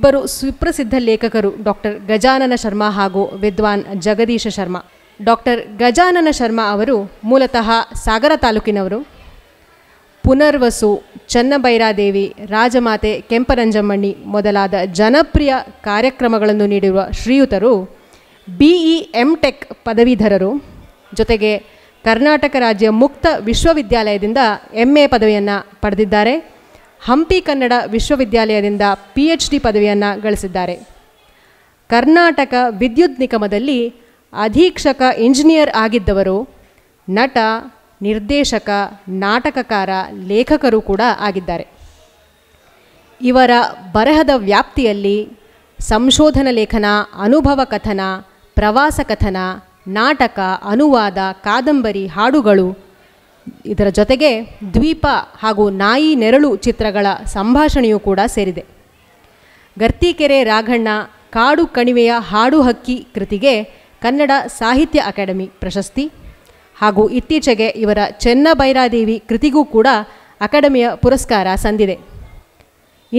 ಇಬ್ಬರು ಸುಪ್ರಸಿದ್ಧ ಲೇಖಕರು ಡಾಕ್ಟರ್ ಗಜಾನನ ಶರ್ಮಾ ಹಾಗೂ ವಿದ್ವಾನ್ ಜಗದೀಶ ಶರ್ಮಾ ಡಾಕ್ಟರ್ ಗಜಾನನ ಶರ್ಮಾ ಅವರು ಮೂಲತಃ ಸಾಗರ ತಾಲೂಕಿನವರು ಪುನರ್ವಸು ಚನ್ನಬೈರಾದೇವಿ ರಾಜಮಾತೆ ಕೆಂಪರಂಜಮ್ಮಣ್ಣಿ ಮೊದಲಾದ ಜನಪ್ರಿಯ ಕಾರ್ಯಕ್ರಮಗಳನ್ನು ನೀಡಿರುವ ಶ್ರೀಯುತರು ಬಿ ಇ ಎಂ ಟೆಕ್ ಪದವೀಧರರು ಜೊತೆಗೆ ಕರ್ನಾಟಕ ರಾಜ್ಯ ಮುಕ್ತ ವಿಶ್ವವಿದ್ಯಾಲಯದಿಂದ ಎಂ ಎ ಪದವಿಯನ್ನು ಪಡೆದಿದ್ದಾರೆ ಹಂಪಿ ಕನ್ನಡ ವಿಶ್ವವಿದ್ಯಾಲಯದಿಂದ ಪಿ ಎಚ್ ಡಿ ಪದವಿಯನ್ನು ಗಳಿಸಿದ್ದಾರೆ ಕರ್ನಾಟಕ ವಿದ್ಯುತ್ ನಿಗಮದಲ್ಲಿ ಅಧೀಕ್ಷಕ ಇಂಜಿನಿಯರ್ ಆಗಿದ್ದವರು ನಟ ನಿರ್ದೇಶಕ ನಾಟಕಕಾರ ಲೇಖಕರು ಕೂಡ ಆಗಿದ್ದಾರೆ ಇವರ ಬರಹದ ವ್ಯಾಪ್ತಿಯಲ್ಲಿ ಸಂಶೋಧನ ಲೇಖನ ಅನುಭವ ಕಥನ ಪ್ರವಾಸ ಕಥನ ನಾಟಕ ಅನುವಾದ ಕಾದಂಬರಿ ಹಾಡುಗಳು ಇದರ ಜೊತೆಗೆ ದ್ವೀಪ ಹಾಗೂ ನಾಯಿ ನೆರಳು ಚಿತ್ರಗಳ ಸಂಭಾಷಣೆಯೂ ಕೂಡ ಸೇರಿದೆ ಗರ್ತಿಕೆರೆ ರಾಘಣ್ಣ ಕಾಡು ಕಣಿವೆಯ ಹಾಡು ಹಕ್ಕಿ ಕೃತಿಗೆ ಕನ್ನಡ ಸಾಹಿತ್ಯ ಅಕಾಡೆಮಿ ಪ್ರಶಸ್ತಿ ಹಾಗೂ ಇತ್ತೀಚೆಗೆ ಇವರ ಚೆನ್ನಬೈರಾದೇವಿ ಕೃತಿಗೂ ಕೂಡ ಅಕಾಡೆಮಿಯ ಪುರಸ್ಕಾರ ಸಂದಿದೆ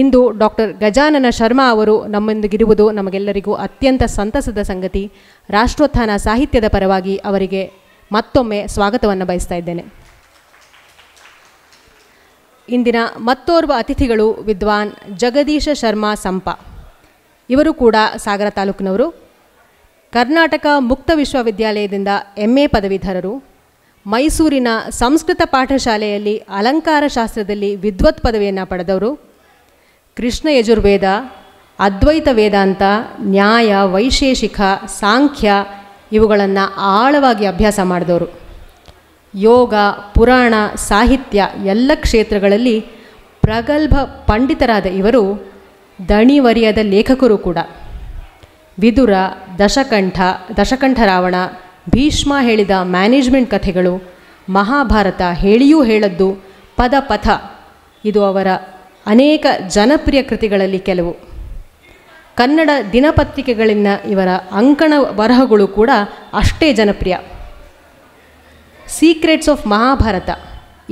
ಇಂದು ಡಾಕ್ಟರ್ ಗಜಾನನ ಶರ್ಮಾ ಅವರು ನಮ್ಮೊಂದಿಗಿರುವುದು ನಮಗೆಲ್ಲರಿಗೂ ಅತ್ಯಂತ ಸಂತಸದ ಸಂಗತಿ ರಾಷ್ಟ್ರೋತ್ಥಾನ ಸಾಹಿತ್ಯದ ಪರವಾಗಿ ಅವರಿಗೆ ಮತ್ತೊಮ್ಮೆ ಸ್ವಾಗತವನ್ನು ಬಯಸ್ತಾ ಇದ್ದೇನೆ ಇಂದಿನ ಮತ್ತೋರ್ವ ಅತಿಥಿಗಳು ವಿದ್ವಾನ್ ಜಗದೀಶ ಶರ್ಮಾ ಸಂಪ ಇವರು ಕೂಡ ಸಾಗರ ತಾಲೂಕಿನವರು ಕರ್ನಾಟಕ ಮುಕ್ತ ವಿಶ್ವವಿದ್ಯಾಲಯದಿಂದ ಎಂ ಎ ಪದವೀಧರರು ಮೈಸೂರಿನ ಸಂಸ್ಕೃತ ಪಾಠಶಾಲೆಯಲ್ಲಿ ಅಲಂಕಾರ ಶಾಸ್ತ್ರದಲ್ಲಿ ವಿದ್ವತ್ ಪದವಿಯನ್ನು ಪಡೆದವರು ಕೃಷ್ಣ ಯಜುರ್ವೇದ ಅದ್ವೈತ ವೇದಾಂತ ನ್ಯಾಯ ವೈಶೇಷಿಕ ಸಾಂಖ್ಯ ಇವುಗಳನ್ನು ಆಳವಾಗಿ ಅಭ್ಯಾಸ ಮಾಡಿದವರು ಯೋಗ ಪುರಾಣ ಸಾಹಿತ್ಯ ಎಲ್ಲ ಕ್ಷೇತ್ರಗಳಲ್ಲಿ ಪ್ರಗಲ್ಭ ಪಂಡಿತರಾದ ಇವರು ದಣಿವರಿಯದ ಲೇಖಕರು ಕೂಡ ವಿದುರ ದಶಕಂಠ ದಶಕಂಠ ರಾವಣ ಭೀಷ್ಮ ಹೇಳಿದ ಮ್ಯಾನೇಜ್ಮೆಂಟ್ ಕಥೆಗಳು ಮಹಾಭಾರತ ಹೇಳಿಯೂ ಹೇಳದ್ದು ಪದ ಪಥ ಇದು ಅವರ ಅನೇಕ ಜನಪ್ರಿಯ ಕೃತಿಗಳಲ್ಲಿ ಕೆಲವು ಕನ್ನಡ ದಿನಪತ್ರಿಕೆಗಳಿಂದ ಇವರ ಅಂಕಣ ಬರಹಗಳು ಕೂಡ ಅಷ್ಟೇ ಜನಪ್ರಿಯ ಸೀಕ್ರೆಟ್ಸ್ ಆಫ್ ಮಹಾಭಾರತ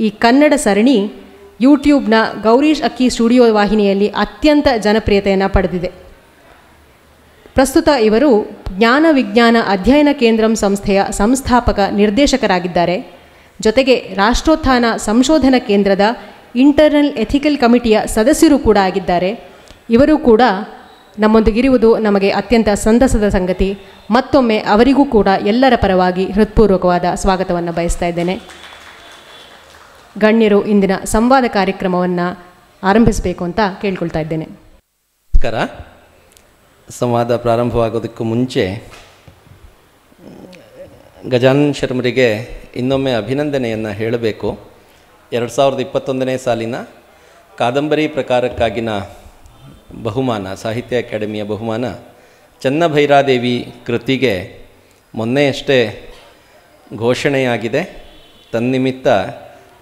ಈ ಕನ್ನಡ ಸರಣಿ ಯೂಟ್ಯೂಬ್ನ ಗೌರೀಶ್ ಅಕ್ಕಿ ಸ್ಟುಡಿಯೋ ವಾಹಿನಿಯಲ್ಲಿ ಅತ್ಯಂತ ಜನಪ್ರಿಯತೆಯನ್ನು ಪಡೆದಿದೆ ಪ್ರಸ್ತುತ ಇವರು ಜ್ಞಾನ ವಿಜ್ಞಾನ ಅಧ್ಯಯನ ಕೇಂದ್ರಂ ಸಂಸ್ಥೆಯ ಸಂಸ್ಥಾಪಕ ನಿರ್ದೇಶಕರಾಗಿದ್ದಾರೆ ಜೊತೆಗೆ ರಾಷ್ಟ್ರೋತ್ಥಾನ ಸಂಶೋಧನಾ ಕೇಂದ್ರದ ಇಂಟರ್ನಲ್ ಎಥಿಕಲ್ ಕಮಿಟಿಯ ಸದಸ್ಯರು ಕೂಡ ಆಗಿದ್ದಾರೆ ಇವರು ಕೂಡ ನಮ್ಮೊಂದಿಗಿರುವುದು ನಮಗೆ ಅತ್ಯಂತ ಸಂತಸದ ಸಂಗತಿ ಮತ್ತೊಮ್ಮೆ ಅವರಿಗೂ ಕೂಡ ಎಲ್ಲರ ಪರವಾಗಿ ಹೃತ್ಪೂರ್ವಕವಾದ ಸ್ವಾಗತವನ್ನು ಬಯಸ್ತಾ ಇದ್ದೇನೆ ಗಣ್ಯರು ಇಂದಿನ ಸಂವಾದ ಕಾರ್ಯಕ್ರಮವನ್ನು ಆರಂಭಿಸಬೇಕು ಅಂತ ಕೇಳ್ಕೊಳ್ತಾ ಇದ್ದೇನೆ ನಮಸ್ಕಾರ ಸಂವಾದ ಪ್ರಾರಂಭವಾಗೋದಕ್ಕೂ ಮುಂಚೆ ಗಜಾನನ್ ಶರ್ಮರಿಗೆ ಇನ್ನೊಮ್ಮೆ ಅಭಿನಂದನೆಯನ್ನು ಹೇಳಬೇಕು ಎರಡು ಸಾವಿರದ ಇಪ್ಪತ್ತೊಂದನೇ ಸಾಲಿನ ಕಾದಂಬರಿ ಪ್ರಕಾರಕ್ಕಾಗಿನ ಬಹುಮಾನ ಸಾಹಿತ್ಯ ಅಕಾಡೆಮಿಯ ಬಹುಮಾನ ಚನ್ನಭೈರಾದೇವಿ ಕೃತಿಗೆ ಮೊನ್ನೆಯಷ್ಟೇ ಘೋಷಣೆಯಾಗಿದೆ ತನ್ನಿಮಿತ್ತ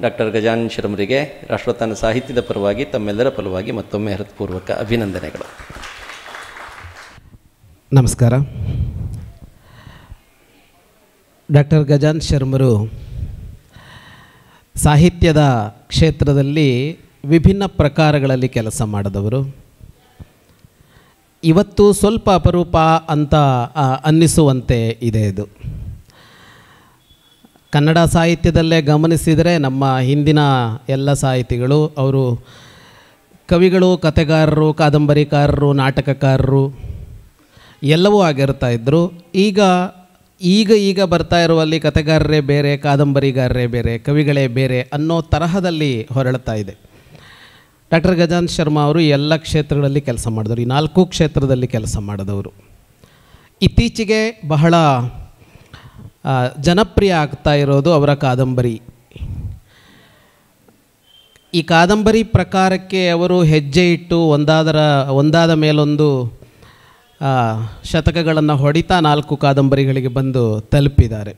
ಡಾಕ್ಟರ್ ಗಜಾನ್ ಶರ್ಮರಿಗೆ ರಾಷ್ಟ್ರೋತ್ಥಾನ ಸಾಹಿತ್ಯದ ಪರವಾಗಿ ತಮ್ಮೆಲ್ಲರ ಫಲವಾಗಿ ಮತ್ತೊಮ್ಮೆ ಹೃತ್ಪೂರ್ವಕ ಅಭಿನಂದನೆಗಳು ನಮಸ್ಕಾರ ಡಾಕ್ಟರ್ ಗಜಾನ್ ಶರ್ಮರು ಸಾಹಿತ್ಯದ ಕ್ಷೇತ್ರದಲ್ಲಿ ವಿಭಿನ್ನ ಪ್ರಕಾರಗಳಲ್ಲಿ ಕೆಲಸ ಮಾಡಿದವರು ಇವತ್ತು ಸ್ವಲ್ಪ ಅಪರೂಪ ಅಂತ ಅನ್ನಿಸುವಂತೆ ಇದೆ ಇದು ಕನ್ನಡ ಸಾಹಿತ್ಯದಲ್ಲೇ ಗಮನಿಸಿದರೆ ನಮ್ಮ ಹಿಂದಿನ ಎಲ್ಲ ಸಾಹಿತಿಗಳು ಅವರು ಕವಿಗಳು ಕತೆಗಾರರು ಕಾದಂಬರಿಕಾರರು ನಾಟಕಕಾರರು ಎಲ್ಲವೂ ಆಗಿರ್ತಾ ಇದ್ದರು ಈಗ ಈಗ ಈಗ ಬರ್ತಾ ಇರುವಲ್ಲಿ ಕತೆಗಾರರೇ ಬೇರೆ ಕಾದಂಬರಿಗಾರರೇ ಬೇರೆ ಕವಿಗಳೇ ಬೇರೆ ಅನ್ನೋ ತರಹದಲ್ಲಿ ಹೊರಳ್ತಾ ಇದೆ ಡಾಕ್ಟರ್ ಗಜಾನ್ ಶರ್ಮಾ ಅವರು ಎಲ್ಲ ಕ್ಷೇತ್ರಗಳಲ್ಲಿ ಕೆಲಸ ಮಾಡಿದವರು ಈ ನಾಲ್ಕು ಕ್ಷೇತ್ರದಲ್ಲಿ ಕೆಲಸ ಮಾಡಿದವರು ಇತ್ತೀಚೆಗೆ ಬಹಳ ಜನಪ್ರಿಯ ಆಗ್ತಾ ಇರೋದು ಅವರ ಕಾದಂಬರಿ ಈ ಕಾದಂಬರಿ ಪ್ರಕಾರಕ್ಕೆ ಅವರು ಹೆಜ್ಜೆ ಇಟ್ಟು ಒಂದಾದರ ಒಂದಾದ ಮೇಲೊಂದು ಶತಕಗಳನ್ನು ಹೊಡಿತಾ ನಾಲ್ಕು ಕಾದಂಬರಿಗಳಿಗೆ ಬಂದು ತಲುಪಿದ್ದಾರೆ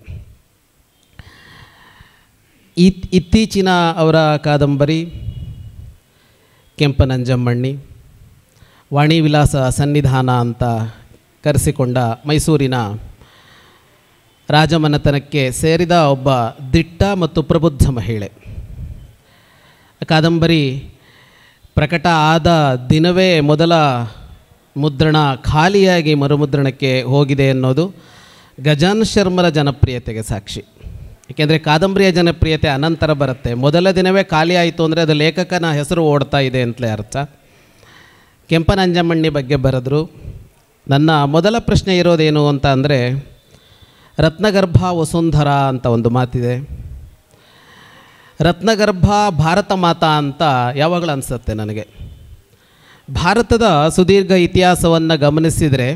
ಇತ್ತೀಚಿನ ಅವರ ಕಾದಂಬರಿ ಕೆಂಪನಂಜಮ್ಮಣ್ಣಿ ವಿಲಾಸ ಸನ್ನಿಧಾನ ಅಂತ ಕರೆಸಿಕೊಂಡ ಮೈಸೂರಿನ ರಾಜಮನೆತನಕ್ಕೆ ಸೇರಿದ ಒಬ್ಬ ದಿಟ್ಟ ಮತ್ತು ಪ್ರಬುದ್ಧ ಮಹಿಳೆ ಕಾದಂಬರಿ ಪ್ರಕಟ ಆದ ದಿನವೇ ಮೊದಲ ಮುದ್ರಣ ಖಾಲಿಯಾಗಿ ಮರುಮುದ್ರಣಕ್ಕೆ ಹೋಗಿದೆ ಅನ್ನೋದು ಗಜಾನ್ ಶರ್ಮರ ಜನಪ್ರಿಯತೆಗೆ ಸಾಕ್ಷಿ ಏಕೆಂದರೆ ಕಾದಂಬರಿಯ ಜನಪ್ರಿಯತೆ ಅನಂತರ ಬರುತ್ತೆ ಮೊದಲ ದಿನವೇ ಖಾಲಿ ಆಯಿತು ಅಂದರೆ ಅದು ಲೇಖಕನ ಹೆಸರು ಓಡ್ತಾ ಇದೆ ಅಂತಲೇ ಅರ್ಥ ಕೆಂಪನಂಜಮಣ್ಣಿ ಬಗ್ಗೆ ಬರೆದ್ರು ನನ್ನ ಮೊದಲ ಪ್ರಶ್ನೆ ಇರೋದೇನು ಅಂತ ಅಂದರೆ ರತ್ನಗರ್ಭ ವಸುಂಧರ ಅಂತ ಒಂದು ಮಾತಿದೆ ರತ್ನಗರ್ಭ ಭಾರತ ಮಾತಾ ಅಂತ ಯಾವಾಗಲೂ ಅನಿಸುತ್ತೆ ನನಗೆ ಭಾರತದ ಸುದೀರ್ಘ ಇತಿಹಾಸವನ್ನು ಗಮನಿಸಿದರೆ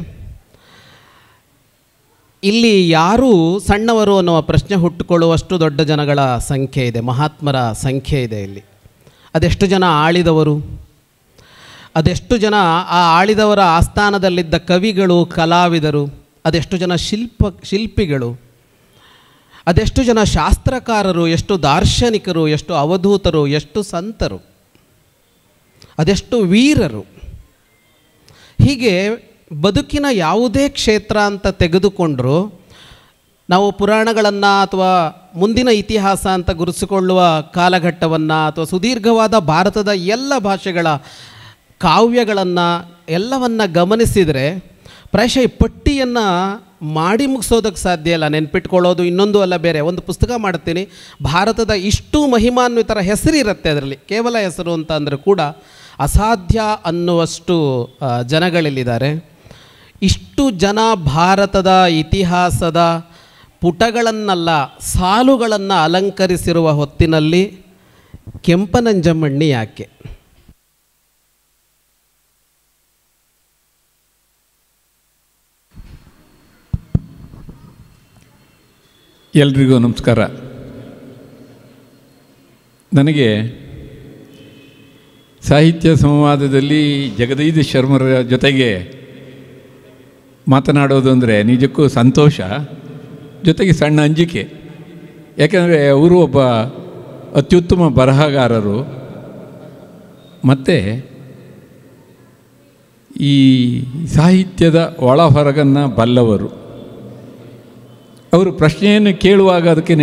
ಇಲ್ಲಿ ಯಾರೂ ಸಣ್ಣವರು ಅನ್ನುವ ಪ್ರಶ್ನೆ ಹುಟ್ಟುಕೊಳ್ಳುವಷ್ಟು ದೊಡ್ಡ ಜನಗಳ ಸಂಖ್ಯೆ ಇದೆ ಮಹಾತ್ಮರ ಸಂಖ್ಯೆ ಇದೆ ಇಲ್ಲಿ ಅದೆಷ್ಟು ಜನ ಆಳಿದವರು ಅದೆಷ್ಟು ಜನ ಆ ಆಳಿದವರ ಆಸ್ಥಾನದಲ್ಲಿದ್ದ ಕವಿಗಳು ಕಲಾವಿದರು ಅದೆಷ್ಟು ಜನ ಶಿಲ್ಪ ಶಿಲ್ಪಿಗಳು ಅದೆಷ್ಟು ಜನ ಶಾಸ್ತ್ರಕಾರರು ಎಷ್ಟು ದಾರ್ಶನಿಕರು ಎಷ್ಟು ಅವಧೂತರು ಎಷ್ಟು ಸಂತರು ಅದೆಷ್ಟು ವೀರರು ಹೀಗೆ ಬದುಕಿನ ಯಾವುದೇ ಕ್ಷೇತ್ರ ಅಂತ ತೆಗೆದುಕೊಂಡರೂ ನಾವು ಪುರಾಣಗಳನ್ನು ಅಥವಾ ಮುಂದಿನ ಇತಿಹಾಸ ಅಂತ ಗುರುಸಿಕೊಳ್ಳುವ ಕಾಲಘಟ್ಟವನ್ನು ಅಥವಾ ಸುದೀರ್ಘವಾದ ಭಾರತದ ಎಲ್ಲ ಭಾಷೆಗಳ ಕಾವ್ಯಗಳನ್ನು ಎಲ್ಲವನ್ನು ಗಮನಿಸಿದರೆ ಪ್ರಾಯಶಃ ಈ ಪಟ್ಟಿಯನ್ನು ಮಾಡಿ ಮುಗಿಸೋದಕ್ಕೆ ಸಾಧ್ಯ ಇಲ್ಲ ನೆನ್ಪಿಟ್ಕೊಳ್ಳೋದು ಇನ್ನೊಂದು ಅಲ್ಲ ಬೇರೆ ಒಂದು ಪುಸ್ತಕ ಮಾಡ್ತೀನಿ ಭಾರತದ ಇಷ್ಟು ಮಹಿಮಾನ್ವಿತರ ಇರುತ್ತೆ ಅದರಲ್ಲಿ ಕೇವಲ ಹೆಸರು ಅಂತ ಅಂದರೆ ಕೂಡ ಅಸಾಧ್ಯ ಅನ್ನುವಷ್ಟು ಜನಗಳಲ್ಲಿದ್ದಾರೆ ಇಷ್ಟು ಜನ ಭಾರತದ ಇತಿಹಾಸದ ಪುಟಗಳನ್ನಲ್ಲ ಸಾಲುಗಳನ್ನು ಅಲಂಕರಿಸಿರುವ ಹೊತ್ತಿನಲ್ಲಿ ಕೆಂಪನಂಜಮಣ್ಣಿ ಯಾಕೆ ಎಲ್ರಿಗೂ ನಮಸ್ಕಾರ ನನಗೆ ಸಾಹಿತ್ಯ ಸಂವಾದದಲ್ಲಿ ಜಗದೀಶ್ ಶರ್ಮರ ಜೊತೆಗೆ ಮಾತನಾಡೋದು ಅಂದರೆ ನಿಜಕ್ಕೂ ಸಂತೋಷ ಜೊತೆಗೆ ಸಣ್ಣ ಅಂಜಿಕೆ ಯಾಕೆಂದರೆ ಅವರು ಒಬ್ಬ ಅತ್ಯುತ್ತಮ ಬರಹಗಾರರು ಮತ್ತು ಈ ಸಾಹಿತ್ಯದ ಒಳ ಹೊರಗನ್ನು ಬಲ್ಲವರು ಅವರು ಪ್ರಶ್ನೆಯನ್ನು ಕೇಳುವಾಗ ಅದಕ್ಕೆ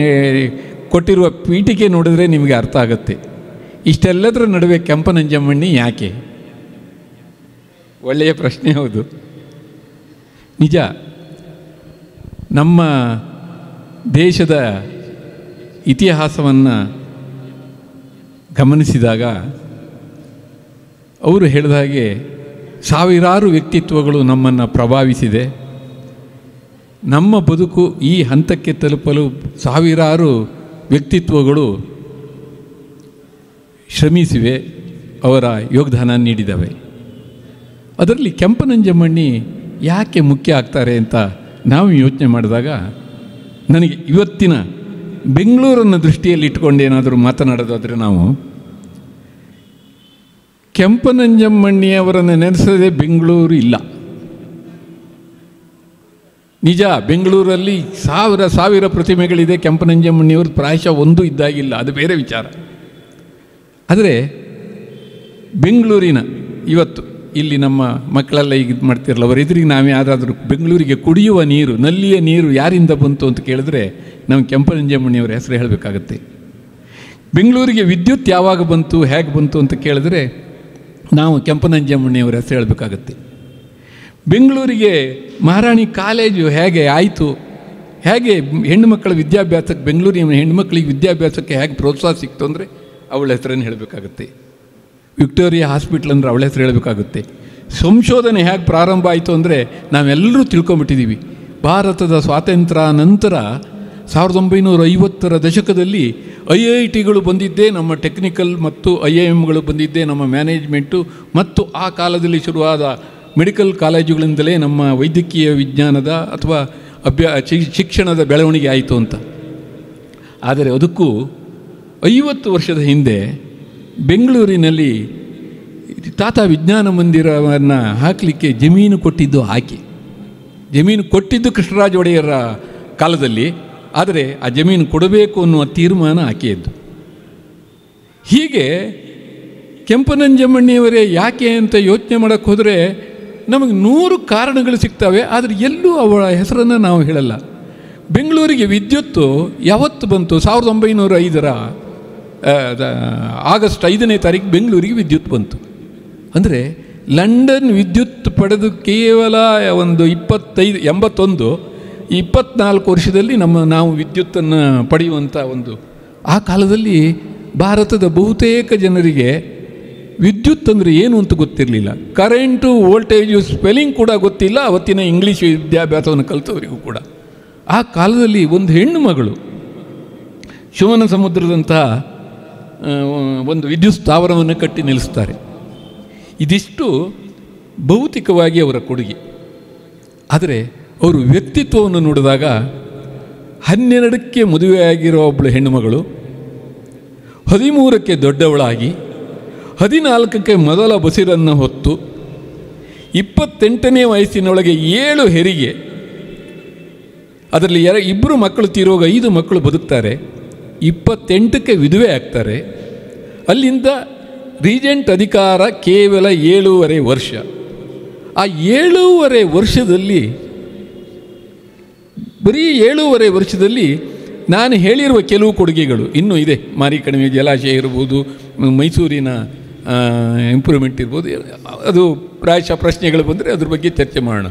ಕೊಟ್ಟಿರುವ ಪೀಠಿಕೆ ನೋಡಿದ್ರೆ ನಿಮಗೆ ಅರ್ಥ ಆಗುತ್ತೆ ಇಷ್ಟೆಲ್ಲದರ ನಡುವೆ ಕೆಂಪನಂಜಮ್ಮಣ್ಣಿ ಯಾಕೆ ಒಳ್ಳೆಯ ಪ್ರಶ್ನೆ ಹೌದು ನಿಜ ನಮ್ಮ ದೇಶದ ಇತಿಹಾಸವನ್ನು ಗಮನಿಸಿದಾಗ ಅವರು ಹೇಳಿದ ಹಾಗೆ ಸಾವಿರಾರು ವ್ಯಕ್ತಿತ್ವಗಳು ನಮ್ಮನ್ನು ಪ್ರಭಾವಿಸಿದೆ ನಮ್ಮ ಬದುಕು ಈ ಹಂತಕ್ಕೆ ತಲುಪಲು ಸಾವಿರಾರು ವ್ಯಕ್ತಿತ್ವಗಳು ಶ್ರಮಿಸಿವೆ ಅವರ ಯೋಗದಾನ ನೀಡಿದವೆ ಅದರಲ್ಲಿ ಕೆಂಪನಂಜಮಣ್ಣಿ ಯಾಕೆ ಮುಖ್ಯ ಆಗ್ತಾರೆ ಅಂತ ನಾವು ಯೋಚನೆ ಮಾಡಿದಾಗ ನನಗೆ ಇವತ್ತಿನ ಬೆಂಗಳೂರನ್ನು ದೃಷ್ಟಿಯಲ್ಲಿ ಇಟ್ಕೊಂಡು ಏನಾದರೂ ಮಾತನಾಡೋದಾದರೆ ನಾವು ಕೆಂಪನಂಜಮ್ಮಣ್ಣಿಯವರನ್ನು ನೆನೆಸದೆ ಬೆಂಗಳೂರು ಇಲ್ಲ ನಿಜ ಬೆಂಗಳೂರಲ್ಲಿ ಸಾವಿರ ಸಾವಿರ ಪ್ರತಿಮೆಗಳಿದೆ ಕೆಂಪನಂಜಮ್ಮಣ್ಣಿಯವರು ಪ್ರಾಯಶಃ ಒಂದು ಇದ್ದಾಗಿಲ್ಲ ಅದು ಬೇರೆ ವಿಚಾರ ಆದರೆ ಬೆಂಗಳೂರಿನ ಇವತ್ತು ಇಲ್ಲಿ ನಮ್ಮ ಮಕ್ಕಳೆಲ್ಲ ಈಗ ಇದು ಮಾಡ್ತಿರಲ್ಲ ಅವರ ಎದುರಿಗೆ ನಾವೇ ಯಾರಾದರೂ ಬೆಂಗಳೂರಿಗೆ ಕುಡಿಯುವ ನೀರು ನಲ್ಲಿಯ ನೀರು ಯಾರಿಂದ ಬಂತು ಅಂತ ಕೇಳಿದ್ರೆ ನಾವು ಕೆಂಪನಂಜಮ್ಮಣಿಯವರ ಹೆಸರು ಹೇಳಬೇಕಾಗತ್ತೆ ಬೆಂಗಳೂರಿಗೆ ವಿದ್ಯುತ್ ಯಾವಾಗ ಬಂತು ಹೇಗೆ ಬಂತು ಅಂತ ಕೇಳಿದ್ರೆ ನಾವು ಕೆಂಪನಂಜಮ್ಮಣಿಯವರ ಹೆಸರು ಹೇಳಬೇಕಾಗತ್ತೆ ಬೆಂಗಳೂರಿಗೆ ಮಹಾರಾಣಿ ಕಾಲೇಜು ಹೇಗೆ ಆಯಿತು ಹೇಗೆ ಹೆಣ್ಣು ಮಕ್ಕಳ ವಿದ್ಯಾಭ್ಯಾಸಕ್ಕೆ ಬೆಂಗಳೂರಿನ ಹೆಣ್ಣು ಮಕ್ಕಳಿಗೆ ವಿದ್ಯಾಭ್ಯಾಸಕ್ಕೆ ಹೇಗೆ ಪ್ರೋತ್ಸಾಹ ಸಿಕ್ತು ಅಂದರೆ ಅವಳ ಹೆಸರನ್ನು ಹೇಳಬೇಕಾಗತ್ತೆ ವಿಕ್ಟೋರಿಯಾ ಹಾಸ್ಪಿಟ್ಲ್ ಅಂದರೆ ಅವಳ ಹೆಸರು ಹೇಳಬೇಕಾಗುತ್ತೆ ಸಂಶೋಧನೆ ಹೇಗೆ ಪ್ರಾರಂಭ ಆಯಿತು ಅಂದರೆ ನಾವೆಲ್ಲರೂ ತಿಳ್ಕೊಂಬಿಟ್ಟಿದ್ದೀವಿ ಭಾರತದ ಸ್ವಾತಂತ್ರ್ಯ ನಂತರ ಸಾವಿರದ ಒಂಬೈನೂರ ಐವತ್ತರ ದಶಕದಲ್ಲಿ ಐ ಐ ಟಿಗಳು ಬಂದಿದ್ದೇ ನಮ್ಮ ಟೆಕ್ನಿಕಲ್ ಮತ್ತು ಐ ಐ ಎಮ್ಗಳು ಬಂದಿದ್ದೇ ನಮ್ಮ ಮ್ಯಾನೇಜ್ಮೆಂಟು ಮತ್ತು ಆ ಕಾಲದಲ್ಲಿ ಶುರುವಾದ ಮೆಡಿಕಲ್ ಕಾಲೇಜುಗಳಿಂದಲೇ ನಮ್ಮ ವೈದ್ಯಕೀಯ ವಿಜ್ಞಾನದ ಅಥವಾ ಅಭ್ಯಾ ಶಿಕ್ಷಣದ ಬೆಳವಣಿಗೆ ಆಯಿತು ಅಂತ ಆದರೆ ಅದಕ್ಕೂ ಐವತ್ತು ವರ್ಷದ ಹಿಂದೆ ಬೆಂಗಳೂರಿನಲ್ಲಿ ತಾತ ವಿಜ್ಞಾನ ಮಂದಿರವನ್ನು ಹಾಕಲಿಕ್ಕೆ ಜಮೀನು ಕೊಟ್ಟಿದ್ದು ಆಕೆ ಜಮೀನು ಕೊಟ್ಟಿದ್ದು ಕೃಷ್ಣರಾಜ ಒಡೆಯರ ಕಾಲದಲ್ಲಿ ಆದರೆ ಆ ಜಮೀನು ಕೊಡಬೇಕು ಅನ್ನುವ ತೀರ್ಮಾನ ಆಕೆಯದ್ದು ಹೀಗೆ ಕೆಂಪನಂಜಮ್ಮಣ್ಣಿಯವರೇ ಯಾಕೆ ಅಂತ ಯೋಚನೆ ಮಾಡೋಕ್ಕೆ ಹೋದರೆ ನಮಗೆ ನೂರು ಕಾರಣಗಳು ಸಿಗ್ತವೆ ಆದರೆ ಎಲ್ಲೂ ಅವಳ ಹೆಸರನ್ನು ನಾವು ಹೇಳಲ್ಲ ಬೆಂಗಳೂರಿಗೆ ವಿದ್ಯುತ್ತು ಯಾವತ್ತು ಬಂತು ಸಾವಿರದ ಒಂಬೈನೂರ ಐದರ ಆಗಸ್ಟ್ ಐದನೇ ತಾರೀಕು ಬೆಂಗಳೂರಿಗೆ ವಿದ್ಯುತ್ ಬಂತು ಅಂದರೆ ಲಂಡನ್ ವಿದ್ಯುತ್ ಪಡೆದು ಕೇವಲ ಒಂದು ಇಪ್ಪತ್ತೈದು ಎಂಬತ್ತೊಂದು ಇಪ್ಪತ್ನಾಲ್ಕು ವರ್ಷದಲ್ಲಿ ನಮ್ಮ ನಾವು ವಿದ್ಯುತ್ತನ್ನು ಪಡೆಯುವಂಥ ಒಂದು ಆ ಕಾಲದಲ್ಲಿ ಭಾರತದ ಬಹುತೇಕ ಜನರಿಗೆ ವಿದ್ಯುತ್ ಅಂದರೆ ಏನು ಅಂತ ಗೊತ್ತಿರಲಿಲ್ಲ ಕರೆಂಟು ವೋಲ್ಟೇಜು ಸ್ಪೆಲ್ಲಿಂಗ್ ಕೂಡ ಗೊತ್ತಿಲ್ಲ ಅವತ್ತಿನ ಇಂಗ್ಲೀಷ್ ವಿದ್ಯಾಭ್ಯಾಸವನ್ನು ಕಲಿತವರಿಗೂ ಕೂಡ ಆ ಕಾಲದಲ್ಲಿ ಒಂದು ಹೆಣ್ಣು ಮಗಳು ಶಿವನ ಸಮುದ್ರದಂತಹ ಒಂದು ವಿದ್ಯುತ್ ಸ್ಥಾವರವನ್ನು ಕಟ್ಟಿ ನಿಲ್ಲಿಸ್ತಾರೆ ಇದಿಷ್ಟು ಭೌತಿಕವಾಗಿ ಅವರ ಕೊಡುಗೆ ಆದರೆ ಅವರು ವ್ಯಕ್ತಿತ್ವವನ್ನು ನೋಡಿದಾಗ ಹನ್ನೆರಡಕ್ಕೆ ಮದುವೆಯಾಗಿರೋ ಒಬ್ಬಳು ಹೆಣ್ಣುಮಗಳು ಹದಿಮೂರಕ್ಕೆ ದೊಡ್ಡವಳಾಗಿ ಹದಿನಾಲ್ಕಕ್ಕೆ ಮೊದಲ ಬಸಿರನ್ನು ಹೊತ್ತು ಇಪ್ಪತ್ತೆಂಟನೇ ವಯಸ್ಸಿನೊಳಗೆ ಏಳು ಹೆರಿಗೆ ಅದರಲ್ಲಿ ಎರ ಇಬ್ಬರು ಮಕ್ಕಳು ತೀರೋಗ ಐದು ಮಕ್ಕಳು ಬದುಕ್ತಾರೆ ಇಪ್ಪತ್ತೆಂಟಕ್ಕೆ ವಿಧುವೆ ಆಗ್ತಾರೆ ಅಲ್ಲಿಂದ ರೀಜೆಂಟ್ ಅಧಿಕಾರ ಕೇವಲ ಏಳೂವರೆ ವರ್ಷ ಆ ಏಳೂವರೆ ವರ್ಷದಲ್ಲಿ ಬರೀ ಏಳೂವರೆ ವರ್ಷದಲ್ಲಿ ನಾನು ಹೇಳಿರುವ ಕೆಲವು ಕೊಡುಗೆಗಳು ಇನ್ನೂ ಇದೆ ಮಾರಿಕಣಿವೆ ಜಲಾಶಯ ಇರ್ಬೋದು ಮೈಸೂರಿನ ಇಂಪ್ರೂವ್ಮೆಂಟ್ ಇರ್ಬೋದು ಅದು ಪ್ರಾಯಶಃ ಪ್ರಶ್ನೆಗಳು ಬಂದರೆ ಅದ್ರ ಬಗ್ಗೆ ಚರ್ಚೆ ಮಾಡೋಣ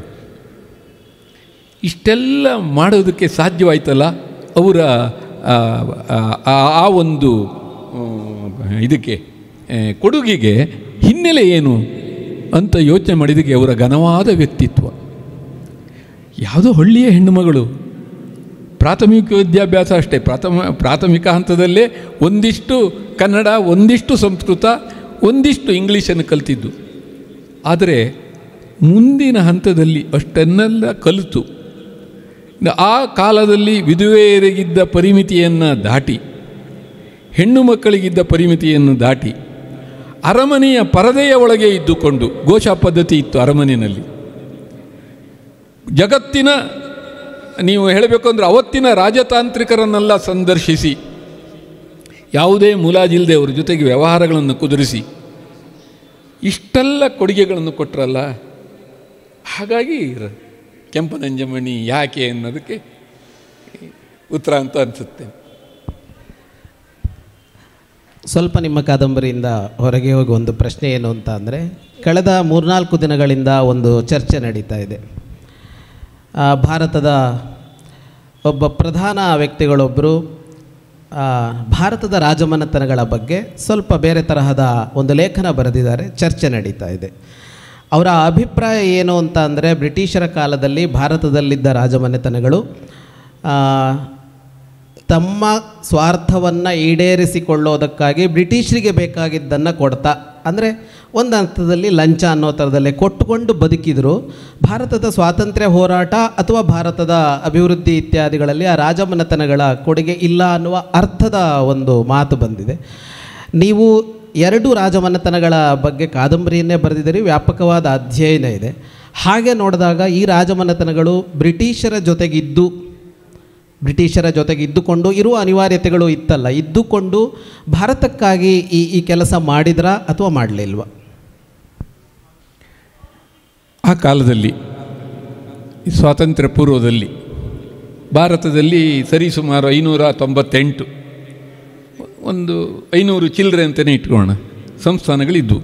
ಇಷ್ಟೆಲ್ಲ ಮಾಡೋದಕ್ಕೆ ಸಾಧ್ಯವಾಯ್ತಲ್ಲ ಅವರ ಆ ಒಂದು ಇದಕ್ಕೆ ಕೊಡುಗೆಗೆ ಹಿನ್ನೆಲೆ ಏನು ಅಂತ ಯೋಚನೆ ಮಾಡಿದಕ್ಕೆ ಅವರ ಘನವಾದ ವ್ಯಕ್ತಿತ್ವ ಯಾವುದೋ ಹಳ್ಳಿಯ ಹೆಣ್ಣುಮಗಳು ಪ್ರಾಥಮಿಕ ವಿದ್ಯಾಭ್ಯಾಸ ಅಷ್ಟೇ ಪ್ರಾಥಮ ಪ್ರಾಥಮಿಕ ಹಂತದಲ್ಲೇ ಒಂದಿಷ್ಟು ಕನ್ನಡ ಒಂದಿಷ್ಟು ಸಂಸ್ಕೃತ ಒಂದಿಷ್ಟು ಇಂಗ್ಲೀಷನ್ನು ಕಲಿತಿದ್ದು ಆದರೆ ಮುಂದಿನ ಹಂತದಲ್ಲಿ ಅಷ್ಟನ್ನೆಲ್ಲ ಕಲಿತು ಆ ಕಾಲದಲ್ಲಿ ವಿಧುವೆಯರಿಗಿದ್ದ ಪರಿಮಿತಿಯನ್ನು ದಾಟಿ ಹೆಣ್ಣು ಮಕ್ಕಳಿಗಿದ್ದ ಪರಿಮಿತಿಯನ್ನು ದಾಟಿ ಅರಮನೆಯ ಪರದೆಯ ಒಳಗೆ ಇದ್ದುಕೊಂಡು ಗೋಶಾ ಪದ್ಧತಿ ಇತ್ತು ಅರಮನೆಯಲ್ಲಿ ಜಗತ್ತಿನ ನೀವು ಹೇಳಬೇಕು ಅಂದರೆ ಅವತ್ತಿನ ರಾಜತಾಂತ್ರಿಕರನ್ನೆಲ್ಲ ಸಂದರ್ಶಿಸಿ ಯಾವುದೇ ಮುಲಾಜಿಲ್ಲದೆ ಅವರ ಜೊತೆಗೆ ವ್ಯವಹಾರಗಳನ್ನು ಕುದುರಿಸಿ ಇಷ್ಟೆಲ್ಲ ಕೊಡುಗೆಗಳನ್ನು ಕೊಟ್ಟರಲ್ಲ ಹಾಗಾಗಿ ಕೆಂಪನಂಜಮಣಿ ಯಾಕೆ ಅನ್ನೋದಕ್ಕೆ ಉತ್ತರ ಅಂತ ಅನಿಸುತ್ತೆ ಸ್ವಲ್ಪ ನಿಮ್ಮ ಕಾದಂಬರಿಯಿಂದ ಹೊರಗೆ ಹೋಗಿ ಒಂದು ಪ್ರಶ್ನೆ ಏನು ಅಂತ ಅಂದರೆ ಕಳೆದ ಮೂರ್ನಾಲ್ಕು ದಿನಗಳಿಂದ ಒಂದು ಚರ್ಚೆ ನಡೀತಾ ಇದೆ ಭಾರತದ ಒಬ್ಬ ಪ್ರಧಾನ ವ್ಯಕ್ತಿಗಳೊಬ್ಬರು ಭಾರತದ ರಾಜಮನೆತನಗಳ ಬಗ್ಗೆ ಸ್ವಲ್ಪ ಬೇರೆ ತರಹದ ಒಂದು ಲೇಖನ ಬರೆದಿದ್ದಾರೆ ಚರ್ಚೆ ನಡೀತಾ ಇದೆ ಅವರ ಅಭಿಪ್ರಾಯ ಏನು ಅಂತ ಅಂದರೆ ಬ್ರಿಟಿಷರ ಕಾಲದಲ್ಲಿ ಭಾರತದಲ್ಲಿದ್ದ ರಾಜಮನೆತನಗಳು ತಮ್ಮ ಸ್ವಾರ್ಥವನ್ನು ಈಡೇರಿಸಿಕೊಳ್ಳೋದಕ್ಕಾಗಿ ಬ್ರಿಟಿಷರಿಗೆ ಬೇಕಾಗಿದ್ದನ್ನು ಕೊಡ್ತಾ ಅಂದರೆ ಒಂದು ಹಂತದಲ್ಲಿ ಲಂಚ ಅನ್ನೋ ಥರದಲ್ಲೇ ಕೊಟ್ಟುಕೊಂಡು ಬದುಕಿದರು ಭಾರತದ ಸ್ವಾತಂತ್ರ್ಯ ಹೋರಾಟ ಅಥವಾ ಭಾರತದ ಅಭಿವೃದ್ಧಿ ಇತ್ಯಾದಿಗಳಲ್ಲಿ ಆ ರಾಜಮನೆತನಗಳ ಕೊಡುಗೆ ಇಲ್ಲ ಅನ್ನುವ ಅರ್ಥದ ಒಂದು ಮಾತು ಬಂದಿದೆ ನೀವು ಎರಡು ರಾಜಮನೆತನಗಳ ಬಗ್ಗೆ ಕಾದಂಬರಿಯನ್ನೇ ಬರೆದಿದ್ದರೆ ವ್ಯಾಪಕವಾದ ಅಧ್ಯಯನ ಇದೆ ಹಾಗೆ ನೋಡಿದಾಗ ಈ ರಾಜಮನೆತನಗಳು ಬ್ರಿಟಿಷರ ಜೊತೆಗಿದ್ದು ಬ್ರಿಟಿಷರ ಜೊತೆಗೆ ಇದ್ದುಕೊಂಡು ಇರುವ ಅನಿವಾರ್ಯತೆಗಳು ಇತ್ತಲ್ಲ ಇದ್ದುಕೊಂಡು ಭಾರತಕ್ಕಾಗಿ ಈ ಈ ಕೆಲಸ ಮಾಡಿದ್ರ ಅಥವಾ ಮಾಡಲಿಲ್ವ ಆ ಕಾಲದಲ್ಲಿ ಸ್ವಾತಂತ್ರ್ಯ ಪೂರ್ವದಲ್ಲಿ ಭಾರತದಲ್ಲಿ ಸರಿಸುಮಾರು ಐನೂರ ತೊಂಬತ್ತೆಂಟು ಒಂದು ಐನೂರು ಚಿಲ್ಲರೆ ಅಂತಲೇ ಇಟ್ಕೊಳ್ಳೋಣ ಸಂಸ್ಥಾನಗಳಿದ್ದವು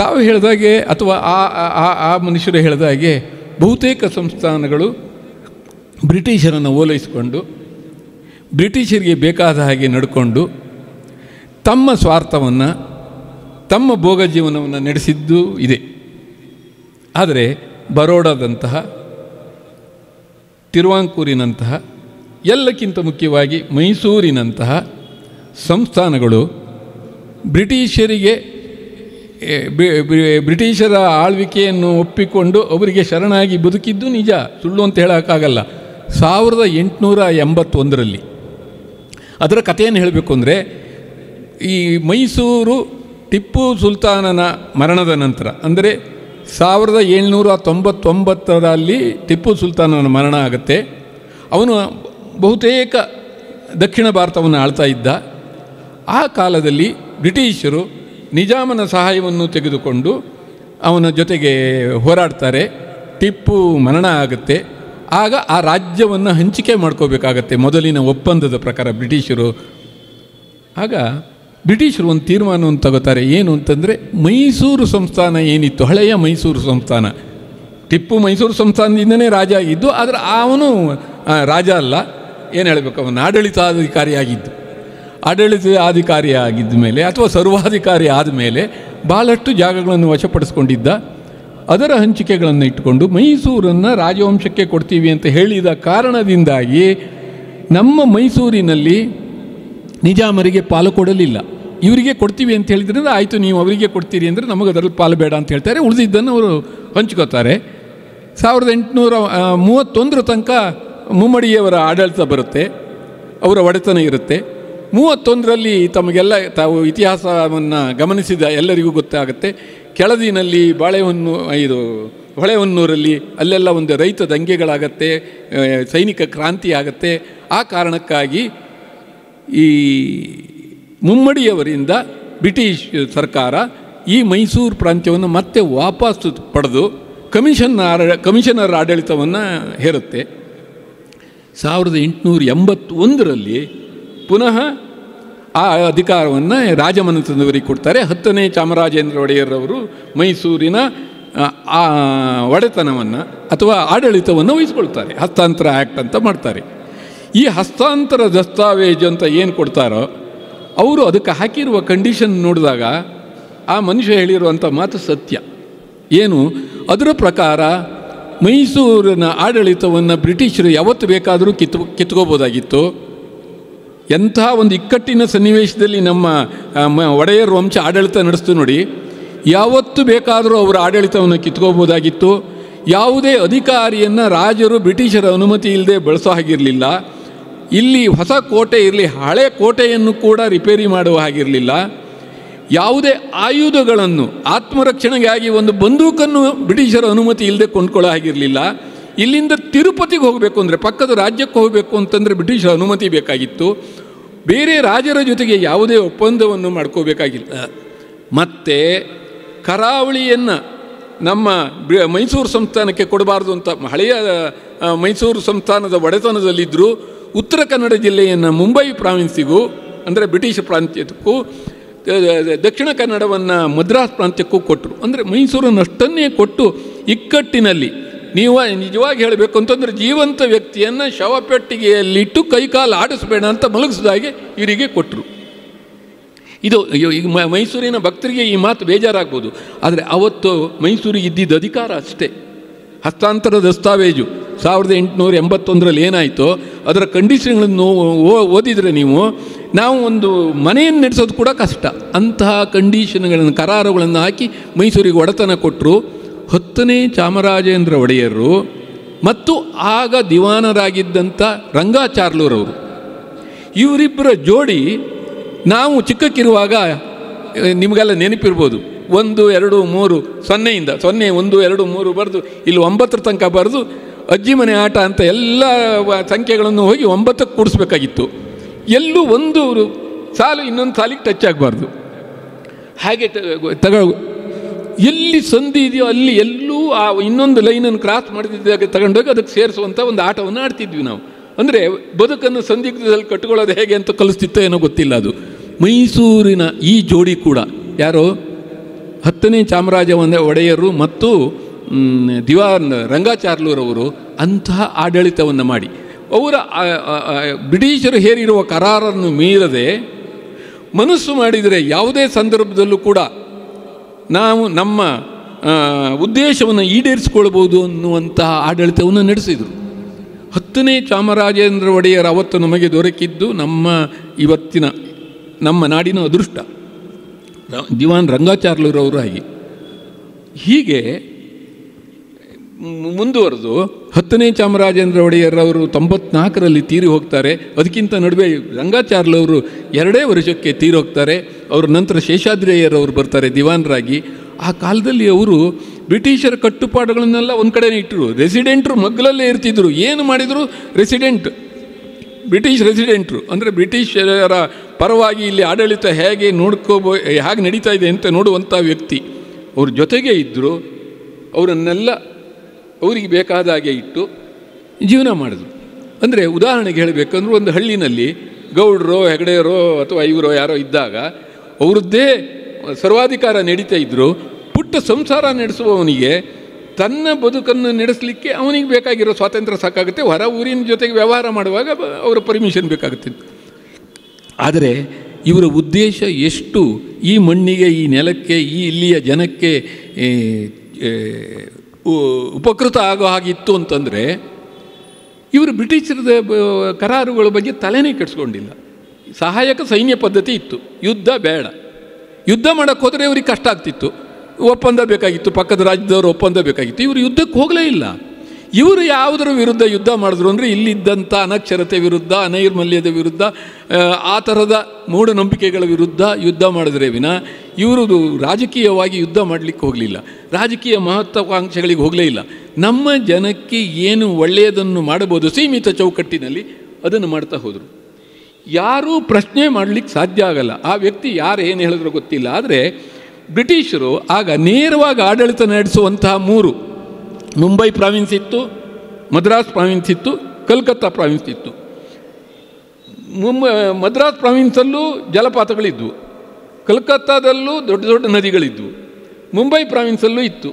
ತಾವು ಹೇಳಿದಾಗೆ ಅಥವಾ ಆ ಆ ಆ ಮನುಷ್ಯರು ಹೇಳಿದ ಹಾಗೆ ಬಹುತೇಕ ಸಂಸ್ಥಾನಗಳು ಬ್ರಿಟಿಷರನ್ನು ಓಲೈಸಿಕೊಂಡು ಬ್ರಿಟಿಷರಿಗೆ ಬೇಕಾದ ಹಾಗೆ ನಡ್ಕೊಂಡು ತಮ್ಮ ಸ್ವಾರ್ಥವನ್ನು ತಮ್ಮ ಭೋಗ ಜೀವನವನ್ನು ನಡೆಸಿದ್ದು ಇದೆ ಆದರೆ ಬರೋಡಾದಂತಹ ತಿರುವಾಂಕೂರಿನಂತಹ ಎಲ್ಲಕ್ಕಿಂತ ಮುಖ್ಯವಾಗಿ ಮೈಸೂರಿನಂತಹ ಸಂಸ್ಥಾನಗಳು ಬ್ರಿಟಿಷರಿಗೆ ಬ್ರಿಟಿಷರ ಆಳ್ವಿಕೆಯನ್ನು ಒಪ್ಪಿಕೊಂಡು ಅವರಿಗೆ ಶರಣಾಗಿ ಬದುಕಿದ್ದು ನಿಜ ಸುಳ್ಳು ಅಂತ ಹೇಳೋಕ್ಕಾಗಲ್ಲ ಸಾವಿರದ ಎಂಟುನೂರ ಎಂಬತ್ತೊಂದರಲ್ಲಿ ಅದರ ಕಥೆಯನ್ನು ಹೇಳಬೇಕು ಅಂದರೆ ಈ ಮೈಸೂರು ಟಿಪ್ಪು ಸುಲ್ತಾನನ ಮರಣದ ನಂತರ ಅಂದರೆ ಸಾವಿರದ ಏಳ್ನೂರ ತೊಂಬತ್ತೊಂಬತ್ತರಲ್ಲಿ ಟಿಪ್ಪು ಸುಲ್ತಾನನ ಮರಣ ಆಗುತ್ತೆ ಅವನು ಬಹುತೇಕ ದಕ್ಷಿಣ ಭಾರತವನ್ನು ಆಳ್ತಾ ಇದ್ದ ಆ ಕಾಲದಲ್ಲಿ ಬ್ರಿಟಿಷರು ನಿಜಾಮನ ಸಹಾಯವನ್ನು ತೆಗೆದುಕೊಂಡು ಅವನ ಜೊತೆಗೆ ಹೋರಾಡ್ತಾರೆ ಟಿಪ್ಪು ಮರಣ ಆಗುತ್ತೆ ಆಗ ಆ ರಾಜ್ಯವನ್ನು ಹಂಚಿಕೆ ಮಾಡ್ಕೋಬೇಕಾಗತ್ತೆ ಮೊದಲಿನ ಒಪ್ಪಂದದ ಪ್ರಕಾರ ಬ್ರಿಟಿಷರು ಆಗ ಬ್ರಿಟಿಷರು ಒಂದು ತೀರ್ಮಾನವನ್ನು ತಗೋತಾರೆ ಏನು ಅಂತಂದರೆ ಮೈಸೂರು ಸಂಸ್ಥಾನ ಏನಿತ್ತು ಹಳೆಯ ಮೈಸೂರು ಸಂಸ್ಥಾನ ಟಿಪ್ಪು ಮೈಸೂರು ಸಂಸ್ಥಾನದಿಂದನೇ ರಾಜ ಆಗಿದ್ದು ಆದರೆ ಅವನು ರಾಜ ಅಲ್ಲ ಏನು ಹೇಳಬೇಕು ಅವನು ಆಡಳಿತಾಧಿಕಾರಿಯಾಗಿದ್ದು ಆಡಳಿತ ಅಧಿಕಾರಿ ಆಗಿದ್ದ ಮೇಲೆ ಅಥವಾ ಸರ್ವಾಧಿಕಾರಿ ಆದ ಮೇಲೆ ಭಾಳಷ್ಟು ಜಾಗಗಳನ್ನು ವಶಪಡಿಸ್ಕೊಂಡಿದ್ದ ಅದರ ಹಂಚಿಕೆಗಳನ್ನು ಇಟ್ಟುಕೊಂಡು ಮೈಸೂರನ್ನು ರಾಜವಂಶಕ್ಕೆ ಕೊಡ್ತೀವಿ ಅಂತ ಹೇಳಿದ ಕಾರಣದಿಂದಾಗಿ ನಮ್ಮ ಮೈಸೂರಿನಲ್ಲಿ ನಿಜಾಮರಿಗೆ ಪಾಲು ಕೊಡಲಿಲ್ಲ ಇವರಿಗೆ ಕೊಡ್ತೀವಿ ಅಂತ ಹೇಳಿದ್ರಿಂದ ಆಯಿತು ನೀವು ಅವರಿಗೆ ಕೊಡ್ತೀರಿ ಅಂದರೆ ನಮಗೆ ಅದರಲ್ಲಿ ಪಾಲು ಬೇಡ ಅಂತ ಹೇಳ್ತಾರೆ ಉಳಿದಿದ್ದನ್ನು ಅವರು ಹಂಚ್ಕೋತಾರೆ ಸಾವಿರದ ಎಂಟುನೂರ ಮೂವತ್ತೊಂದರ ತನಕ ಮುಮ್ಮಡಿಯವರ ಆಡಳಿತ ಬರುತ್ತೆ ಅವರ ಒಡೆತನ ಇರುತ್ತೆ ಮೂವತ್ತೊಂದರಲ್ಲಿ ತಮಗೆಲ್ಲ ತಾವು ಇತಿಹಾಸವನ್ನು ಗಮನಿಸಿದ ಎಲ್ಲರಿಗೂ ಗೊತ್ತಾಗುತ್ತೆ ಕೆಳದಿನಲ್ಲಿ ಬಾಳೆಹೊನ್ನು ಇದು ಹೊಳೆಹೊನ್ನೂರಲ್ಲಿ ಅಲ್ಲೆಲ್ಲ ಒಂದು ರೈತ ದಂಗೆಗಳಾಗತ್ತೆ ಸೈನಿಕ ಕ್ರಾಂತಿ ಆಗತ್ತೆ ಆ ಕಾರಣಕ್ಕಾಗಿ ಈ ಮುಮ್ಮಡಿಯವರಿಂದ ಬ್ರಿಟಿಷ್ ಸರ್ಕಾರ ಈ ಮೈಸೂರು ಪ್ರಾಂತ್ಯವನ್ನು ಮತ್ತೆ ವಾಪಸ್ಸು ಪಡೆದು ಕಮಿಷನ್ ಕಮಿಷನರ್ ಆಡಳಿತವನ್ನು ಹೇರುತ್ತೆ ಸಾವಿರದ ಎಂಟುನೂರ ಎಂಬತ್ತೊಂದರಲ್ಲಿ ಪುನಃ ಆ ಅಧಿಕಾರವನ್ನು ರಾಜಮನೆತನದವರಿಗೆ ಕೊಡ್ತಾರೆ ಹತ್ತನೇ ಚಾಮರಾಜೇಂದ್ರ ಒಡೆಯರವರು ಮೈಸೂರಿನ ಆ ಒಡೆತನವನ್ನು ಅಥವಾ ಆಡಳಿತವನ್ನು ವಹಿಸ್ಕೊಳ್ತಾರೆ ಹಸ್ತಾಂತರ ಆ್ಯಕ್ಟ್ ಅಂತ ಮಾಡ್ತಾರೆ ಈ ಹಸ್ತಾಂತರ ದಸ್ತಾವೇಜು ಅಂತ ಏನು ಕೊಡ್ತಾರೋ ಅವರು ಅದಕ್ಕೆ ಹಾಕಿರುವ ಕಂಡೀಷನ್ ನೋಡಿದಾಗ ಆ ಮನುಷ್ಯ ಹೇಳಿರುವಂಥ ಮಾತು ಸತ್ಯ ಏನು ಅದರ ಪ್ರಕಾರ ಮೈಸೂರಿನ ಆಡಳಿತವನ್ನು ಬ್ರಿಟಿಷರು ಯಾವತ್ತು ಬೇಕಾದರೂ ಕಿತ್ ಕಿತ್ಕೋಬೋದಾಗಿತ್ತು ಎಂಥ ಒಂದು ಇಕ್ಕಟ್ಟಿನ ಸನ್ನಿವೇಶದಲ್ಲಿ ನಮ್ಮ ಒಡೆಯರ್ ವಂಶ ಆಡಳಿತ ನಡೆಸ್ತು ನೋಡಿ ಯಾವತ್ತು ಬೇಕಾದರೂ ಅವರ ಆಡಳಿತವನ್ನು ಕಿತ್ಕೋಬೋದಾಗಿತ್ತು ಯಾವುದೇ ಅಧಿಕಾರಿಯನ್ನು ರಾಜರು ಬ್ರಿಟಿಷರ ಅನುಮತಿ ಇಲ್ಲದೆ ಬಳಸೋ ಹಾಗಿರಲಿಲ್ಲ ಇಲ್ಲಿ ಹೊಸ ಕೋಟೆ ಇರಲಿ ಹಳೆ ಕೋಟೆಯನ್ನು ಕೂಡ ರಿಪೇರಿ ಮಾಡುವ ಹಾಗಿರಲಿಲ್ಲ ಯಾವುದೇ ಆಯುಧಗಳನ್ನು ಆತ್ಮರಕ್ಷಣೆಗಾಗಿ ಒಂದು ಬಂದೂಕನ್ನು ಬ್ರಿಟಿಷರ ಅನುಮತಿ ಇಲ್ಲದೆ ಕೊಂಡ್ಕೊಳ್ಳೋ ಹಾಗಿರಲಿಲ್ಲ ಇಲ್ಲಿಂದ ತಿರುಪತಿಗೆ ಹೋಗಬೇಕು ಅಂದರೆ ಪಕ್ಕದ ರಾಜ್ಯಕ್ಕೆ ಹೋಗಬೇಕು ಅಂತಂದರೆ ಬ್ರಿಟಿಷರ ಅನುಮತಿ ಬೇಕಾಗಿತ್ತು ಬೇರೆ ರಾಜರ ಜೊತೆಗೆ ಯಾವುದೇ ಒಪ್ಪಂದವನ್ನು ಮಾಡ್ಕೋಬೇಕಾಗಿಲ್ಲ ಮತ್ತು ಕರಾವಳಿಯನ್ನು ನಮ್ಮ ಮೈಸೂರು ಸಂಸ್ಥಾನಕ್ಕೆ ಕೊಡಬಾರ್ದು ಅಂತ ಹಳೆಯ ಮೈಸೂರು ಸಂಸ್ಥಾನದ ಒಡೆತನದಲ್ಲಿದ್ದರು ಉತ್ತರ ಕನ್ನಡ ಜಿಲ್ಲೆಯನ್ನು ಮುಂಬೈ ಪ್ರಾವಿನ್ಸಿಗೂ ಅಂದರೆ ಬ್ರಿಟಿಷ್ ಪ್ರಾಂತ್ಯಕ್ಕೂ ದಕ್ಷಿಣ ಕನ್ನಡವನ್ನು ಮದ್ರಾಸ್ ಪ್ರಾಂತ್ಯಕ್ಕೂ ಕೊಟ್ಟರು ಅಂದರೆ ಮೈಸೂರನ್ನು ಅಷ್ಟನ್ನೇ ಕೊಟ್ಟು ಇಕ್ಕಟ್ಟಿನಲ್ಲಿ ನೀವು ನಿಜವಾಗಿ ಹೇಳಬೇಕು ಅಂತಂದರೆ ಜೀವಂತ ವ್ಯಕ್ತಿಯನ್ನು ಶವಪೆಟ್ಟಿಗೆಯಲ್ಲಿಟ್ಟು ಕೈಕಾಲು ಆಡಿಸಬೇಡ ಅಂತ ಮಲಗಿಸಿದಾಗೆ ಇವರಿಗೆ ಕೊಟ್ಟರು ಇದು ಈಗ ಮೈಸೂರಿನ ಭಕ್ತರಿಗೆ ಈ ಮಾತು ಬೇಜಾರಾಗ್ಬೋದು ಆದರೆ ಅವತ್ತು ಮೈಸೂರಿಗೆ ಇದ್ದಿದ್ದ ಅಧಿಕಾರ ಅಷ್ಟೇ ಹಸ್ತಾಂತರ ದಸ್ತಾವೇಜು ಸಾವಿರದ ಎಂಟುನೂರ ಎಂಬತ್ತೊಂದರಲ್ಲಿ ಏನಾಯಿತು ಅದರ ಕಂಡೀಷನ್ಗಳನ್ನು ಓದಿದರೆ ನೀವು ನಾವು ಒಂದು ಮನೆಯನ್ನು ನಡೆಸೋದು ಕೂಡ ಕಷ್ಟ ಅಂತಹ ಕಂಡೀಷನ್ಗಳನ್ನು ಕರಾರುಗಳನ್ನು ಹಾಕಿ ಮೈಸೂರಿಗೆ ಒಡೆತನ ಕೊಟ್ಟರು ಹತ್ತನೇ ಚಾಮರಾಜೇಂದ್ರ ಒಡೆಯರು ಮತ್ತು ಆಗ ದಿವಾನರಾಗಿದ್ದಂಥ ರಂಗಾಚಾರ್ಲೂರವರು ಇವರಿಬ್ಬರ ಜೋಡಿ ನಾವು ಚಿಕ್ಕಕ್ಕಿರುವಾಗ ನಿಮಗೆಲ್ಲ ನೆನಪಿರ್ಬೋದು ಒಂದು ಎರಡು ಮೂರು ಸೊನ್ನೆಯಿಂದ ಸೊನ್ನೆ ಒಂದು ಎರಡು ಮೂರು ಬರೆದು ಇಲ್ಲಿ ಒಂಬತ್ತರ ತನಕ ಬರೆದು ಅಜ್ಜಿ ಮನೆ ಆಟ ಅಂತ ಎಲ್ಲ ಸಂಖ್ಯೆಗಳನ್ನು ಹೋಗಿ ಒಂಬತ್ತಕ್ಕೆ ಕೂಡಿಸ್ಬೇಕಾಗಿತ್ತು ಎಲ್ಲೂ ಒಂದು ಸಾಲು ಇನ್ನೊಂದು ಸಾಲಿಗೆ ಟಚ್ ಆಗಬಾರ್ದು ಹಾಗೆ ತಗೋ ಎಲ್ಲಿ ಸಂಧಿ ಇದೆಯೋ ಅಲ್ಲಿ ಎಲ್ಲೂ ಆ ಇನ್ನೊಂದು ಲೈನನ್ನು ಕ್ರಾಸ್ ಮಾಡಿದ್ದಾಗ ತಗೊಂಡೋಗಿ ಅದಕ್ಕೆ ಸೇರಿಸುವಂಥ ಒಂದು ಆಟವನ್ನು ಆಡ್ತಿದ್ವಿ ನಾವು ಅಂದರೆ ಬದುಕನ್ನು ಸಂದಿಗ್ಧದಲ್ಲಿ ಕಟ್ಕೊಳ್ಳೋದು ಹೇಗೆ ಅಂತ ಕಲಿಸ್ತಿತ್ತೋ ಏನೋ ಗೊತ್ತಿಲ್ಲ ಅದು ಮೈಸೂರಿನ ಈ ಜೋಡಿ ಕೂಡ ಯಾರೋ ಹತ್ತನೇ ಚಾಮರಾಜ ಒಡೆಯರು ಮತ್ತು ದಿವಾ ರಂಗಾಚಾರ್ಲೂರವರು ಅಂತಹ ಆಡಳಿತವನ್ನು ಮಾಡಿ ಅವರ ಬ್ರಿಟಿಷರು ಹೇರಿರುವ ಕರಾರನ್ನು ಮೀರದೆ ಮನಸ್ಸು ಮಾಡಿದರೆ ಯಾವುದೇ ಸಂದರ್ಭದಲ್ಲೂ ಕೂಡ ನಾವು ನಮ್ಮ ಉದ್ದೇಶವನ್ನು ಈಡೇರಿಸಿಕೊಳ್ಬೋದು ಅನ್ನುವಂತಹ ಆಡಳಿತವನ್ನು ನಡೆಸಿದರು ಹತ್ತನೇ ಚಾಮರಾಜೇಂದ್ರ ಒಡೆಯರ ಅವತ್ತು ನಮಗೆ ದೊರಕಿದ್ದು ನಮ್ಮ ಇವತ್ತಿನ ನಮ್ಮ ನಾಡಿನ ಅದೃಷ್ಟ ದಿವಾನ್ ರಂಗಾಚಾರ್ಲರವರು ಹಾಗೆ ಹೀಗೆ ಮುಂದುವರೆದು ಹತ್ತನೇ ಚಾಮರಾಜೇಂದ್ರ ಒಡೆಯರವರು ತೊಂಬತ್ನಾಲ್ಕರಲ್ಲಿ ತೀರಿ ಹೋಗ್ತಾರೆ ಅದಕ್ಕಿಂತ ನಡುವೆ ರಂಗಾಚಾರ್ಲವರು ಎರಡೇ ವರ್ಷಕ್ಕೆ ತೀರಿ ಹೋಗ್ತಾರೆ ಅವ್ರ ನಂತರ ಅವರು ಬರ್ತಾರೆ ದಿವಾನರಾಗಿ ಆ ಕಾಲದಲ್ಲಿ ಅವರು ಬ್ರಿಟಿಷರ ಕಟ್ಟುಪಾಡುಗಳನ್ನೆಲ್ಲ ಒಂದು ಕಡೆನೇ ಇಟ್ಟರು ರೆಸಿಡೆಂಟ್ರು ಮಗ್ಗಲಲ್ಲೇ ಇರ್ತಿದ್ರು ಏನು ಮಾಡಿದರು ರೆಸಿಡೆಂಟ್ ಬ್ರಿಟಿಷ್ ರೆಸಿಡೆಂಟ್ರು ಅಂದರೆ ಬ್ರಿಟಿಷರ ಪರವಾಗಿ ಇಲ್ಲಿ ಆಡಳಿತ ಹೇಗೆ ನೋಡ್ಕೋಬೋ ಹೇಗೆ ನಡೀತಾ ಇದೆ ಅಂತ ನೋಡುವಂಥ ವ್ಯಕ್ತಿ ಅವ್ರ ಜೊತೆಗೆ ಇದ್ದರು ಅವರನ್ನೆಲ್ಲ ಅವರಿಗೆ ಬೇಕಾದ ಹಾಗೆ ಇಟ್ಟು ಜೀವನ ಮಾಡಿದ್ರು ಅಂದರೆ ಉದಾಹರಣೆಗೆ ಹೇಳಬೇಕಂದ್ರೆ ಒಂದು ಹಳ್ಳಿನಲ್ಲಿ ಗೌಡ್ರೋ ಹೆಗಡೆಯರೋ ಅಥವಾ ಇವರೋ ಯಾರೋ ಇದ್ದಾಗ ಅವರದ್ದೇ ಸರ್ವಾಧಿಕಾರ ನಡೀತಾ ಇದ್ದರು ಪುಟ್ಟ ಸಂಸಾರ ನಡೆಸುವವನಿಗೆ ತನ್ನ ಬದುಕನ್ನು ನಡೆಸಲಿಕ್ಕೆ ಅವನಿಗೆ ಬೇಕಾಗಿರೋ ಸ್ವಾತಂತ್ರ್ಯ ಸಾಕಾಗುತ್ತೆ ಹೊರ ಊರಿನ ಜೊತೆಗೆ ವ್ಯವಹಾರ ಮಾಡುವಾಗ ಅವರ ಪರ್ಮಿಷನ್ ಬೇಕಾಗುತ್ತೆ ಆದರೆ ಇವರ ಉದ್ದೇಶ ಎಷ್ಟು ಈ ಮಣ್ಣಿಗೆ ಈ ನೆಲಕ್ಕೆ ಈ ಇಲ್ಲಿಯ ಜನಕ್ಕೆ ಉಪಕೃತ ಆಗೋ ಇತ್ತು ಅಂತಂದರೆ ಇವರು ಬ್ರಿಟಿಷರದ ಕರಾರುಗಳ ಬಗ್ಗೆ ತಲೆನೇ ಕೆಡಿಸ್ಕೊಂಡಿಲ್ಲ ಸಹಾಯಕ ಸೈನ್ಯ ಪದ್ಧತಿ ಇತ್ತು ಯುದ್ಧ ಬೇಡ ಯುದ್ಧ ಮಾಡೋಕ್ಕೆ ಹೋದರೆ ಇವ್ರಿಗೆ ಕಷ್ಟ ಆಗ್ತಿತ್ತು ಒಪ್ಪಂದ ಬೇಕಾಗಿತ್ತು ಪಕ್ಕದ ರಾಜ್ಯದವರು ಒಪ್ಪಂದ ಬೇಕಾಗಿತ್ತು ಇವರು ಯುದ್ಧಕ್ಕೆ ಹೋಗಲೇ ಇಲ್ಲ ಇವರು ಯಾವುದರ ವಿರುದ್ಧ ಯುದ್ಧ ಮಾಡಿದ್ರು ಅಂದರೆ ಇಲ್ಲಿದ್ದಂಥ ಅನಕ್ಷರತೆ ವಿರುದ್ಧ ಅನೈರ್ಮಲ್ಯದ ವಿರುದ್ಧ ಆ ಥರದ ಮೂಢನಂಬಿಕೆಗಳ ವಿರುದ್ಧ ಯುದ್ಧ ಮಾಡಿದ್ರೆ ವಿನ ಇವರು ರಾಜಕೀಯವಾಗಿ ಯುದ್ಧ ಮಾಡಲಿಕ್ಕೆ ಹೋಗಲಿಲ್ಲ ರಾಜಕೀಯ ಮಹತ್ವಾಕಾಂಕ್ಷೆಗಳಿಗೆ ಹೋಗಲೇ ಇಲ್ಲ ನಮ್ಮ ಜನಕ್ಕೆ ಏನು ಒಳ್ಳೆಯದನ್ನು ಮಾಡಬಹುದು ಸೀಮಿತ ಚೌಕಟ್ಟಿನಲ್ಲಿ ಅದನ್ನು ಮಾಡ್ತಾ ಹೋದರು ಯಾರೂ ಪ್ರಶ್ನೆ ಮಾಡಲಿಕ್ಕೆ ಸಾಧ್ಯ ಆಗಲ್ಲ ಆ ವ್ಯಕ್ತಿ ಯಾರು ಏನು ಹೇಳಿದ್ರು ಗೊತ್ತಿಲ್ಲ ಆದರೆ ಬ್ರಿಟಿಷರು ಆಗ ನೇರವಾಗಿ ಆಡಳಿತ ನಡೆಸುವಂತಹ ಮೂರು ಮುಂಬೈ ಪ್ರಾವಿನ್ಸ್ ಇತ್ತು ಮದ್ರಾಸ್ ಪ್ರಾವಿನ್ಸ್ ಇತ್ತು ಕಲ್ಕತ್ತಾ ಪ್ರಾವಿನ್ಸ್ ಇತ್ತು ಮುಂಬೈ ಮದ್ರಾಸ್ ಪ್ರಾವಿನ್ಸಲ್ಲೂ ಜಲಪಾತಗಳಿದ್ವು ಕಲ್ಕತ್ತಾದಲ್ಲೂ ದೊಡ್ಡ ದೊಡ್ಡ ನದಿಗಳಿದ್ವು ಮುಂಬೈ ಪ್ರಾವಿನ್ಸಲ್ಲೂ ಇತ್ತು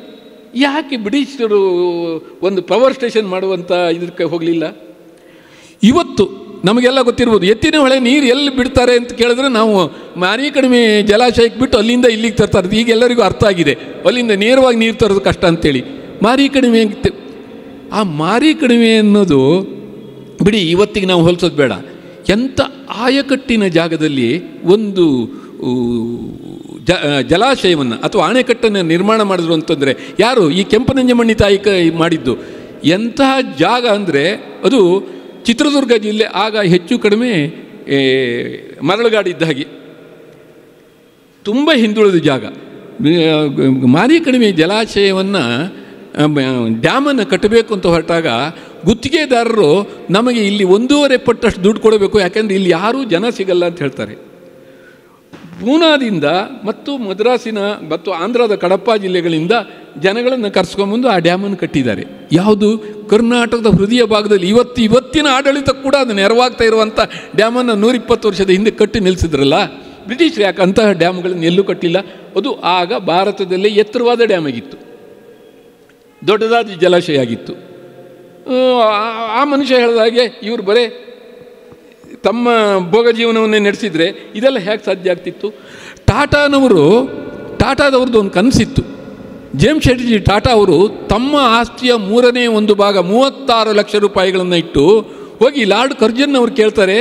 ಯಾಕೆ ಬ್ರಿಟಿಷರು ಒಂದು ಪವರ್ ಸ್ಟೇಷನ್ ಮಾಡುವಂಥ ಇದಕ್ಕೆ ಹೋಗಲಿಲ್ಲ ಇವತ್ತು ನಮಗೆಲ್ಲ ಗೊತ್ತಿರ್ಬೋದು ಎತ್ತಿನ ಹೊಳೆ ನೀರು ಎಲ್ಲಿ ಬಿಡ್ತಾರೆ ಅಂತ ಕೇಳಿದ್ರೆ ನಾವು ಮಾರಿ ಕಡಿಮೆ ಜಲಾಶಯಕ್ಕೆ ಬಿಟ್ಟು ಅಲ್ಲಿಂದ ಇಲ್ಲಿಗೆ ತರ್ತಾರೆ ಈಗೆಲ್ಲರಿಗೂ ಅರ್ಥ ಆಗಿದೆ ಅಲ್ಲಿಂದ ನೇರವಾಗಿ ನೀರು ತರೋದು ಕಷ್ಟ ಅಂತೇಳಿ ಮಾರಿ ಅಂತ ಆ ಮಾರಿ ಅನ್ನೋದು ಬಿಡಿ ಇವತ್ತಿಗೆ ನಾವು ಹೋಲಿಸೋದು ಬೇಡ ಎಂಥ ಆಯಕಟ್ಟಿನ ಜಾಗದಲ್ಲಿ ಒಂದು ಜ ಜಲಾಶಯವನ್ನು ಅಥವಾ ಆಣೆಕಟ್ಟನ್ನು ನಿರ್ಮಾಣ ಮಾಡಿದ್ರು ಅಂತಂದರೆ ಯಾರು ಈ ಕೆಂಪನಂಜಮಣ್ಣಿ ತಾಯಿ ಮಾಡಿದ್ದು ಎಂತಹ ಜಾಗ ಅಂದರೆ ಅದು ಚಿತ್ರದುರ್ಗ ಜಿಲ್ಲೆ ಆಗ ಹೆಚ್ಚು ಕಡಿಮೆ ಮರಳುಗಾಡಿದ್ದ ಹಾಗೆ ತುಂಬ ಹಿಂದುಳಿದ ಜಾಗ ಮಾರಿ ಕಡಿಮೆ ಜಲಾಶಯವನ್ನು ಡ್ಯಾಮನ್ನು ಕಟ್ಟಬೇಕು ಅಂತ ಹೊರಟಾಗ ಗುತ್ತಿಗೆದಾರರು ನಮಗೆ ಇಲ್ಲಿ ಒಂದೂವರೆ ಪಟ್ಟಷ್ಟು ದುಡ್ಡು ಕೊಡಬೇಕು ಯಾಕೆಂದರೆ ಇಲ್ಲಿ ಯಾರೂ ಜನ ಸಿಗಲ್ಲ ಅಂತ ಹೇಳ್ತಾರೆ ಪೂನಾದಿಂದ ಮತ್ತು ಮದ್ರಾಸಿನ ಮತ್ತು ಆಂಧ್ರದ ಕಡಪ ಜಿಲ್ಲೆಗಳಿಂದ ಜನಗಳನ್ನು ಕರೆಸ್ಕೊಂಬಂದು ಆ ಡ್ಯಾಮನ್ನು ಕಟ್ಟಿದ್ದಾರೆ ಯಾವುದು ಕರ್ನಾಟಕದ ಹೃದಯ ಭಾಗದಲ್ಲಿ ಇವತ್ತು ಇವತ್ತಿನ ಆಡಳಿತ ಕೂಡ ಅದು ನೆರವಾಗ್ತಾ ಇರುವಂಥ ಡ್ಯಾಮನ್ನು ನೂರಿಪ್ಪತ್ತು ವರ್ಷದ ಹಿಂದೆ ಕಟ್ಟಿ ನಿಲ್ಲಿಸಿದ್ರಲ್ಲ ಬ್ರಿಟಿಷರು ಯಾಕೆ ಅಂತಹ ಡ್ಯಾಮ್ಗಳನ್ನು ಎಲ್ಲೂ ಕಟ್ಟಿಲ್ಲ ಅದು ಆಗ ಭಾರತದಲ್ಲೇ ಎತ್ತರವಾದ ಡ್ಯಾಮ್ ಆಗಿತ್ತು ದೊಡ್ಡದಾದ ಜಲಾಶಯ ಆಗಿತ್ತು ಆ ಮನುಷ್ಯ ಹೇಳಿದ ಹಾಗೆ ಇವರು ಬರೇ ತಮ್ಮ ಭೋಗ ಜೀವನವನ್ನೇ ನಡೆಸಿದರೆ ಇದೆಲ್ಲ ಹೇಗೆ ಸಾಧ್ಯ ಆಗ್ತಿತ್ತು ಟಾಟಾನವರು ಟಾಟಾದವ್ರದ್ದು ಒಂದು ಕನಸಿತ್ತು ಜೇಮ್ ಶೆಟ್ಟಿಜಿ ಟಾಟಾ ಅವರು ತಮ್ಮ ಆಸ್ತಿಯ ಮೂರನೇ ಒಂದು ಭಾಗ ಮೂವತ್ತಾರು ಲಕ್ಷ ರೂಪಾಯಿಗಳನ್ನು ಇಟ್ಟು ಹೋಗಿ ಲಾರ್ಡ್ ಕರ್ಜನ್ ಅವರು ಕೇಳ್ತಾರೆ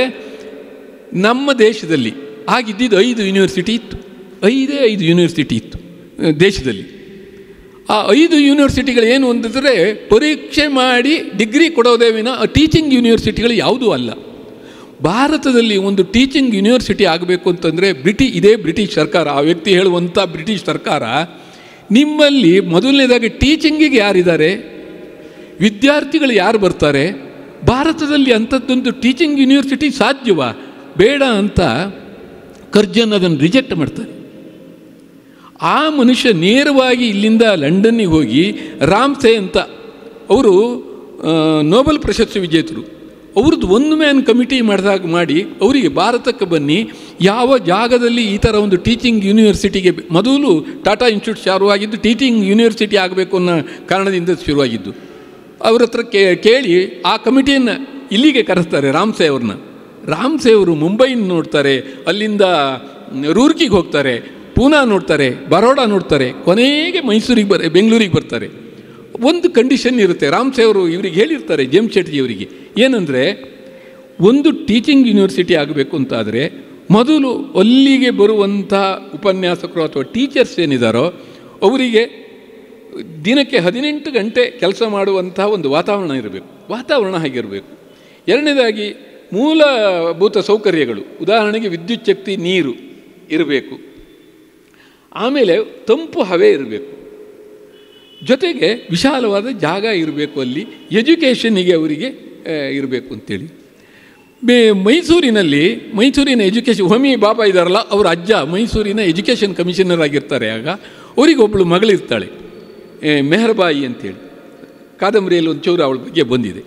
ನಮ್ಮ ದೇಶದಲ್ಲಿ ಆಗಿದ್ದಿದ್ದು ಐದು ಯೂನಿವರ್ಸಿಟಿ ಇತ್ತು ಐದೇ ಐದು ಯೂನಿವರ್ಸಿಟಿ ಇತ್ತು ದೇಶದಲ್ಲಿ ಆ ಐದು ಯೂನಿವರ್ಸಿಟಿಗಳು ಏನು ಒಂದಿದ್ರೆ ಪರೀಕ್ಷೆ ಮಾಡಿ ಡಿಗ್ರಿ ಕೊಡೋದೇ ವಿನ ಟೀಚಿಂಗ್ ಯೂನಿವರ್ಸಿಟಿಗಳು ಯಾವುದೂ ಅಲ್ಲ ಭಾರತದಲ್ಲಿ ಒಂದು ಟೀಚಿಂಗ್ ಯೂನಿವರ್ಸಿಟಿ ಆಗಬೇಕು ಅಂತಂದರೆ ಬ್ರಿಟಿ ಇದೇ ಬ್ರಿಟಿಷ್ ಸರ್ಕಾರ ಆ ವ್ಯಕ್ತಿ ಹೇಳುವಂಥ ಬ್ರಿಟಿಷ್ ಸರ್ಕಾರ ನಿಮ್ಮಲ್ಲಿ ಮೊದಲನೇದಾಗಿ ಟೀಚಿಂಗಿಗೆ ಯಾರಿದ್ದಾರೆ ವಿದ್ಯಾರ್ಥಿಗಳು ಯಾರು ಬರ್ತಾರೆ ಭಾರತದಲ್ಲಿ ಅಂಥದ್ದೊಂದು ಟೀಚಿಂಗ್ ಯೂನಿವರ್ಸಿಟಿ ಸಾಧ್ಯವ ಬೇಡ ಅಂತ ಕರ್ಜನ್ ಅದನ್ನು ರಿಜೆಕ್ಟ್ ಮಾಡ್ತಾರೆ ಆ ಮನುಷ್ಯ ನೇರವಾಗಿ ಇಲ್ಲಿಂದ ಲಂಡನ್ನಿಗೆ ಹೋಗಿ ರಾಮ್ ಸೇ ಅಂತ ಅವರು ನೋಬೆಲ್ ಪ್ರಶಸ್ತಿ ವಿಜೇತರು ಅವ್ರದ್ದು ಒಂದು ಮ್ಯಾನ್ ಕಮಿಟಿ ಮಾಡಿದಾಗ ಮಾಡಿ ಅವರಿಗೆ ಭಾರತಕ್ಕೆ ಬನ್ನಿ ಯಾವ ಜಾಗದಲ್ಲಿ ಈ ಥರ ಒಂದು ಟೀಚಿಂಗ್ ಯೂನಿವರ್ಸಿಟಿಗೆ ಮೊದಲು ಟಾಟಾ ಇನ್ಸ್ಟಿಟ್ಯೂಟ್ ಶುರುವಾಗಿದ್ದು ಟೀಚಿಂಗ್ ಯೂನಿವರ್ಸಿಟಿ ಆಗಬೇಕು ಅನ್ನೋ ಕಾರಣದಿಂದ ಶುರುವಾಗಿದ್ದು ಅವ್ರ ಹತ್ರ ಕೇಳಿ ಆ ಕಮಿಟಿಯನ್ನು ಇಲ್ಲಿಗೆ ಕರೆಸ್ತಾರೆ ರಾಮ್ಸೆ ಅವ್ರನ್ನ ರಾಮ್ಸೆ ಅವರು ಮುಂಬೈನ ನೋಡ್ತಾರೆ ಅಲ್ಲಿಂದ ರೂರ್ಕಿಗೆ ಹೋಗ್ತಾರೆ ಪೂನಾ ನೋಡ್ತಾರೆ ಬರೋಡಾ ನೋಡ್ತಾರೆ ಕೊನೆಗೆ ಮೈಸೂರಿಗೆ ಬರ ಬೆಂಗಳೂರಿಗೆ ಬರ್ತಾರೆ ಒಂದು ಕಂಡೀಷನ್ ಇರುತ್ತೆ ರಾಮ್ ಸೇವರು ಇವರಿಗೆ ಹೇಳಿರ್ತಾರೆ ಜೇಮ್ ಅವರಿಗೆ ಏನಂದರೆ ಒಂದು ಟೀಚಿಂಗ್ ಯೂನಿವರ್ಸಿಟಿ ಆಗಬೇಕು ಅಂತಾದರೆ ಮೊದಲು ಅಲ್ಲಿಗೆ ಬರುವಂಥ ಉಪನ್ಯಾಸಕರು ಅಥವಾ ಟೀಚರ್ಸ್ ಏನಿದ್ದಾರೋ ಅವರಿಗೆ ದಿನಕ್ಕೆ ಹದಿನೆಂಟು ಗಂಟೆ ಕೆಲಸ ಮಾಡುವಂಥ ಒಂದು ವಾತಾವರಣ ಇರಬೇಕು ವಾತಾವರಣ ಹಾಗಿರಬೇಕು ಎರಡನೇದಾಗಿ ಮೂಲಭೂತ ಸೌಕರ್ಯಗಳು ಉದಾಹರಣೆಗೆ ವಿದ್ಯುಚ್ಛಕ್ತಿ ನೀರು ಇರಬೇಕು ಆಮೇಲೆ ತಂಪು ಹವೆ ಇರಬೇಕು ಜೊತೆಗೆ ವಿಶಾಲವಾದ ಜಾಗ ಇರಬೇಕು ಅಲ್ಲಿ ಎಜುಕೇಷನಿಗೆ ಅವರಿಗೆ ಇರಬೇಕು ಅಂತೇಳಿ ಮೇ ಮೈಸೂರಿನಲ್ಲಿ ಮೈಸೂರಿನ ಎಜುಕೇಷನ್ ಹೋಮಿ ಬಾಬಾ ಇದ್ದಾರಲ್ಲ ಅವರ ಅಜ್ಜ ಮೈಸೂರಿನ ಎಜುಕೇಷನ್ ಕಮಿಷನರ್ ಆಗಿರ್ತಾರೆ ಆಗ ಅವರಿಗೆ ಒಬ್ಬಳು ಮಗಳಿರ್ತಾಳೆ ಮೆಹರ್ಬಾಯಿ ಅಂತೇಳಿ ಕಾದಂಬರಿಯಲ್ಲಿ ಒಂಚೂರು ಅವಳ ಬಗ್ಗೆ ಬಂದಿದೆ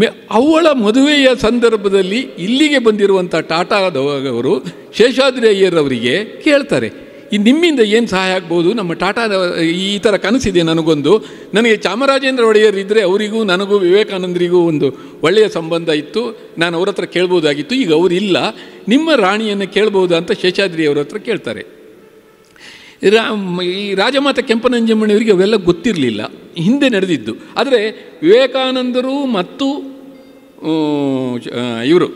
ಮೆ ಅವಳ ಮದುವೆಯ ಸಂದರ್ಭದಲ್ಲಿ ಇಲ್ಲಿಗೆ ಬಂದಿರುವಂಥ ಟಾಟಾದವರು ಶೇಷಾದ್ರಿ ಅಯ್ಯರವರಿಗೆ ಕೇಳ್ತಾರೆ ಈ ನಿಮ್ಮಿಂದ ಏನು ಸಹಾಯ ಆಗ್ಬೋದು ನಮ್ಮ ಟಾಟಾ ಈ ಥರ ಕನಸಿದೆ ನನಗೊಂದು ನನಗೆ ಚಾಮರಾಜೇಂದ್ರ ಒಡೆಯರ್ ಇದ್ದರೆ ಅವರಿಗೂ ನನಗೂ ವಿವೇಕಾನಂದರಿಗೂ ಒಂದು ಒಳ್ಳೆಯ ಸಂಬಂಧ ಇತ್ತು ನಾನು ಅವ್ರ ಹತ್ರ ಕೇಳ್ಬೋದಾಗಿತ್ತು ಈಗ ಅವರಿಲ್ಲ ನಿಮ್ಮ ರಾಣಿಯನ್ನು ಕೇಳ್ಬೋದು ಅಂತ ಶೇಷಾದ್ರಿ ಅವ್ರ ಹತ್ರ ಕೇಳ್ತಾರೆ ರಾ ಈ ರಾಜಮಾತ ಕೆಂಪನಂಜಮ್ಮಣಿಯವರಿಗೆ ಅವೆಲ್ಲ ಗೊತ್ತಿರಲಿಲ್ಲ ಹಿಂದೆ ನಡೆದಿದ್ದು ಆದರೆ ವಿವೇಕಾನಂದರು ಮತ್ತು ಇವರು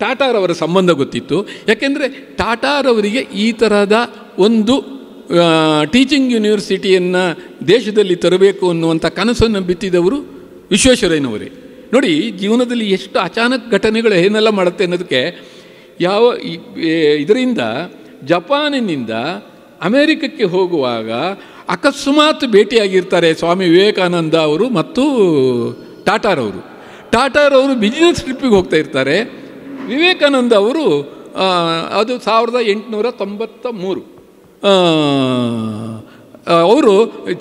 ಟಾಟಾರವರ ಸಂಬಂಧ ಗೊತ್ತಿತ್ತು ಯಾಕೆಂದರೆ ಟಾಟಾರವರಿಗೆ ಈ ತರಹದ ಒಂದು ಟೀಚಿಂಗ್ ಯೂನಿವರ್ಸಿಟಿಯನ್ನು ದೇಶದಲ್ಲಿ ತರಬೇಕು ಅನ್ನುವಂಥ ಕನಸನ್ನು ಬಿತ್ತಿದವರು ವಿಶ್ವೇಶ್ವರಯ್ಯನವರೇ ನೋಡಿ ಜೀವನದಲ್ಲಿ ಎಷ್ಟು ಅಚಾನಕ್ ಘಟನೆಗಳು ಏನೆಲ್ಲ ಮಾಡುತ್ತೆ ಅನ್ನೋದಕ್ಕೆ ಯಾವ ಇದರಿಂದ ಜಪಾನಿನಿಂದ ಅಮೇರಿಕಕ್ಕೆ ಹೋಗುವಾಗ ಅಕಸ್ಮಾತ್ ಭೇಟಿಯಾಗಿರ್ತಾರೆ ಸ್ವಾಮಿ ವಿವೇಕಾನಂದ ಅವರು ಮತ್ತು ಟಾಟಾರವರು ಟಾಟಾರವರು ಬಿಸ್ನೆಸ್ ಟ್ರಿಪ್ಪಿಗೆ ಹೋಗ್ತಾ ಇರ್ತಾರೆ ವಿವೇಕಾನಂದ ಅವರು ಅದು ಸಾವಿರದ ಎಂಟುನೂರ ತೊಂಬತ್ತ ಮೂರು ಅವರು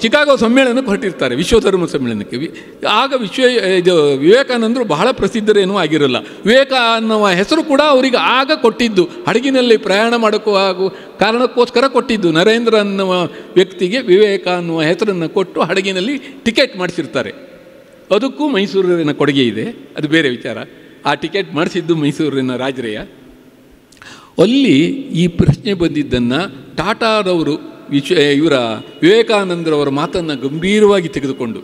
ಚಿಕಾಗೋ ಸಮ್ಮೇಳನಕ್ಕೆ ಹೊರಟಿರ್ತಾರೆ ವಿಶ್ವಧರ್ಮ ಸಮ್ಮೇಳನಕ್ಕೆ ಆಗ ವಿಶ್ವ ಇದು ವಿವೇಕಾನಂದರು ಬಹಳ ಪ್ರಸಿದ್ಧರೇನೂ ಆಗಿರಲ್ಲ ವಿವೇಕ ಅನ್ನೋ ಹೆಸರು ಕೂಡ ಅವರಿಗೆ ಆಗ ಕೊಟ್ಟಿದ್ದು ಹಡಗಿನಲ್ಲಿ ಪ್ರಯಾಣ ಮಾಡೋಕ್ಕೂ ಹಾಗೂ ಕಾರಣಕ್ಕೋಸ್ಕರ ಕೊಟ್ಟಿದ್ದು ನರೇಂದ್ರ ಅನ್ನುವ ವ್ಯಕ್ತಿಗೆ ವಿವೇಕ ಅನ್ನುವ ಹೆಸರನ್ನು ಕೊಟ್ಟು ಹಡಗಿನಲ್ಲಿ ಟಿಕೆಟ್ ಮಾಡಿಸಿರ್ತಾರೆ ಅದಕ್ಕೂ ಮೈಸೂರಿನ ಕೊಡುಗೆ ಇದೆ ಅದು ಬೇರೆ ವಿಚಾರ ಆ ಟಿಕೆಟ್ ಮಾಡಿಸಿದ್ದು ಮೈಸೂರಿನ ರಾಜರೆಯ ಅಲ್ಲಿ ಈ ಪ್ರಶ್ನೆ ಬಂದಿದ್ದನ್ನು ಟಾಟಾದವರು ವಿಚ ಇವರ ವಿವೇಕಾನಂದರವರ ಮಾತನ್ನು ಗಂಭೀರವಾಗಿ ತೆಗೆದುಕೊಂಡು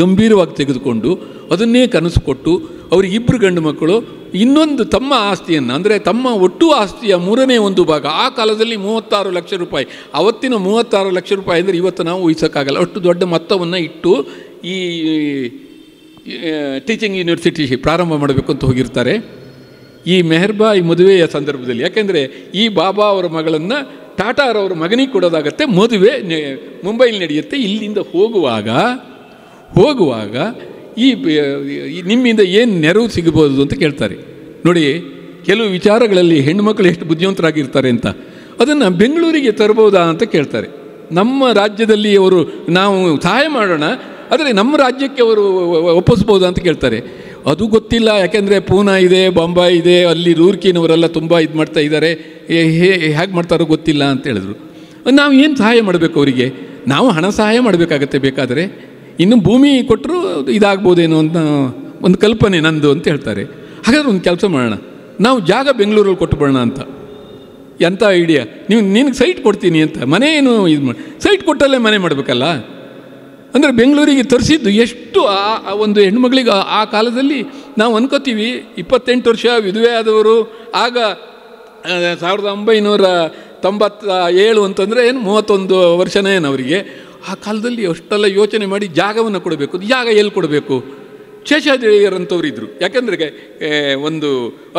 ಗಂಭೀರವಾಗಿ ತೆಗೆದುಕೊಂಡು ಅದನ್ನೇ ಕನಸು ಕೊಟ್ಟು ಅವರಿಗಿಬ್ಬರು ಗಂಡು ಮಕ್ಕಳು ಇನ್ನೊಂದು ತಮ್ಮ ಆಸ್ತಿಯನ್ನು ಅಂದರೆ ತಮ್ಮ ಒಟ್ಟು ಆಸ್ತಿಯ ಮೂರನೇ ಒಂದು ಭಾಗ ಆ ಕಾಲದಲ್ಲಿ ಮೂವತ್ತಾರು ಲಕ್ಷ ರೂಪಾಯಿ ಅವತ್ತಿನ ಮೂವತ್ತಾರು ಲಕ್ಷ ರೂಪಾಯಿ ಅಂದರೆ ಇವತ್ತು ನಾವು ಊಹಿಸೋಕ್ಕಾಗಲ್ಲ ಅಷ್ಟು ದೊಡ್ಡ ಮೊತ್ತವನ್ನು ಇಟ್ಟು ಈ ಟೀಚಿಂಗ್ ಯೂನಿವರ್ಸಿಟಿ ಪ್ರಾರಂಭ ಮಾಡಬೇಕು ಅಂತ ಹೋಗಿರ್ತಾರೆ ಈ ಮೆಹರ್ಬಾಯಿ ಮದುವೆಯ ಸಂದರ್ಭದಲ್ಲಿ ಯಾಕೆಂದರೆ ಈ ಬಾಬಾ ಅವರ ಮಗಳನ್ನು ಟಾಟಾರವ್ರ ಮಗನಿಗೆ ಕೊಡೋದಾಗತ್ತೆ ಮದುವೆ ಮುಂಬೈಲಿ ನಡೆಯುತ್ತೆ ಇಲ್ಲಿಂದ ಹೋಗುವಾಗ ಹೋಗುವಾಗ ಈ ನಿಮ್ಮಿಂದ ಏನು ನೆರವು ಸಿಗಬಹುದು ಅಂತ ಕೇಳ್ತಾರೆ ನೋಡಿ ಕೆಲವು ವಿಚಾರಗಳಲ್ಲಿ ಹೆಣ್ಣುಮಕ್ಕಳು ಎಷ್ಟು ಬುದ್ಧಿವಂತರಾಗಿರ್ತಾರೆ ಅಂತ ಅದನ್ನು ಬೆಂಗಳೂರಿಗೆ ತರ್ಬೋದಾ ಅಂತ ಕೇಳ್ತಾರೆ ನಮ್ಮ ರಾಜ್ಯದಲ್ಲಿ ಅವರು ನಾವು ಸಹಾಯ ಮಾಡೋಣ ಆದರೆ ನಮ್ಮ ರಾಜ್ಯಕ್ಕೆ ಅವರು ಒಪ್ಪಿಸ್ಬೋದು ಅಂತ ಕೇಳ್ತಾರೆ ಅದು ಗೊತ್ತಿಲ್ಲ ಯಾಕೆಂದರೆ ಪೂನಾ ಇದೆ ಬಾಂಬಾಯ್ ಇದೆ ಅಲ್ಲಿ ರೂರ್ಕಿನವರೆಲ್ಲ ತುಂಬ ಇದು ಮಾಡ್ತಾ ಇದ್ದಾರೆ ಹೇ ಹೇಗೆ ಮಾಡ್ತಾರೋ ಗೊತ್ತಿಲ್ಲ ಅಂತ ಹೇಳಿದ್ರು ನಾವು ಏನು ಸಹಾಯ ಮಾಡಬೇಕು ಅವರಿಗೆ ನಾವು ಹಣ ಸಹಾಯ ಮಾಡಬೇಕಾಗತ್ತೆ ಬೇಕಾದರೆ ಇನ್ನು ಭೂಮಿ ಕೊಟ್ಟರು ಇದಾಗ್ಬೋದೇನು ಅಂತ ಒಂದು ಕಲ್ಪನೆ ನಂದು ಅಂತ ಹೇಳ್ತಾರೆ ಹಾಗಾದ್ರೆ ಒಂದು ಕೆಲಸ ಮಾಡೋಣ ನಾವು ಜಾಗ ಬೆಂಗಳೂರಲ್ಲಿ ಕೊಟ್ಟುಬಿಡೋಣ ಅಂತ ಎಂಥ ಐಡಿಯಾ ನೀವು ನಿನಗೆ ಸೈಟ್ ಕೊಡ್ತೀನಿ ಅಂತ ಮನೆ ಏನು ಇದು ಮಾಡಿ ಸೈಟ್ ಕೊಟ್ಟಲ್ಲೇ ಮನೆ ಮಾಡಬೇಕಲ್ಲ ಅಂದರೆ ಬೆಂಗಳೂರಿಗೆ ತರಿಸಿದ್ದು ಎಷ್ಟು ಆ ಒಂದು ಹೆಣ್ಮಗಳಿಗೆ ಆ ಕಾಲದಲ್ಲಿ ನಾವು ಅನ್ಕೋತೀವಿ ಇಪ್ಪತ್ತೆಂಟು ವರ್ಷ ವಿಧುವೆ ಆದವರು ಆಗ ಸಾವಿರದ ಒಂಬೈನೂರ ತೊಂಬತ್ತ ಏಳು ಅಂತಂದರೆ ಏನು ಮೂವತ್ತೊಂದು ವರ್ಷನೇ ಏನು ಅವರಿಗೆ ಆ ಕಾಲದಲ್ಲಿ ಅಷ್ಟೆಲ್ಲ ಯೋಚನೆ ಮಾಡಿ ಜಾಗವನ್ನು ಕೊಡಬೇಕು ಜಾಗ ಎಲ್ಲಿ ಕೊಡಬೇಕು ಶೇಷಾದ್ರಿಯರಂಥವ್ರು ಇದ್ದರು ಯಾಕಂದ್ರೆ ಒಂದು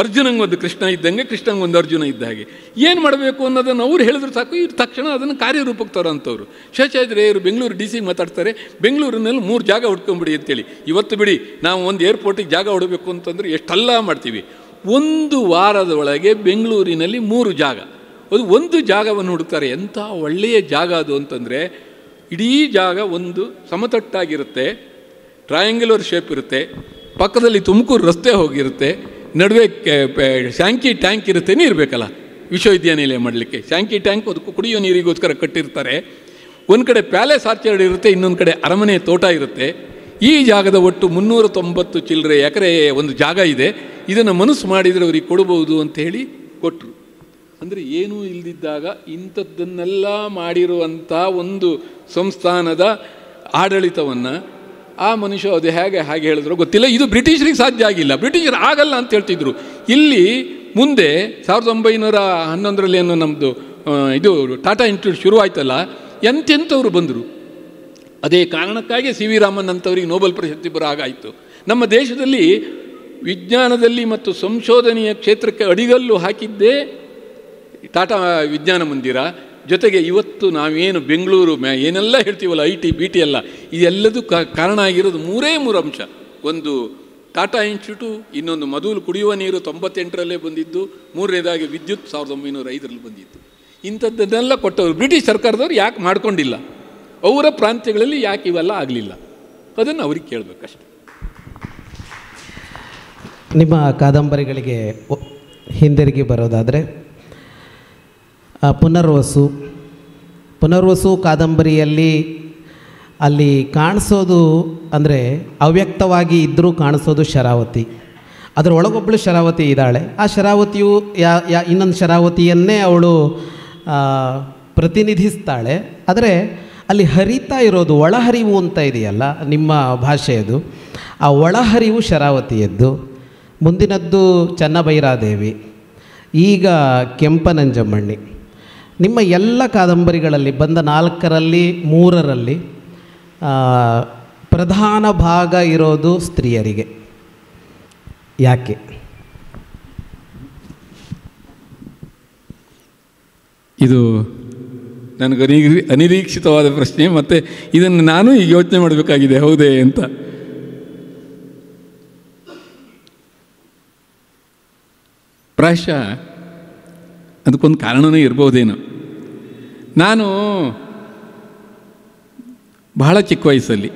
ಅರ್ಜುನಂಗೆ ಒಂದು ಕೃಷ್ಣ ಇದ್ದಂಗೆ ಕೃಷ್ಣಂಗೆ ಒಂದು ಅರ್ಜುನ ಇದ್ದ ಹಾಗೆ ಏನು ಮಾಡಬೇಕು ಅನ್ನೋದನ್ನು ಅವ್ರು ಹೇಳಿದ್ರು ಸಾಕು ಇವ್ರು ತಕ್ಷಣ ಅದನ್ನು ಕಾರ್ಯರೂಪಕ್ಕೆ ತರೋಂಥವ್ರು ಶೇಷಾದ್ರಿಯರು ಬೆಂಗಳೂರು ಡಿ ಸಿ ಮಾತಾಡ್ತಾರೆ ಬೆಂಗಳೂರಿನಲ್ಲಿ ಮೂರು ಜಾಗ ಹುಡ್ಕೊಂಬಿಡಿ ಅಂತೇಳಿ ಇವತ್ತು ಬಿಡಿ ನಾವು ಒಂದು ಏರ್ಪೋರ್ಟಿಗೆ ಜಾಗ ಹುಡಬೇಕು ಅಂತಂದರೆ ಎಷ್ಟೆಲ್ಲ ಮಾಡ್ತೀವಿ ಒಂದು ವಾರದ ಒಳಗೆ ಬೆಂಗಳೂರಿನಲ್ಲಿ ಮೂರು ಜಾಗ ಅದು ಒಂದು ಜಾಗವನ್ನು ಹುಡುಕ್ತಾರೆ ಎಂಥ ಒಳ್ಳೆಯ ಜಾಗ ಅದು ಅಂತಂದರೆ ಇಡೀ ಜಾಗ ಒಂದು ಸಮತಟ್ಟಾಗಿರುತ್ತೆ ಟ್ರಯಾಂಗ್ಯುಲರ್ ಶೇಪ್ ಇರುತ್ತೆ ಪಕ್ಕದಲ್ಲಿ ತುಮಕೂರು ರಸ್ತೆ ಹೋಗಿರುತ್ತೆ ನಡುವೆ ಶಾಂಕಿ ಟ್ಯಾಂಕ್ ಇರುತ್ತೆ ಇರಬೇಕಲ್ಲ ವಿಶ್ವವಿದ್ಯಾನಿಲಯ ಮಾಡಲಿಕ್ಕೆ ಶಾಂಕಿ ಟ್ಯಾಂಕ್ ಅದಕ್ಕೂ ಕುಡಿಯೋ ನೀರಿಗೋಸ್ಕರ ಕಟ್ಟಿರ್ತಾರೆ ಒಂದು ಕಡೆ ಪ್ಯಾಲೇಸ್ ಆರ್ಚರ್ಡ್ ಇರುತ್ತೆ ಇನ್ನೊಂದು ಕಡೆ ಅರಮನೆ ತೋಟ ಇರುತ್ತೆ ಈ ಜಾಗದ ಒಟ್ಟು ಮುನ್ನೂರ ತೊಂಬತ್ತು ಚಿಲ್ಲರೆ ಎಕರೆ ಒಂದು ಜಾಗ ಇದೆ ಇದನ್ನು ಮನಸ್ಸು ಮಾಡಿದರೆ ಅವರಿಗೆ ಕೊಡಬಹುದು ಅಂತ ಹೇಳಿ ಕೊಟ್ಟರು ಅಂದರೆ ಏನೂ ಇಲ್ಲದಿದ್ದಾಗ ಇಂಥದ್ದನ್ನೆಲ್ಲ ಮಾಡಿರುವಂಥ ಒಂದು ಸಂಸ್ಥಾನದ ಆಡಳಿತವನ್ನು ಆ ಮನುಷ್ಯ ಅದು ಹೇಗೆ ಹಾಗೆ ಹೇಳಿದ್ರು ಗೊತ್ತಿಲ್ಲ ಇದು ಬ್ರಿಟಿಷರಿಗೆ ಸಾಧ್ಯ ಆಗಿಲ್ಲ ಬ್ರಿಟಿಷರು ಆಗಲ್ಲ ಅಂತ ಹೇಳ್ತಿದ್ರು ಇಲ್ಲಿ ಮುಂದೆ ಸಾವಿರದ ಒಂಬೈನೂರ ಹನ್ನೊಂದರಲ್ಲಿ ಏನು ನಮ್ಮದು ಇದು ಟಾಟಾ ಇನ್ಸ್ಟಿಟ್ಯೂಟ್ ಶುರುವಾಯ್ತಲ್ಲ ಎಂತೆಂಥವ್ರು ಬಂದರು ಅದೇ ಕಾರಣಕ್ಕಾಗಿ ಸಿ ವಿ ರಾಮನ್ ಅಂಥವ್ರಿಗೆ ನೋಬೆಲ್ ಪ್ರಶಸ್ತಿ ಬರಾಗಾಯಿತು ನಮ್ಮ ದೇಶದಲ್ಲಿ ವಿಜ್ಞಾನದಲ್ಲಿ ಮತ್ತು ಸಂಶೋಧನೆಯ ಕ್ಷೇತ್ರಕ್ಕೆ ಅಡಿಗಲ್ಲು ಹಾಕಿದ್ದೇ ಟಾಟಾ ವಿಜ್ಞಾನ ಮಂದಿರ ಜೊತೆಗೆ ಇವತ್ತು ನಾವೇನು ಬೆಂಗಳೂರು ಮ್ಯಾ ಏನೆಲ್ಲ ಹೇಳ್ತೀವಲ್ಲ ಐ ಟಿ ಬಿ ಟಿ ಎಲ್ಲ ಇದೆಲ್ಲದೂ ಕ ಕಾರಣ ಆಗಿರೋದು ಮೂರೇ ಮೂರು ಅಂಶ ಒಂದು ಟಾಟಾ ಇನ್ಸ್ಟಿಟ್ಯೂಟು ಇನ್ನೊಂದು ಮದುವೆ ಕುಡಿಯುವ ನೀರು ತೊಂಬತ್ತೆಂಟರಲ್ಲೇ ಬಂದಿದ್ದು ಮೂರನೇದಾಗಿ ವಿದ್ಯುತ್ ಸಾವಿರದ ಒಂಬೈನೂರ ಐದರಲ್ಲಿ ಬಂದಿತ್ತು ಇಂಥದ್ದನ್ನೆಲ್ಲ ಕೊಟ್ಟವರು ಬ್ರಿಟಿಷ್ ಸರ್ಕಾರದವರು ಯಾಕೆ ಮಾಡ್ಕೊಂಡಿಲ್ಲ ಅವರ ಪ್ರಾಂತ್ಯಗಳಲ್ಲಿ ಯಾಕೆ ಇವೆಲ್ಲ ಆಗಲಿಲ್ಲ ಅದನ್ನು ಅವ್ರಿಗೆ ಕೇಳಬೇಕಷ್ಟೆ ನಿಮ್ಮ ಕಾದಂಬರಿಗಳಿಗೆ ಹಿಂದಿರುಗಿ ಬರೋದಾದರೆ ಪುನರ್ವಸು ಪುನರ್ವಸು ಕಾದಂಬರಿಯಲ್ಲಿ ಅಲ್ಲಿ ಕಾಣಿಸೋದು ಅಂದರೆ ಅವ್ಯಕ್ತವಾಗಿ ಇದ್ದರೂ ಕಾಣಿಸೋದು ಶರಾವತಿ ಅದರೊಳಗೊಬ್ಬಳು ಶರಾವತಿ ಇದ್ದಾಳೆ ಆ ಶರಾವತಿಯು ಯಾ ಯಾ ಇನ್ನೊಂದು ಶರಾವತಿಯನ್ನೇ ಅವಳು ಪ್ರತಿನಿಧಿಸ್ತಾಳೆ ಆದರೆ ಅಲ್ಲಿ ಹರಿತಾ ಇರೋದು ಒಳಹರಿವು ಅಂತ ಇದೆಯಲ್ಲ ನಿಮ್ಮ ಭಾಷೆಯದು ಆ ಒಳಹರಿವು ಶರಾವತಿಯದ್ದು ಮುಂದಿನದ್ದು ಚನ್ನಭೈರಾದೇವಿ ಈಗ ಕೆಂಪನಂಜಮ್ಮಣ್ಣಿ ನಿಮ್ಮ ಎಲ್ಲ ಕಾದಂಬರಿಗಳಲ್ಲಿ ಬಂದ ನಾಲ್ಕರಲ್ಲಿ ಮೂರರಲ್ಲಿ ಪ್ರಧಾನ ಭಾಗ ಇರೋದು ಸ್ತ್ರೀಯರಿಗೆ ಯಾಕೆ ಇದು ನನಗೆ ಅನಿ ಅನಿರೀಕ್ಷಿತವಾದ ಪ್ರಶ್ನೆ ಮತ್ತು ಇದನ್ನು ನಾನು ಈಗ ಯೋಚನೆ ಮಾಡಬೇಕಾಗಿದೆ ಹೌದೇ ಅಂತ ಪ್ರಾಯಶಃ ಅದಕ್ಕೊಂದು ಕಾರಣವೇ ಇರ್ಬೋದೇನು ನಾನು ಬಹಳ ಚಿಕ್ಕ ವಯಸ್ಸಲ್ಲಿ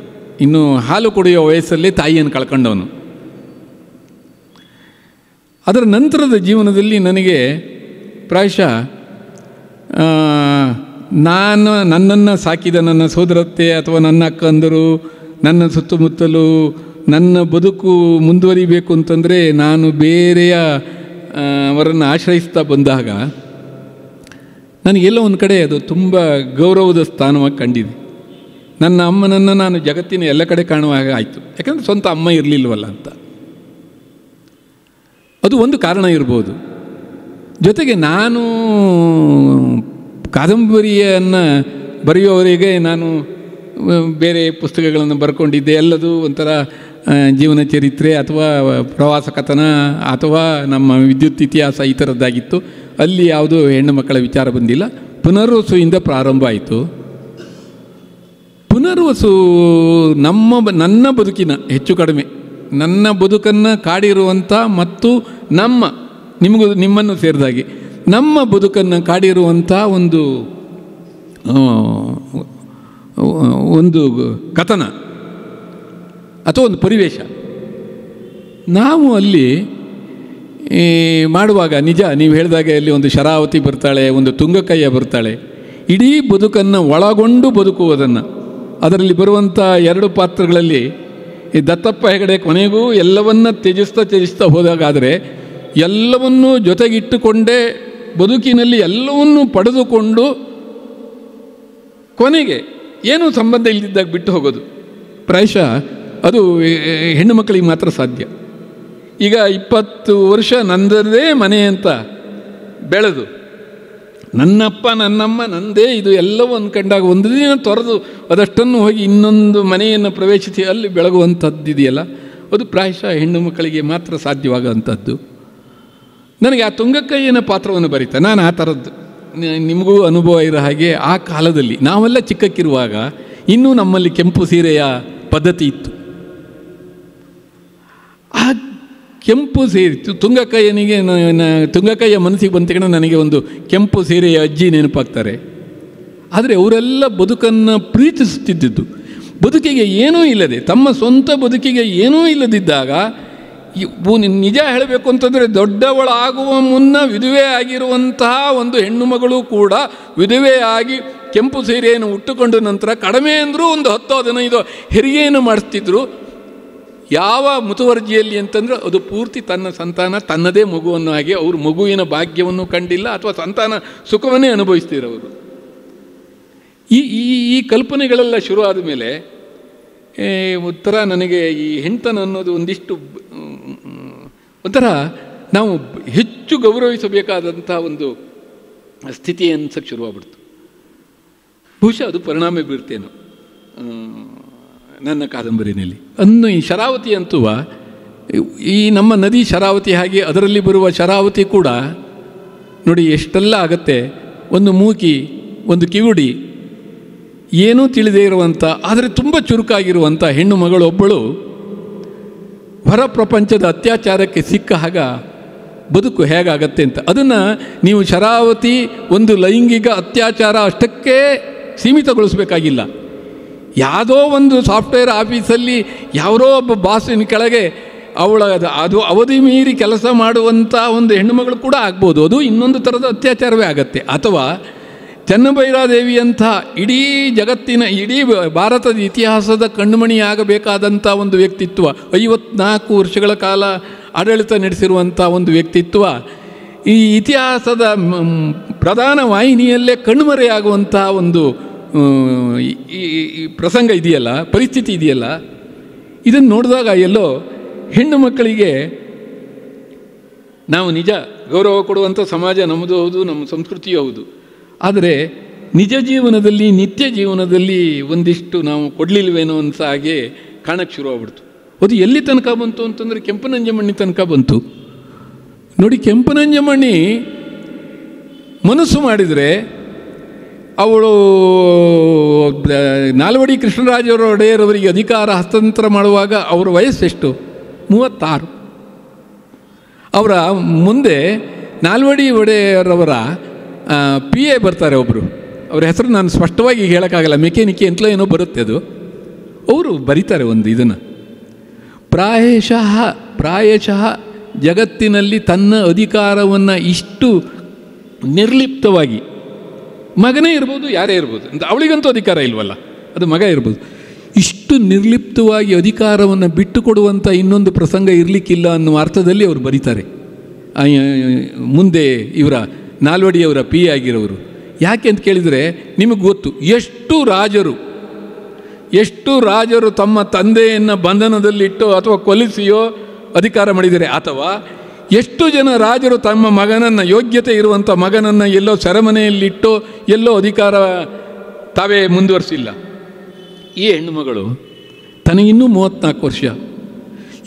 ಇನ್ನು ಹಾಲು ಕುಡಿಯೋ ವಯಸ್ಸಲ್ಲಿ ತಾಯಿಯನ್ನು ಕಳ್ಕೊಂಡವನು ಅದರ ನಂತರದ ಜೀವನದಲ್ಲಿ ನನಗೆ ಪ್ರಾಯಶಃ ನಾನು ನನ್ನನ್ನು ಸಾಕಿದ ನನ್ನ ಸೋದರತ್ತೆ ಅಥವಾ ನನ್ನ ಅಕ್ಕಂದರು ನನ್ನ ಸುತ್ತಮುತ್ತಲು ನನ್ನ ಬದುಕು ಮುಂದುವರಿಬೇಕು ಅಂತಂದರೆ ನಾನು ಬೇರೆಯ ಅವರನ್ನು ಆಶ್ರಯಿಸ್ತಾ ಬಂದಾಗ ನನಗೆಲ್ಲೋ ಒಂದು ಕಡೆ ಅದು ತುಂಬ ಗೌರವದ ಸ್ಥಾನವಾಗಿ ಕಂಡಿದೆ ನನ್ನ ಅಮ್ಮನನ್ನು ನಾನು ಜಗತ್ತಿನ ಎಲ್ಲ ಕಡೆ ಕಾಣುವಾಗ ಆಯಿತು ಯಾಕಂದರೆ ಸ್ವಂತ ಅಮ್ಮ ಇರಲಿಲ್ವಲ್ಲ ಅಂತ ಅದು ಒಂದು ಕಾರಣ ಇರ್ಬೋದು ಜೊತೆಗೆ ನಾನು ಕಾದಂಬರಿಯನ್ನು ಬರೆಯುವವರಿಗೆ ನಾನು ಬೇರೆ ಪುಸ್ತಕಗಳನ್ನು ಬರ್ಕೊಂಡಿದ್ದೆ ಎಲ್ಲದು ಒಂಥರ ಜೀವನ ಚರಿತ್ರೆ ಅಥವಾ ಪ್ರವಾಸ ಕಥನ ಅಥವಾ ನಮ್ಮ ವಿದ್ಯುತ್ ಇತಿಹಾಸ ಈ ಥರದ್ದಾಗಿತ್ತು ಅಲ್ಲಿ ಯಾವುದೋ ಹೆಣ್ಣು ಮಕ್ಕಳ ವಿಚಾರ ಬಂದಿಲ್ಲ ಪುನರ್ವಸುವಿಂದ ಪ್ರಾರಂಭ ಆಯಿತು ಪುನರ್ವಸು ನಮ್ಮ ನನ್ನ ಬದುಕಿನ ಹೆಚ್ಚು ಕಡಿಮೆ ನನ್ನ ಬದುಕನ್ನು ಕಾಡಿರುವಂಥ ಮತ್ತು ನಮ್ಮ ನಿಮಗೂ ನಿಮ್ಮನ್ನು ಸೇರಿದಾಗಿ ನಮ್ಮ ಬದುಕನ್ನು ಕಾಡಿರುವಂಥ ಒಂದು ಒಂದು ಕಥನ ಅಥವಾ ಒಂದು ಪರಿವೇಶ ನಾವು ಅಲ್ಲಿ ಈ ಮಾಡುವಾಗ ನಿಜ ನೀವು ಹೇಳಿದಾಗೆ ಅಲ್ಲಿ ಒಂದು ಶರಾವತಿ ಬರ್ತಾಳೆ ಒಂದು ತುಂಗಕಯ್ಯ ಬರ್ತಾಳೆ ಇಡೀ ಬದುಕನ್ನು ಒಳಗೊಂಡು ಬದುಕುವುದನ್ನು ಅದರಲ್ಲಿ ಬರುವಂಥ ಎರಡು ಪಾತ್ರಗಳಲ್ಲಿ ಈ ದತ್ತಪ್ಪ ಹೆಗಡೆ ಕೊನೆಗೂ ಎಲ್ಲವನ್ನ ತ್ಯಜಿಸ್ತಾ ತ್ಯಜಿಸ್ತಾ ಹೋದಾಗಾದರೆ ಎಲ್ಲವನ್ನೂ ಜೊತೆಗಿಟ್ಟುಕೊಂಡೇ ಬದುಕಿನಲ್ಲಿ ಎಲ್ಲವನ್ನೂ ಪಡೆದುಕೊಂಡು ಕೊನೆಗೆ ಏನೂ ಸಂಬಂಧ ಇಲ್ಲದಿದ್ದಾಗ ಬಿಟ್ಟು ಹೋಗೋದು ಪ್ರಾಯಶಃ ಅದು ಹೆಣ್ಣು ಮಕ್ಕಳಿಗೆ ಮಾತ್ರ ಸಾಧ್ಯ ಈಗ ಇಪ್ಪತ್ತು ವರ್ಷ ನಂದದೇ ಮನೆ ಅಂತ ಬೆಳೆದು ನನ್ನಪ್ಪ ನನ್ನಮ್ಮ ನಂದೇ ಇದು ಎಲ್ಲವನ್ನು ಕಂಡಾಗ ಒಂದು ದಿನ ತೊರೆದು ಅದಷ್ಟನ್ನು ಹೋಗಿ ಇನ್ನೊಂದು ಮನೆಯನ್ನು ಪ್ರವೇಶಿಸಿ ಅಲ್ಲಿ ಇದೆಯಲ್ಲ ಅದು ಪ್ರಾಯಶಃ ಹೆಣ್ಣು ಮಕ್ಕಳಿಗೆ ಮಾತ್ರ ಸಾಧ್ಯವಾಗುವಂಥದ್ದು ನನಗೆ ಆ ತುಂಗಕ್ಕಯ್ಯನ ಪಾತ್ರವನ್ನು ಬರೀತ ನಾನು ಆ ಥರದ್ದು ನಿಮಗೂ ಅನುಭವ ಇರೋ ಹಾಗೆ ಆ ಕಾಲದಲ್ಲಿ ನಾವೆಲ್ಲ ಚಿಕ್ಕಕ್ಕಿರುವಾಗ ಇನ್ನೂ ನಮ್ಮಲ್ಲಿ ಕೆಂಪು ಸೀರೆಯ ಪದ್ಧತಿ ಇತ್ತು ಆ ಕೆಂಪು ಸೀರೆ ತುಂಗಕ್ಕಯ್ಯನಿಗೆ ತುಂಗಕ್ಕಯ್ಯ ಮನಸ್ಸಿಗೆ ಬಂದ ತಕ್ಷಣ ನನಗೆ ಒಂದು ಕೆಂಪು ಸೀರೆಯ ಅಜ್ಜಿ ನೆನಪಾಗ್ತಾರೆ ಆದರೆ ಅವರೆಲ್ಲ ಬದುಕನ್ನು ಪ್ರೀತಿಸುತ್ತಿದ್ದುದು ಬದುಕಿಗೆ ಏನೂ ಇಲ್ಲದೆ ತಮ್ಮ ಸ್ವಂತ ಬದುಕಿಗೆ ಏನೂ ಇಲ್ಲದಿದ್ದಾಗ ನಿಜ ಹೇಳಬೇಕು ಅಂತಂದರೆ ದೊಡ್ಡವಳಾಗುವ ಮುನ್ನ ವಿಧುವೆ ಆಗಿರುವಂತಹ ಒಂದು ಹೆಣ್ಣು ಮಗಳು ಕೂಡ ವಿಧುವೆಯಾಗಿ ಕೆಂಪು ಸೀರೆಯನ್ನು ಉಟ್ಟುಕೊಂಡ ನಂತರ ಕಡಿಮೆ ಅಂದರೂ ಒಂದು ಹತ್ತು ಹದಿನೈದು ಹೆರಿಗೆಯನ್ನು ಮಾಡಿಸ್ತಿದ್ರು ಯಾವ ಮುತುವರ್ಜಿಯಲ್ಲಿ ಅಂತಂದ್ರೆ ಅದು ಪೂರ್ತಿ ತನ್ನ ಸಂತಾನ ತನ್ನದೇ ಮಗುವನ್ನು ಹಾಗೆ ಅವರು ಮಗುವಿನ ಭಾಗ್ಯವನ್ನು ಕಂಡಿಲ್ಲ ಅಥವಾ ಸಂತಾನ ಸುಖವನ್ನೇ ಅನುಭವಿಸ್ತಿರೋರು ಈ ಈ ಈ ಕಲ್ಪನೆಗಳೆಲ್ಲ ಶುರು ಮೇಲೆ ಒಂಥರ ನನಗೆ ಈ ಹೆಂಡ್ತನ ಅನ್ನೋದು ಒಂದಿಷ್ಟು ಒಂಥರ ನಾವು ಹೆಚ್ಚು ಗೌರವಿಸಬೇಕಾದಂಥ ಒಂದು ಸ್ಥಿತಿ ಅನ್ಸಕ್ಕೆ ಶುರುವಾಗ್ಬಿಡ್ತು ಬಹುಶಃ ಅದು ಪರಿಣಾಮ ಬೀರ್ತೇನು ನನ್ನ ಕಾದಂಬರಿನಲ್ಲಿ ಅನ್ನು ಈ ಶರಾವತಿ ಅಂತುವ ಈ ನಮ್ಮ ನದಿ ಶರಾವತಿ ಹಾಗೆ ಅದರಲ್ಲಿ ಬರುವ ಶರಾವತಿ ಕೂಡ ನೋಡಿ ಎಷ್ಟೆಲ್ಲ ಆಗತ್ತೆ ಒಂದು ಮೂಕಿ ಒಂದು ಕಿವುಡಿ ಏನೂ ತಿಳಿದೇ ಇರುವಂಥ ಆದರೆ ತುಂಬ ಚುರುಕಾಗಿರುವಂಥ ಹೆಣ್ಣು ಮಗಳೊಬ್ಬಳು ಹೊರ ಪ್ರಪಂಚದ ಅತ್ಯಾಚಾರಕ್ಕೆ ಸಿಕ್ಕ ಹಾಗ ಬದುಕು ಹೇಗಾಗತ್ತೆ ಅಂತ ಅದನ್ನು ನೀವು ಶರಾವತಿ ಒಂದು ಲೈಂಗಿಕ ಅತ್ಯಾಚಾರ ಅಷ್ಟಕ್ಕೇ ಸೀಮಿತಗೊಳಿಸಬೇಕಾಗಿಲ್ಲ ಯಾವುದೋ ಒಂದು ಸಾಫ್ಟ್ವೇರ್ ಆಫೀಸಲ್ಲಿ ಯಾರೋ ಒಬ್ಬ ಬಾಸಿನ ಕೆಳಗೆ ಅವಳ ಅದು ಅವಧಿ ಮೀರಿ ಕೆಲಸ ಮಾಡುವಂಥ ಒಂದು ಹೆಣ್ಣುಮಗಳು ಕೂಡ ಆಗ್ಬೋದು ಅದು ಇನ್ನೊಂದು ಥರದ ಅತ್ಯಾಚಾರವೇ ಆಗತ್ತೆ ಅಥವಾ ಚನ್ನಭೈರಾದೇವಿಯಂಥ ಇಡೀ ಜಗತ್ತಿನ ಇಡೀ ಭಾರತದ ಇತಿಹಾಸದ ಕಣ್ಮಣಿಯಾಗಬೇಕಾದಂಥ ಒಂದು ವ್ಯಕ್ತಿತ್ವ ಐವತ್ನಾಲ್ಕು ವರ್ಷಗಳ ಕಾಲ ಆಡಳಿತ ನಡೆಸಿರುವಂಥ ಒಂದು ವ್ಯಕ್ತಿತ್ವ ಈ ಇತಿಹಾಸದ ಪ್ರಧಾನ ವಾಹಿನಿಯಲ್ಲೇ ಕಣ್ಮರೆಯಾಗುವಂತಹ ಒಂದು ಈ ಪ್ರಸಂಗ ಇದೆಯಲ್ಲ ಪರಿಸ್ಥಿತಿ ಇದೆಯಲ್ಲ ಇದನ್ನು ನೋಡಿದಾಗ ಎಲ್ಲೋ ಹೆಣ್ಣು ಮಕ್ಕಳಿಗೆ ನಾವು ನಿಜ ಗೌರವ ಕೊಡುವಂಥ ಸಮಾಜ ನಮ್ಮದು ಹೌದು ನಮ್ಮ ಸಂಸ್ಕೃತಿಯೂ ಹೌದು ಆದರೆ ನಿಜ ಜೀವನದಲ್ಲಿ ನಿತ್ಯ ಜೀವನದಲ್ಲಿ ಒಂದಿಷ್ಟು ನಾವು ಕೊಡಲಿಲ್ವೇನೋ ಅಂತ ಹಾಗೆ ಕಾಣಕ್ಕೆ ಶುರುವಾಗ್ಬಿಡ್ತು ಅದು ಎಲ್ಲಿ ತನಕ ಬಂತು ಅಂತಂದರೆ ಕೆಂಪನಂಜಮಣ್ಣಿ ತನಕ ಬಂತು ನೋಡಿ ಕೆಂಪನಂಜಮಣ್ಣಿ ಮನಸ್ಸು ಮಾಡಿದರೆ ಅವಳು ನಾಲ್ವಡಿ ಕೃಷ್ಣರಾಜರ ಒಡೆಯರವರಿಗೆ ಅಧಿಕಾರ ಹಸ್ತಾಂತರ ಮಾಡುವಾಗ ಅವರ ವಯಸ್ಸೆಷ್ಟು ಮೂವತ್ತಾರು ಅವರ ಮುಂದೆ ನಾಲ್ವಡಿ ಒಡೆಯರವರ ಪಿ ಎ ಬರ್ತಾರೆ ಒಬ್ಬರು ಅವರ ಹೆಸರು ನಾನು ಸ್ಪಷ್ಟವಾಗಿ ಹೇಳೋಕ್ಕಾಗಲ್ಲ ಮೆಕ್ಯಾನಿಕಿ ಅಂತಲೇ ಏನೋ ಬರುತ್ತೆ ಅದು ಅವರು ಬರೀತಾರೆ ಒಂದು ಇದನ್ನು ಪ್ರಾಯಶಃ ಪ್ರಾಯಶಃ ಜಗತ್ತಿನಲ್ಲಿ ತನ್ನ ಅಧಿಕಾರವನ್ನು ಇಷ್ಟು ನಿರ್ಲಿಪ್ತವಾಗಿ ಮಗನೇ ಇರ್ಬೋದು ಯಾರೇ ಇರ್ಬೋದು ಅಂತ ಅವಳಿಗಂತೂ ಅಧಿಕಾರ ಇಲ್ವಲ್ಲ ಅದು ಮಗ ಇರ್ಬೋದು ಇಷ್ಟು ನಿರ್ಲಿಪ್ತವಾಗಿ ಅಧಿಕಾರವನ್ನು ಬಿಟ್ಟುಕೊಡುವಂಥ ಇನ್ನೊಂದು ಪ್ರಸಂಗ ಇರಲಿಕ್ಕಿಲ್ಲ ಅನ್ನುವ ಅರ್ಥದಲ್ಲಿ ಅವರು ಬರೀತಾರೆ ಮುಂದೆ ಇವರ ನಾಲ್ವಡಿಯವರ ಪಿ ಆಗಿರೋರು ಯಾಕೆ ಅಂತ ಕೇಳಿದರೆ ನಿಮಗೆ ಗೊತ್ತು ಎಷ್ಟು ರಾಜರು ಎಷ್ಟು ರಾಜರು ತಮ್ಮ ತಂದೆಯನ್ನು ಬಂಧನದಲ್ಲಿಟ್ಟೋ ಅಥವಾ ಕೊಲಿಸಿಯೋ ಅಧಿಕಾರ ಮಾಡಿದರೆ ಅಥವಾ ಎಷ್ಟು ಜನ ರಾಜರು ತಮ್ಮ ಮಗನನ್ನು ಯೋಗ್ಯತೆ ಇರುವಂಥ ಮಗನನ್ನು ಎಲ್ಲೋ ಸೆರೆಮನೆಯಲ್ಲಿಟ್ಟು ಎಲ್ಲೋ ಅಧಿಕಾರ ತಾವೇ ಮುಂದುವರಿಸಿಲ್ಲ ಈ ಹೆಣ್ಣುಮಗಳು ತನಗಿನ್ನೂ ಮೂವತ್ನಾಲ್ಕು ವರ್ಷ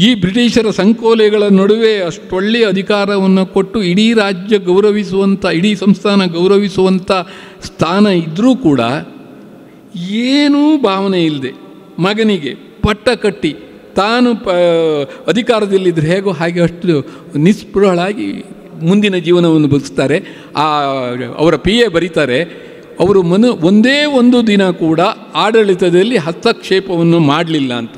ಈ ಬ್ರಿಟಿಷರ ಸಂಕೋಲೆಗಳ ನಡುವೆ ಅಷ್ಟೊಳ್ಳೆಯ ಅಧಿಕಾರವನ್ನು ಕೊಟ್ಟು ಇಡೀ ರಾಜ್ಯ ಗೌರವಿಸುವಂಥ ಇಡೀ ಸಂಸ್ಥಾನ ಗೌರವಿಸುವಂಥ ಸ್ಥಾನ ಇದ್ದರೂ ಕೂಡ ಏನೂ ಭಾವನೆ ಇಲ್ಲದೆ ಮಗನಿಗೆ ಪಟ್ಟ ಕಟ್ಟಿ ತಾನು ಪ ಅಧಿಕಾರದಲ್ಲಿದ್ದರೆ ಹೇಗೋ ಹಾಗೆ ಅಷ್ಟು ನಿಸ್ಪೃಹಳಾಗಿ ಮುಂದಿನ ಜೀವನವನ್ನು ಬದುಕ್ತಾರೆ ಆ ಅವರ ಪಿ ಎ ಬರೀತಾರೆ ಅವರು ಮನು ಒಂದೇ ಒಂದು ದಿನ ಕೂಡ ಆಡಳಿತದಲ್ಲಿ ಹಸ್ತಕ್ಷೇಪವನ್ನು ಮಾಡಲಿಲ್ಲ ಅಂತ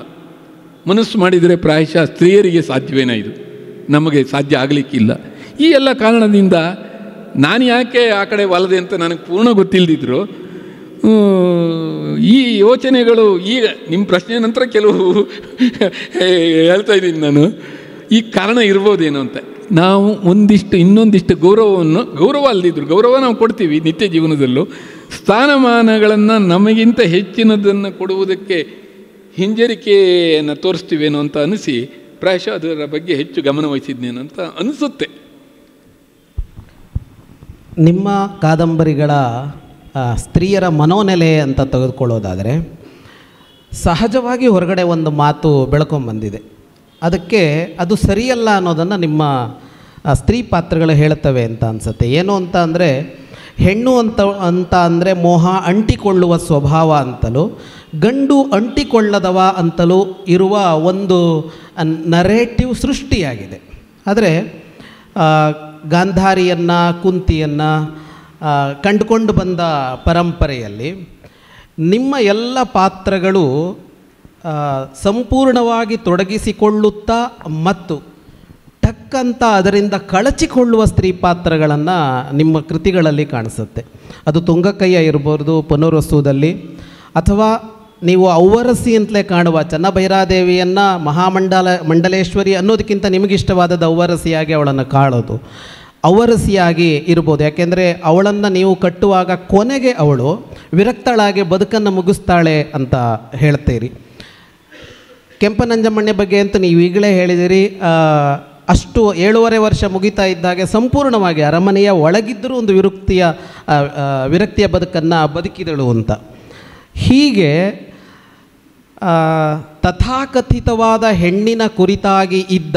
ಮನಸ್ಸು ಮಾಡಿದರೆ ಪ್ರಾಯಶಃ ಸ್ತ್ರೀಯರಿಗೆ ಸಾಧ್ಯವೇನ ಇದು ನಮಗೆ ಸಾಧ್ಯ ಆಗಲಿಕ್ಕಿಲ್ಲ ಈ ಎಲ್ಲ ಕಾರಣದಿಂದ ನಾನು ಯಾಕೆ ಆ ಕಡೆ ಒಲದೆ ಅಂತ ನನಗೆ ಪೂರ್ಣ ಗೊತ್ತಿಲ್ಲದಿದ್ದರು ಈ ಯೋಚನೆಗಳು ಈಗ ನಿಮ್ಮ ಪ್ರಶ್ನೆ ನಂತರ ಕೆಲವು ಹೇಳ್ತಾ ಇದ್ದೀನಿ ನಾನು ಈ ಕಾರಣ ಇರ್ಬೋದೇನು ಅಂತ ನಾವು ಒಂದಿಷ್ಟು ಇನ್ನೊಂದಿಷ್ಟು ಗೌರವವನ್ನು ಗೌರವ ಅಲ್ಲದಿದ್ರು ಗೌರವ ನಾವು ಕೊಡ್ತೀವಿ ನಿತ್ಯ ಜೀವನದಲ್ಲೂ ಸ್ಥಾನಮಾನಗಳನ್ನು ನಮಗಿಂತ ಹೆಚ್ಚಿನದನ್ನು ಕೊಡುವುದಕ್ಕೆ ಹಿಂಜರಿಕೆಯನ್ನು ತೋರಿಸ್ತೀವೇನೋ ಅಂತ ಅನಿಸಿ ಪ್ರಾಯಶಃ ಅದರ ಬಗ್ಗೆ ಹೆಚ್ಚು ಗಮನವಹಿಸಿದ್ನೇನು ಅಂತ ಅನಿಸುತ್ತೆ ನಿಮ್ಮ ಕಾದಂಬರಿಗಳ ಸ್ತ್ರೀಯರ ಮನೋನೆಲೆ ಅಂತ ತೆಗೆದುಕೊಳ್ಳೋದಾದರೆ ಸಹಜವಾಗಿ ಹೊರಗಡೆ ಒಂದು ಮಾತು ಬೆಳ್ಕೊಂಬಂದಿದೆ ಅದಕ್ಕೆ ಅದು ಸರಿಯಲ್ಲ ಅನ್ನೋದನ್ನು ನಿಮ್ಮ ಸ್ತ್ರೀ ಪಾತ್ರಗಳು ಹೇಳ್ತವೆ ಅಂತ ಅನಿಸುತ್ತೆ ಏನು ಅಂತ ಅಂದರೆ ಹೆಣ್ಣು ಅಂತ ಅಂತ ಅಂದರೆ ಮೋಹ ಅಂಟಿಕೊಳ್ಳುವ ಸ್ವಭಾವ ಅಂತಲೂ ಗಂಡು ಅಂಟಿಕೊಳ್ಳದವ ಅಂತಲೂ ಇರುವ ಒಂದು ನರೇಟಿವ್ ಸೃಷ್ಟಿಯಾಗಿದೆ ಆದರೆ ಗಾಂಧಾರಿಯನ್ನು ಕುಂತಿಯನ್ನು ಕಂಡುಕೊಂಡು ಬಂದ ಪರಂಪರೆಯಲ್ಲಿ ನಿಮ್ಮ ಎಲ್ಲ ಪಾತ್ರಗಳು ಸಂಪೂರ್ಣವಾಗಿ ತೊಡಗಿಸಿಕೊಳ್ಳುತ್ತಾ ಮತ್ತು ಟಕ್ಕಂತ ಅದರಿಂದ ಕಳಚಿಕೊಳ್ಳುವ ಸ್ತ್ರೀ ಪಾತ್ರಗಳನ್ನು ನಿಮ್ಮ ಕೃತಿಗಳಲ್ಲಿ ಕಾಣಿಸುತ್ತೆ ಅದು ತುಂಗಕ್ಕಯ್ಯ ಇರ್ಬೋದು ಪುನರ್ವಸ್ತುದಲ್ಲಿ ಅಥವಾ ನೀವು ಔವರಸಿ ಅಂತಲೇ ಕಾಣುವ ಚನ್ನಭೈರಾದೇವಿಯನ್ನು ಮಹಾಮಂಡಲ ಮಂಡಲೇಶ್ವರಿ ಅನ್ನೋದಕ್ಕಿಂತ ನಿಮಗಿಷ್ಟವಾದದ್ದು ಔವರಸಿಯಾಗಿ ಅವಳನ್ನು ಕಾಣೋದು ಅವರಸಿಯಾಗಿ ಇರ್ಬೋದು ಯಾಕೆಂದರೆ ಅವಳನ್ನು ನೀವು ಕಟ್ಟುವಾಗ ಕೊನೆಗೆ ಅವಳು ವಿರಕ್ತಳಾಗಿ ಬದುಕನ್ನು ಮುಗಿಸ್ತಾಳೆ ಅಂತ ಹೇಳ್ತೀರಿ ಕೆಂಪನಂಜಮ್ಮಣ್ಣ ಬಗ್ಗೆ ಅಂತ ನೀವು ಈಗಲೇ ಹೇಳಿದಿರಿ ಅಷ್ಟು ಏಳುವರೆ ವರ್ಷ ಮುಗಿತಾ ಇದ್ದಾಗೆ ಸಂಪೂರ್ಣವಾಗಿ ಅರಮನೆಯ ಒಳಗಿದ್ದರೂ ಒಂದು ವಿರಕ್ತಿಯ ವಿರಕ್ತಿಯ ಬದುಕನ್ನು ಬದುಕಿದಳು ಅಂತ ಹೀಗೆ ತಥಾಕಥಿತವಾದ ಹೆಣ್ಣಿನ ಕುರಿತಾಗಿ ಇದ್ದ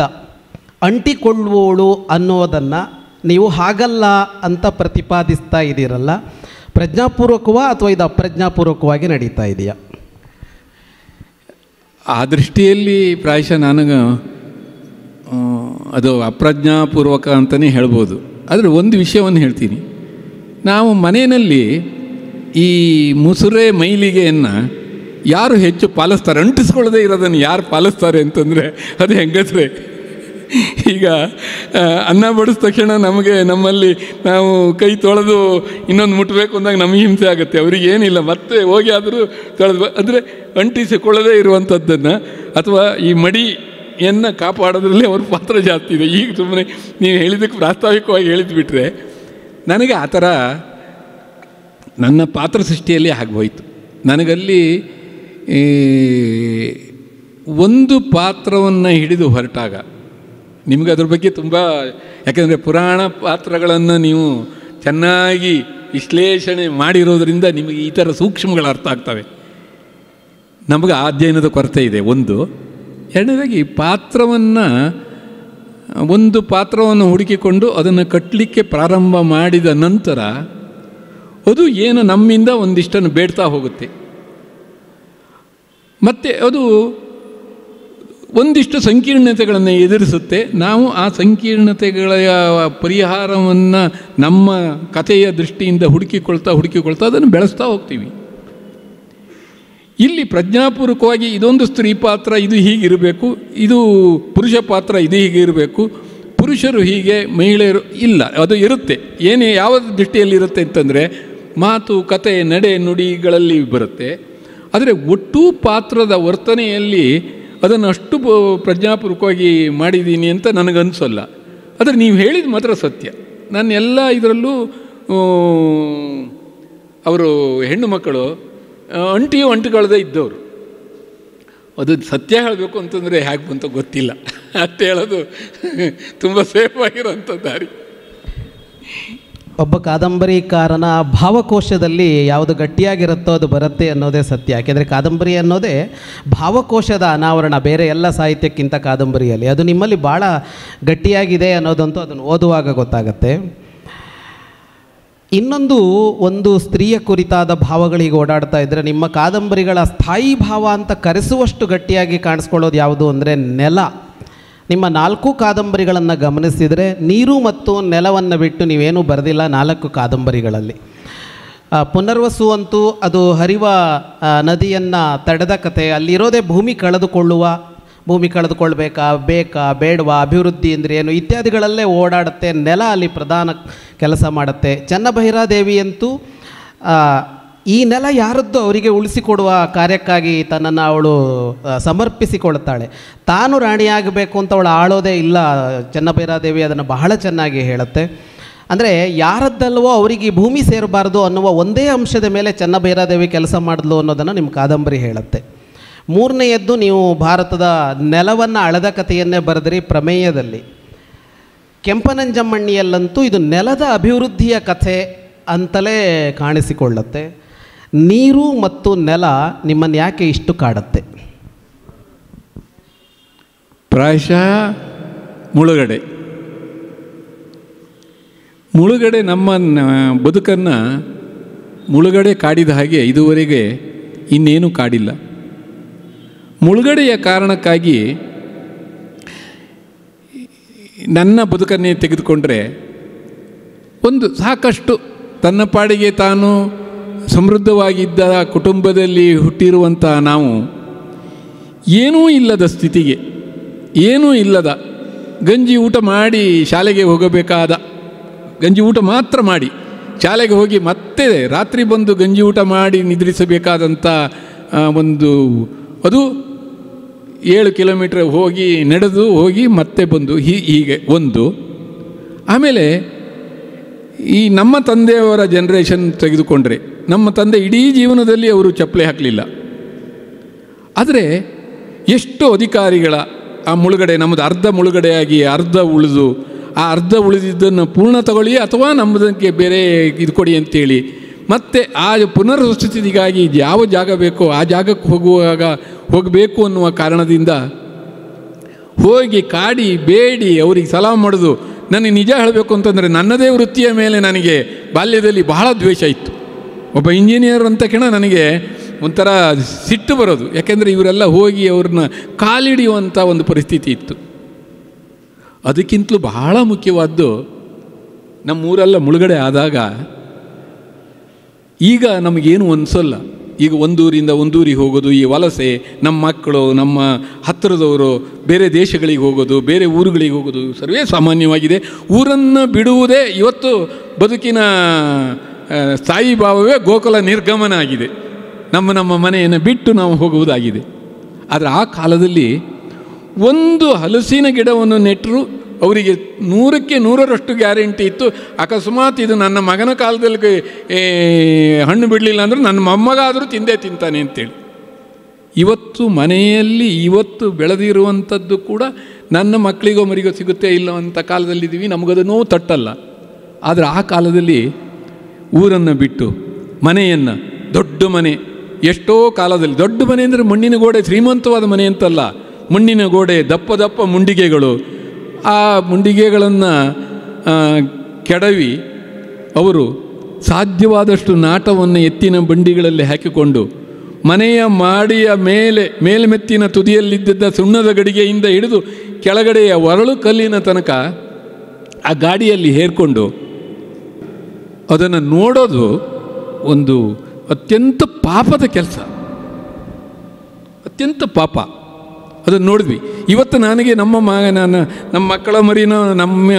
ಅಂಟಿಕೊಳ್ಳುವಳು ಅನ್ನೋದನ್ನು ನೀವು ಹಾಗಲ್ಲ ಅಂತ ಪ್ರತಿಪಾದಿಸ್ತಾ ಇದ್ದೀರಲ್ಲ ಪ್ರಜ್ಞಾಪೂರ್ವಕವ ಅಥವಾ ಇದು ಅಪ್ರಜ್ಞಾಪೂರ್ವಕವಾಗಿ ನಡೀತಾ ಇದೆಯಾ ಆ ದೃಷ್ಟಿಯಲ್ಲಿ ಪ್ರಾಯಶಃ ನನಗೆ ಅದು ಅಪ್ರಜ್ಞಾಪೂರ್ವಕ ಅಂತಲೇ ಹೇಳ್ಬೋದು ಆದರೆ ಒಂದು ವಿಷಯವನ್ನು ಹೇಳ್ತೀನಿ ನಾವು ಮನೆಯಲ್ಲಿ ಈ ಮುಸುರೆ ಮೈಲಿಗೆಯನ್ನು ಯಾರು ಹೆಚ್ಚು ಪಾಲಿಸ್ತಾರೆ ಅಂಟಿಸ್ಕೊಳ್ಳದೆ ಇರೋದನ್ನು ಯಾರು ಪಾಲಿಸ್ತಾರೆ ಅಂತಂದರೆ ಅದು ಹೆಂಗಸ್ರೆ ಈಗ ಅನ್ನ ಬಡಿಸಿದ ತಕ್ಷಣ ನಮಗೆ ನಮ್ಮಲ್ಲಿ ನಾವು ಕೈ ತೊಳೆದು ಇನ್ನೊಂದು ಮುಟ್ಟಬೇಕು ಅಂದಾಗ ನಮಗೆ ಹಿಂಸೆ ಆಗುತ್ತೆ ಅವ್ರಿಗೆ ಏನಿಲ್ಲ ಮತ್ತೆ ಹೋಗಿ ಆದರೂ ತೊಳೆದು ಅಂದರೆ ಅಂಟಿಸಿಕೊಳ್ಳದೇ ಇರುವಂಥದ್ದನ್ನು ಅಥವಾ ಈ ಮಡಿ ಎನ್ನ ಕಾಪಾಡೋದ್ರಲ್ಲಿ ಅವ್ರ ಪಾತ್ರ ಜಾಸ್ತಿ ಇದೆ ಈಗ ಸುಮ್ಮನೆ ನೀವು ಹೇಳಿದ್ದಕ್ಕೆ ಪ್ರಾಸ್ತಾವಿಕವಾಗಿ ಹೇಳಿದ್ಬಿಟ್ರೆ ನನಗೆ ಆ ಥರ ನನ್ನ ಪಾತ್ರ ಸೃಷ್ಟಿಯಲ್ಲಿ ಆಗೋಯ್ತು ನನಗಲ್ಲಿ ಒಂದು ಪಾತ್ರವನ್ನು ಹಿಡಿದು ಹೊರಟಾಗ ನಿಮಗೆ ಅದ್ರ ಬಗ್ಗೆ ತುಂಬ ಯಾಕೆಂದರೆ ಪುರಾಣ ಪಾತ್ರಗಳನ್ನು ನೀವು ಚೆನ್ನಾಗಿ ವಿಶ್ಲೇಷಣೆ ಮಾಡಿರೋದರಿಂದ ನಿಮಗೆ ಈ ಥರ ಸೂಕ್ಷ್ಮಗಳು ಅರ್ಥ ಆಗ್ತವೆ ನಮಗೆ ಅಧ್ಯಯನದ ಕೊರತೆ ಇದೆ ಒಂದು ಎರಡನೇದಾಗಿ ಪಾತ್ರವನ್ನು ಒಂದು ಪಾತ್ರವನ್ನು ಹುಡುಕಿಕೊಂಡು ಅದನ್ನು ಕಟ್ಟಲಿಕ್ಕೆ ಪ್ರಾರಂಭ ಮಾಡಿದ ನಂತರ ಅದು ಏನು ನಮ್ಮಿಂದ ಒಂದಿಷ್ಟನ್ನು ಬೇಡ್ತಾ ಹೋಗುತ್ತೆ ಮತ್ತು ಅದು ಒಂದಿಷ್ಟು ಸಂಕೀರ್ಣತೆಗಳನ್ನು ಎದುರಿಸುತ್ತೆ ನಾವು ಆ ಸಂಕೀರ್ಣತೆಗಳ ಪರಿಹಾರವನ್ನು ನಮ್ಮ ಕಥೆಯ ದೃಷ್ಟಿಯಿಂದ ಹುಡುಕಿಕೊಳ್ತಾ ಹುಡುಕಿಕೊಳ್ತಾ ಅದನ್ನು ಬೆಳೆಸ್ತಾ ಹೋಗ್ತೀವಿ ಇಲ್ಲಿ ಪ್ರಜ್ಞಾಪೂರ್ವಕವಾಗಿ ಇದೊಂದು ಸ್ತ್ರೀ ಪಾತ್ರ ಇದು ಹೀಗಿರಬೇಕು ಇದು ಪುರುಷ ಪಾತ್ರ ಇದು ಹೀಗಿರಬೇಕು ಪುರುಷರು ಹೀಗೆ ಮಹಿಳೆಯರು ಇಲ್ಲ ಅದು ಇರುತ್ತೆ ಏನೇ ಯಾವ ದೃಷ್ಟಿಯಲ್ಲಿ ಇರುತ್ತೆ ಅಂತಂದರೆ ಮಾತು ಕತೆ ನಡೆ ನುಡಿಗಳಲ್ಲಿ ಬರುತ್ತೆ ಆದರೆ ಒಟ್ಟು ಪಾತ್ರದ ವರ್ತನೆಯಲ್ಲಿ ಅದನ್ನು ಅಷ್ಟು ಪ್ರಜ್ಞಾಪೂರ್ವಕವಾಗಿ ಮಾಡಿದ್ದೀನಿ ಅಂತ ನನಗನ್ಸೋಲ್ಲ ಆದರೆ ನೀವು ಹೇಳಿದ ಮಾತ್ರ ಸತ್ಯ ನಾನು ಎಲ್ಲ ಇದರಲ್ಲೂ ಅವರು ಹೆಣ್ಣು ಮಕ್ಕಳು ಅಂಟಿಯು ಅಂಟುಗಳದೇ ಇದ್ದವರು ಅದು ಸತ್ಯ ಹೇಳಬೇಕು ಅಂತಂದರೆ ಹೇಗೆ ಬಂತ ಗೊತ್ತಿಲ್ಲ ಅಂತ ಹೇಳೋದು ತುಂಬ ಸೇಫ್ ಆಗಿರೋಂಥ ದಾರಿ ಒಬ್ಬ ಕಾದಂಬರಿಕಾರನ ಭಾವಕೋಶದಲ್ಲಿ ಯಾವುದು ಗಟ್ಟಿಯಾಗಿರುತ್ತೋ ಅದು ಬರುತ್ತೆ ಅನ್ನೋದೇ ಸತ್ಯ ಯಾಕೆಂದರೆ ಕಾದಂಬರಿ ಅನ್ನೋದೇ ಭಾವಕೋಶದ ಅನಾವರಣ ಬೇರೆ ಎಲ್ಲ ಸಾಹಿತ್ಯಕ್ಕಿಂತ ಕಾದಂಬರಿಯಲ್ಲಿ ಅದು ನಿಮ್ಮಲ್ಲಿ ಭಾಳ ಗಟ್ಟಿಯಾಗಿದೆ ಅನ್ನೋದಂತೂ ಅದನ್ನು ಓದುವಾಗ ಗೊತ್ತಾಗುತ್ತೆ ಇನ್ನೊಂದು ಒಂದು ಸ್ತ್ರೀಯ ಕುರಿತಾದ ಭಾವಗಳಿಗೆ ಓಡಾಡ್ತಾ ಇದ್ದರೆ ನಿಮ್ಮ ಕಾದಂಬರಿಗಳ ಸ್ಥಾಯಿ ಭಾವ ಅಂತ ಕರೆಸುವಷ್ಟು ಗಟ್ಟಿಯಾಗಿ ಕಾಣಿಸ್ಕೊಳ್ಳೋದು ಯಾವುದು ಅಂದರೆ ನೆಲ ನಿಮ್ಮ ನಾಲ್ಕು ಕಾದಂಬರಿಗಳನ್ನು ಗಮನಿಸಿದರೆ ನೀರು ಮತ್ತು ನೆಲವನ್ನು ಬಿಟ್ಟು ನೀವೇನೂ ಬರೆದಿಲ್ಲ ನಾಲ್ಕು ಕಾದಂಬರಿಗಳಲ್ಲಿ ಪುನರ್ವಸು ಅಂತೂ ಅದು ಹರಿವ ನದಿಯನ್ನು ತಡೆದ ಕತೆ ಅಲ್ಲಿರೋದೇ ಭೂಮಿ ಕಳೆದುಕೊಳ್ಳುವ ಭೂಮಿ ಕಳೆದುಕೊಳ್ಬೇಕಾ ಬೇಕಾ ಬೇಡವಾ ಅಭಿವೃದ್ಧಿ ಅಂದರೆ ಏನು ಇತ್ಯಾದಿಗಳಲ್ಲೇ ಓಡಾಡುತ್ತೆ ನೆಲ ಅಲ್ಲಿ ಪ್ರಧಾನ ಕೆಲಸ ಮಾಡುತ್ತೆ ಚನ್ನಭೈರಾದೇವಿಯಂತೂ ಈ ನೆಲ ಯಾರದ್ದು ಅವರಿಗೆ ಉಳಿಸಿಕೊಡುವ ಕಾರ್ಯಕ್ಕಾಗಿ ತನ್ನನ್ನು ಅವಳು ಸಮರ್ಪಿಸಿಕೊಳ್ತಾಳೆ ತಾನು ರಾಣಿಯಾಗಬೇಕು ಅಂತ ಅವಳು ಆಳೋದೇ ಇಲ್ಲ ಚೆನ್ನಭೈರಾದೇವಿ ಅದನ್ನು ಬಹಳ ಚೆನ್ನಾಗಿ ಹೇಳುತ್ತೆ ಅಂದರೆ ಯಾರದ್ದಲ್ವೋ ಅವರಿಗೆ ಭೂಮಿ ಸೇರಬಾರ್ದು ಅನ್ನುವ ಒಂದೇ ಅಂಶದ ಮೇಲೆ ಚೆನ್ನಭೈರಾದೇವಿ ಕೆಲಸ ಮಾಡಲು ಅನ್ನೋದನ್ನು ನಿಮ್ಮ ಕಾದಂಬರಿ ಹೇಳುತ್ತೆ ಮೂರನೆಯದ್ದು ನೀವು ಭಾರತದ ನೆಲವನ್ನು ಅಳದ ಕಥೆಯನ್ನೇ ಬರೆದ್ರಿ ಪ್ರಮೇಯದಲ್ಲಿ ಕೆಂಪನಂಜಮ್ಮಣ್ಣಿಯಲ್ಲಂತೂ ಇದು ನೆಲದ ಅಭಿವೃದ್ಧಿಯ ಕಥೆ ಅಂತಲೇ ಕಾಣಿಸಿಕೊಳ್ಳುತ್ತೆ ನೀರು ಮತ್ತು ನೆಲ ನಿಮ್ಮನ್ನು ಯಾಕೆ ಇಷ್ಟು ಕಾಡುತ್ತೆ ಪ್ರಾಯಶಃ ಮುಳುಗಡೆ ಮುಳುಗಡೆ ನಮ್ಮ ಬದುಕನ್ನು ಮುಳುಗಡೆ ಕಾಡಿದ ಹಾಗೆ ಇದುವರೆಗೆ ಇನ್ನೇನು ಕಾಡಿಲ್ಲ ಮುಳುಗಡೆಯ ಕಾರಣಕ್ಕಾಗಿ ನನ್ನ ಬದುಕನ್ನೇ ತೆಗೆದುಕೊಂಡ್ರೆ ಒಂದು ಸಾಕಷ್ಟು ತನ್ನ ಪಾಡಿಗೆ ತಾನು ಸಮೃದ್ಧವಾಗಿದ್ದ ಕುಟುಂಬದಲ್ಲಿ ಹುಟ್ಟಿರುವಂಥ ನಾವು ಏನೂ ಇಲ್ಲದ ಸ್ಥಿತಿಗೆ ಏನೂ ಇಲ್ಲದ ಗಂಜಿ ಊಟ ಮಾಡಿ ಶಾಲೆಗೆ ಹೋಗಬೇಕಾದ ಗಂಜಿ ಊಟ ಮಾತ್ರ ಮಾಡಿ ಶಾಲೆಗೆ ಹೋಗಿ ಮತ್ತೆ ರಾತ್ರಿ ಬಂದು ಗಂಜಿ ಊಟ ಮಾಡಿ ನಿದ್ರಿಸಬೇಕಾದಂಥ ಒಂದು ಅದು ಏಳು ಕಿಲೋಮೀಟ್ರ್ ಹೋಗಿ ನಡೆದು ಹೋಗಿ ಮತ್ತೆ ಬಂದು ಹೀ ಹೀಗೆ ಒಂದು ಆಮೇಲೆ ಈ ನಮ್ಮ ತಂದೆಯವರ ಜನ್ರೇಷನ್ ತೆಗೆದುಕೊಂಡ್ರೆ ನಮ್ಮ ತಂದೆ ಇಡೀ ಜೀವನದಲ್ಲಿ ಅವರು ಚಪ್ಪಲಿ ಹಾಕಲಿಲ್ಲ ಆದರೆ ಎಷ್ಟು ಅಧಿಕಾರಿಗಳ ಆ ಮುಳುಗಡೆ ನಮ್ಮದು ಅರ್ಧ ಮುಳುಗಡೆಯಾಗಿ ಅರ್ಧ ಉಳಿದು ಆ ಅರ್ಧ ಉಳಿದಿದ್ದನ್ನು ಪೂರ್ಣ ತಗೊಳ್ಳಿ ಅಥವಾ ನಮ್ಮದಕ್ಕೆ ಬೇರೆ ಇದು ಕೊಡಿ ಅಂತೇಳಿ ಮತ್ತೆ ಆ ಪುನರ್ವಸತಿಗಾಗಿ ಯಾವ ಜಾಗ ಬೇಕೋ ಆ ಜಾಗಕ್ಕೆ ಹೋಗುವಾಗ ಹೋಗಬೇಕು ಅನ್ನುವ ಕಾರಣದಿಂದ ಹೋಗಿ ಕಾಡಿ ಬೇಡಿ ಅವರಿಗೆ ಸಲಹೆ ಮಾಡೋದು ನನಗೆ ನಿಜ ಹೇಳಬೇಕು ಅಂತಂದರೆ ನನ್ನದೇ ವೃತ್ತಿಯ ಮೇಲೆ ನನಗೆ ಬಾಲ್ಯದಲ್ಲಿ ಬಹಳ ದ್ವೇಷ ಇತ್ತು ಒಬ್ಬ ಇಂಜಿನಿಯರ್ ಅಂತ ಕಣ ನನಗೆ ಒಂಥರ ಸಿಟ್ಟು ಬರೋದು ಯಾಕೆಂದರೆ ಇವರೆಲ್ಲ ಹೋಗಿ ಅವ್ರನ್ನ ಕಾಲಿಡಿಯುವಂಥ ಒಂದು ಪರಿಸ್ಥಿತಿ ಇತ್ತು ಅದಕ್ಕಿಂತಲೂ ಬಹಳ ಮುಖ್ಯವಾದ್ದು ನಮ್ಮೂರೆಲ್ಲ ಮುಳುಗಡೆ ಆದಾಗ ಈಗ ನಮಗೇನು ಅನಿಸಲ್ಲ ಈಗ ಒಂದೂರಿಂದ ಒಂದೂರಿಗೆ ಹೋಗೋದು ಈ ವಲಸೆ ನಮ್ಮ ಮಕ್ಕಳು ನಮ್ಮ ಹತ್ತಿರದವರು ಬೇರೆ ದೇಶಗಳಿಗೆ ಹೋಗೋದು ಬೇರೆ ಊರುಗಳಿಗೆ ಹೋಗೋದು ಸರ್ವೇ ಸಾಮಾನ್ಯವಾಗಿದೆ ಊರನ್ನು ಬಿಡುವುದೇ ಇವತ್ತು ಬದುಕಿನ ಸಾಯಿಬಾಬಾವೇ ಗೋಕುಲ ನಿರ್ಗಮನ ಆಗಿದೆ ನಮ್ಮ ನಮ್ಮ ಮನೆಯನ್ನು ಬಿಟ್ಟು ನಾವು ಹೋಗುವುದಾಗಿದೆ ಆದರೆ ಆ ಕಾಲದಲ್ಲಿ ಒಂದು ಹಲಸಿನ ಗಿಡವನ್ನು ನೆಟ್ಟರು ಅವರಿಗೆ ನೂರಕ್ಕೆ ನೂರರಷ್ಟು ಗ್ಯಾರಂಟಿ ಇತ್ತು ಅಕಸ್ಮಾತ್ ಇದು ನನ್ನ ಮಗನ ಕಾಲದಲ್ಲಿ ಹಣ್ಣು ಬಿಡಲಿಲ್ಲ ಅಂದರೆ ನನ್ನ ಮೊಮ್ಮಗಾದರೂ ತಿಂದೇ ತಿಂತಾನೆ ಅಂತೇಳಿ ಇವತ್ತು ಮನೆಯಲ್ಲಿ ಇವತ್ತು ಬೆಳೆದಿರುವಂಥದ್ದು ಕೂಡ ನನ್ನ ಮಕ್ಕಳಿಗೋ ಮರಿಗೋ ಸಿಗುತ್ತೆ ಇಲ್ಲವಂಥ ಕಾಲದಲ್ಲಿದ್ದೀವಿ ನಮಗದು ನೋವು ತಟ್ಟಲ್ಲ ಆದರೆ ಆ ಕಾಲದಲ್ಲಿ ಊರನ್ನು ಬಿಟ್ಟು ಮನೆಯನ್ನು ದೊಡ್ಡ ಮನೆ ಎಷ್ಟೋ ಕಾಲದಲ್ಲಿ ದೊಡ್ಡ ಮನೆ ಅಂದರೆ ಮಣ್ಣಿನ ಗೋಡೆ ಶ್ರೀಮಂತವಾದ ಮನೆ ಅಂತಲ್ಲ ಮಣ್ಣಿನ ಗೋಡೆ ದಪ್ಪ ದಪ್ಪ ಮುಂಡಿಗೆಗಳು ಆ ಮುಂಡಿಗೆಗಳನ್ನು ಕೆಡವಿ ಅವರು ಸಾಧ್ಯವಾದಷ್ಟು ನಾಟವನ್ನು ಎತ್ತಿನ ಬಂಡಿಗಳಲ್ಲಿ ಹಾಕಿಕೊಂಡು ಮನೆಯ ಮಾಡಿಯ ಮೇಲೆ ಮೇಲ್ಮೆತ್ತಿನ ತುದಿಯಲ್ಲಿದ್ದ ಸುಣ್ಣದ ಗಡಿಗೆಯಿಂದ ಹಿಡಿದು ಕೆಳಗಡೆಯ ಒರಳು ಕಲ್ಲಿನ ತನಕ ಆ ಗಾಡಿಯಲ್ಲಿ ಹೇರಿಕೊಂಡು ಅದನ್ನು ನೋಡೋದು ಒಂದು ಅತ್ಯಂತ ಪಾಪದ ಕೆಲಸ ಅತ್ಯಂತ ಪಾಪ ಅದನ್ನು ನೋಡಿದ್ವಿ ಇವತ್ತು ನನಗೆ ನಮ್ಮ ಮಗ ನಾನು ನಮ್ಮ ಮಕ್ಕಳ ಮರಿನೋ ನಮ್ಮ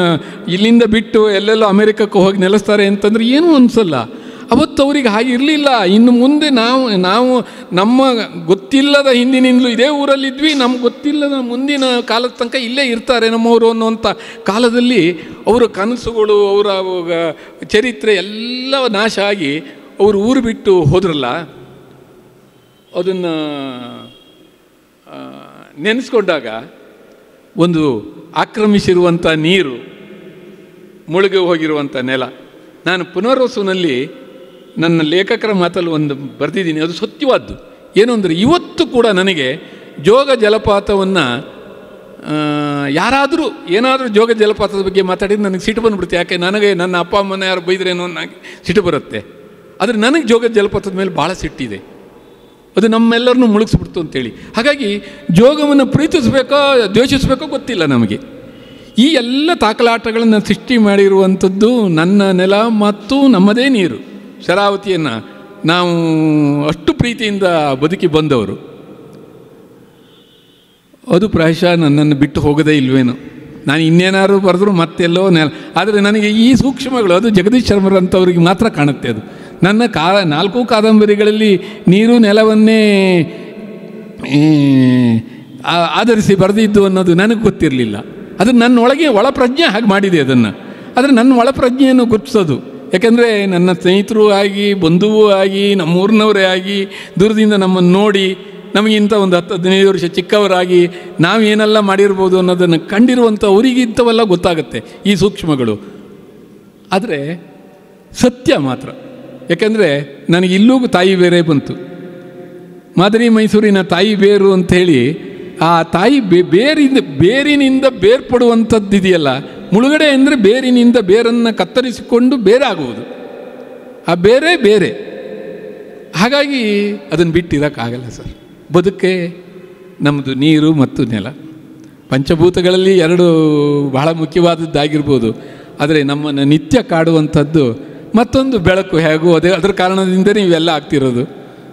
ಇಲ್ಲಿಂದ ಬಿಟ್ಟು ಎಲ್ಲೆಲ್ಲೋ ಅಮೇರಿಕಕ್ಕೆ ಹೋಗಿ ನೆಲೆಸ್ತಾರೆ ಅಂತಂದ್ರೆ ಏನೂ ಅನಿಸಲ್ಲ ಅವತ್ತು ಅವರಿಗೆ ಹಾಗೆ ಇರಲಿಲ್ಲ ಇನ್ನು ಮುಂದೆ ನಾವು ನಾವು ನಮ್ಮ ಗೊತ್ತಿಲ್ಲದ ಹಿಂದಿನಿಂದಲೂ ಇದೇ ಊರಲ್ಲಿದ್ವಿ ನಮ್ಗೆ ಗೊತ್ತಿಲ್ಲದ ಮುಂದಿನ ಕಾಲದ ತನಕ ಇಲ್ಲೇ ಇರ್ತಾರೆ ನಮ್ಮವರು ಅನ್ನುವಂಥ ಕಾಲದಲ್ಲಿ ಅವರ ಕನಸುಗಳು ಅವರ ಚರಿತ್ರೆ ಎಲ್ಲ ನಾಶ ಆಗಿ ಅವರು ಊರು ಬಿಟ್ಟು ಹೋದ್ರಲ್ಲ ಅದನ್ನು ನೆನೆಸ್ಕೊಂಡಾಗ ಒಂದು ಆಕ್ರಮಿಸಿರುವಂಥ ನೀರು ಮುಳುಗಿ ಹೋಗಿರುವಂಥ ನೆಲ ನಾನು ಪುನರ್ವಸುವಿನಲ್ಲಿ ನನ್ನ ಲೇಖಕರ ಮಾತಲ್ಲಿ ಒಂದು ಬರೆದಿದ್ದೀನಿ ಅದು ಸತ್ಯವಾದ್ದು ಏನು ಅಂದರೆ ಇವತ್ತು ಕೂಡ ನನಗೆ ಜೋಗ ಜಲಪಾತವನ್ನು ಯಾರಾದರೂ ಏನಾದರೂ ಜೋಗ ಜಲಪಾತದ ಬಗ್ಗೆ ಮಾತಾಡಿದ್ರೆ ನನಗೆ ಸಿಟ್ಟು ಬಂದುಬಿಡುತ್ತೆ ಯಾಕೆ ನನಗೆ ನನ್ನ ಅಪ್ಪ ಅಮ್ಮನ ಯಾರು ಬೈದ್ರೇನೋ ನನಗೆ ಸಿಟ್ಟು ಬರುತ್ತೆ ಆದರೆ ನನಗೆ ಜೋಗ ಜಲಪಾತದ ಮೇಲೆ ಭಾಳ ಸಿಟ್ಟಿದೆ ಅದು ನಮ್ಮೆಲ್ಲರನ್ನೂ ಮುಳುಗಿಸ್ಬಿಡ್ತು ಅಂತೇಳಿ ಹಾಗಾಗಿ ಜೋಗವನ್ನು ಪ್ರೀತಿಸಬೇಕೋ ದ್ವೇಷಿಸಬೇಕೋ ಗೊತ್ತಿಲ್ಲ ನಮಗೆ ಈ ಎಲ್ಲ ತಾಕಲಾಟಗಳನ್ನು ಸೃಷ್ಟಿ ಮಾಡಿರುವಂಥದ್ದು ನನ್ನ ನೆಲ ಮತ್ತು ನಮ್ಮದೇ ನೀರು ಶರಾವತಿಯನ್ನು ನಾವು ಅಷ್ಟು ಪ್ರೀತಿಯಿಂದ ಬದುಕಿ ಬಂದವರು ಅದು ಪ್ರಾಯಶಃ ನನ್ನನ್ನು ಬಿಟ್ಟು ಹೋಗದೇ ಇಲ್ವೇನೋ ನಾನು ಇನ್ನೇನಾದ್ರು ಬರೆದ್ರು ಮತ್ತೆಲ್ಲೋ ನೆಲ ಆದರೆ ನನಗೆ ಈ ಸೂಕ್ಷ್ಮಗಳು ಅದು ಜಗದೀಶ್ ಶರ್ಮರಂಥವ್ರಿಗೆ ಮಾತ್ರ ಕಾಣುತ್ತೆ ಅದು ನನ್ನ ಕಾ ನಾಲ್ಕು ಕಾದಂಬರಿಗಳಲ್ಲಿ ನೀರು ನೆಲವನ್ನೇ ಆಧರಿಸಿ ಬರೆದಿದ್ದು ಅನ್ನೋದು ನನಗೆ ಗೊತ್ತಿರಲಿಲ್ಲ ಅದು ನನ್ನೊಳಗೆ ಒಳಪ್ರಜ್ಞೆ ಹಾಗೆ ಮಾಡಿದೆ ಅದನ್ನು ಆದರೆ ನನ್ನ ಒಳಪ್ರಜ್ಞೆಯನ್ನು ಗುರುತಿಸೋದು ಯಾಕಂದರೆ ನನ್ನ ಸ್ನೇಹಿತರು ಆಗಿ ಬಂಧುವೂ ಆಗಿ ನಮ್ಮೂರಿನವರೇ ಆಗಿ ದೂರದಿಂದ ನಮ್ಮನ್ನು ನೋಡಿ ನಮಗಿಂತ ಒಂದು ಹತ್ತು ಹದಿನೈದು ವರ್ಷ ಚಿಕ್ಕವರಾಗಿ ನಾವೇನೆಲ್ಲ ಮಾಡಿರ್ಬೋದು ಅನ್ನೋದನ್ನು ಕಂಡಿರುವಂಥ ಅವರಿಗಿಂತವೆಲ್ಲ ಗೊತ್ತಾಗುತ್ತೆ ಈ ಸೂಕ್ಷ್ಮಗಳು ಆದರೆ ಸತ್ಯ ಮಾತ್ರ ಯಾಕೆಂದರೆ ನನಗೆ ಇಲ್ಲೂ ತಾಯಿ ಬೇರೆ ಬಂತು ಮಾದರಿ ಮೈಸೂರಿನ ತಾಯಿ ಬೇರು ಅಂಥೇಳಿ ಆ ತಾಯಿ ಬೇರಿಂದ ಬೇರಿನಿಂದ ಬೇರ್ಪಡುವಂಥದ್ದು ಇದೆಯಲ್ಲ ಮುಳುಗಡೆ ಅಂದರೆ ಬೇರಿನಿಂದ ಬೇರನ್ನು ಕತ್ತರಿಸಿಕೊಂಡು ಬೇರೆ ಆಗುವುದು ಆ ಬೇರೆ ಬೇರೆ ಹಾಗಾಗಿ ಅದನ್ನು ಬಿಟ್ಟಿರೋಕ್ಕಾಗಲ್ಲ ಸರ್ ಬದುಕೆ ನಮ್ಮದು ನೀರು ಮತ್ತು ನೆಲ ಪಂಚಭೂತಗಳಲ್ಲಿ ಎರಡು ಬಹಳ ಮುಖ್ಯವಾದದ್ದಾಗಿರ್ಬೋದು ಆದರೆ ನಮ್ಮನ್ನು ನಿತ್ಯ ಕಾಡುವಂಥದ್ದು ಮತ್ತೊಂದು ಬೆಳಕು ಹೇಗೂ ಅದೇ ಅದರ ಕಾರಣದಿಂದ ನೀವೆಲ್ಲ ಆಗ್ತಿರೋದು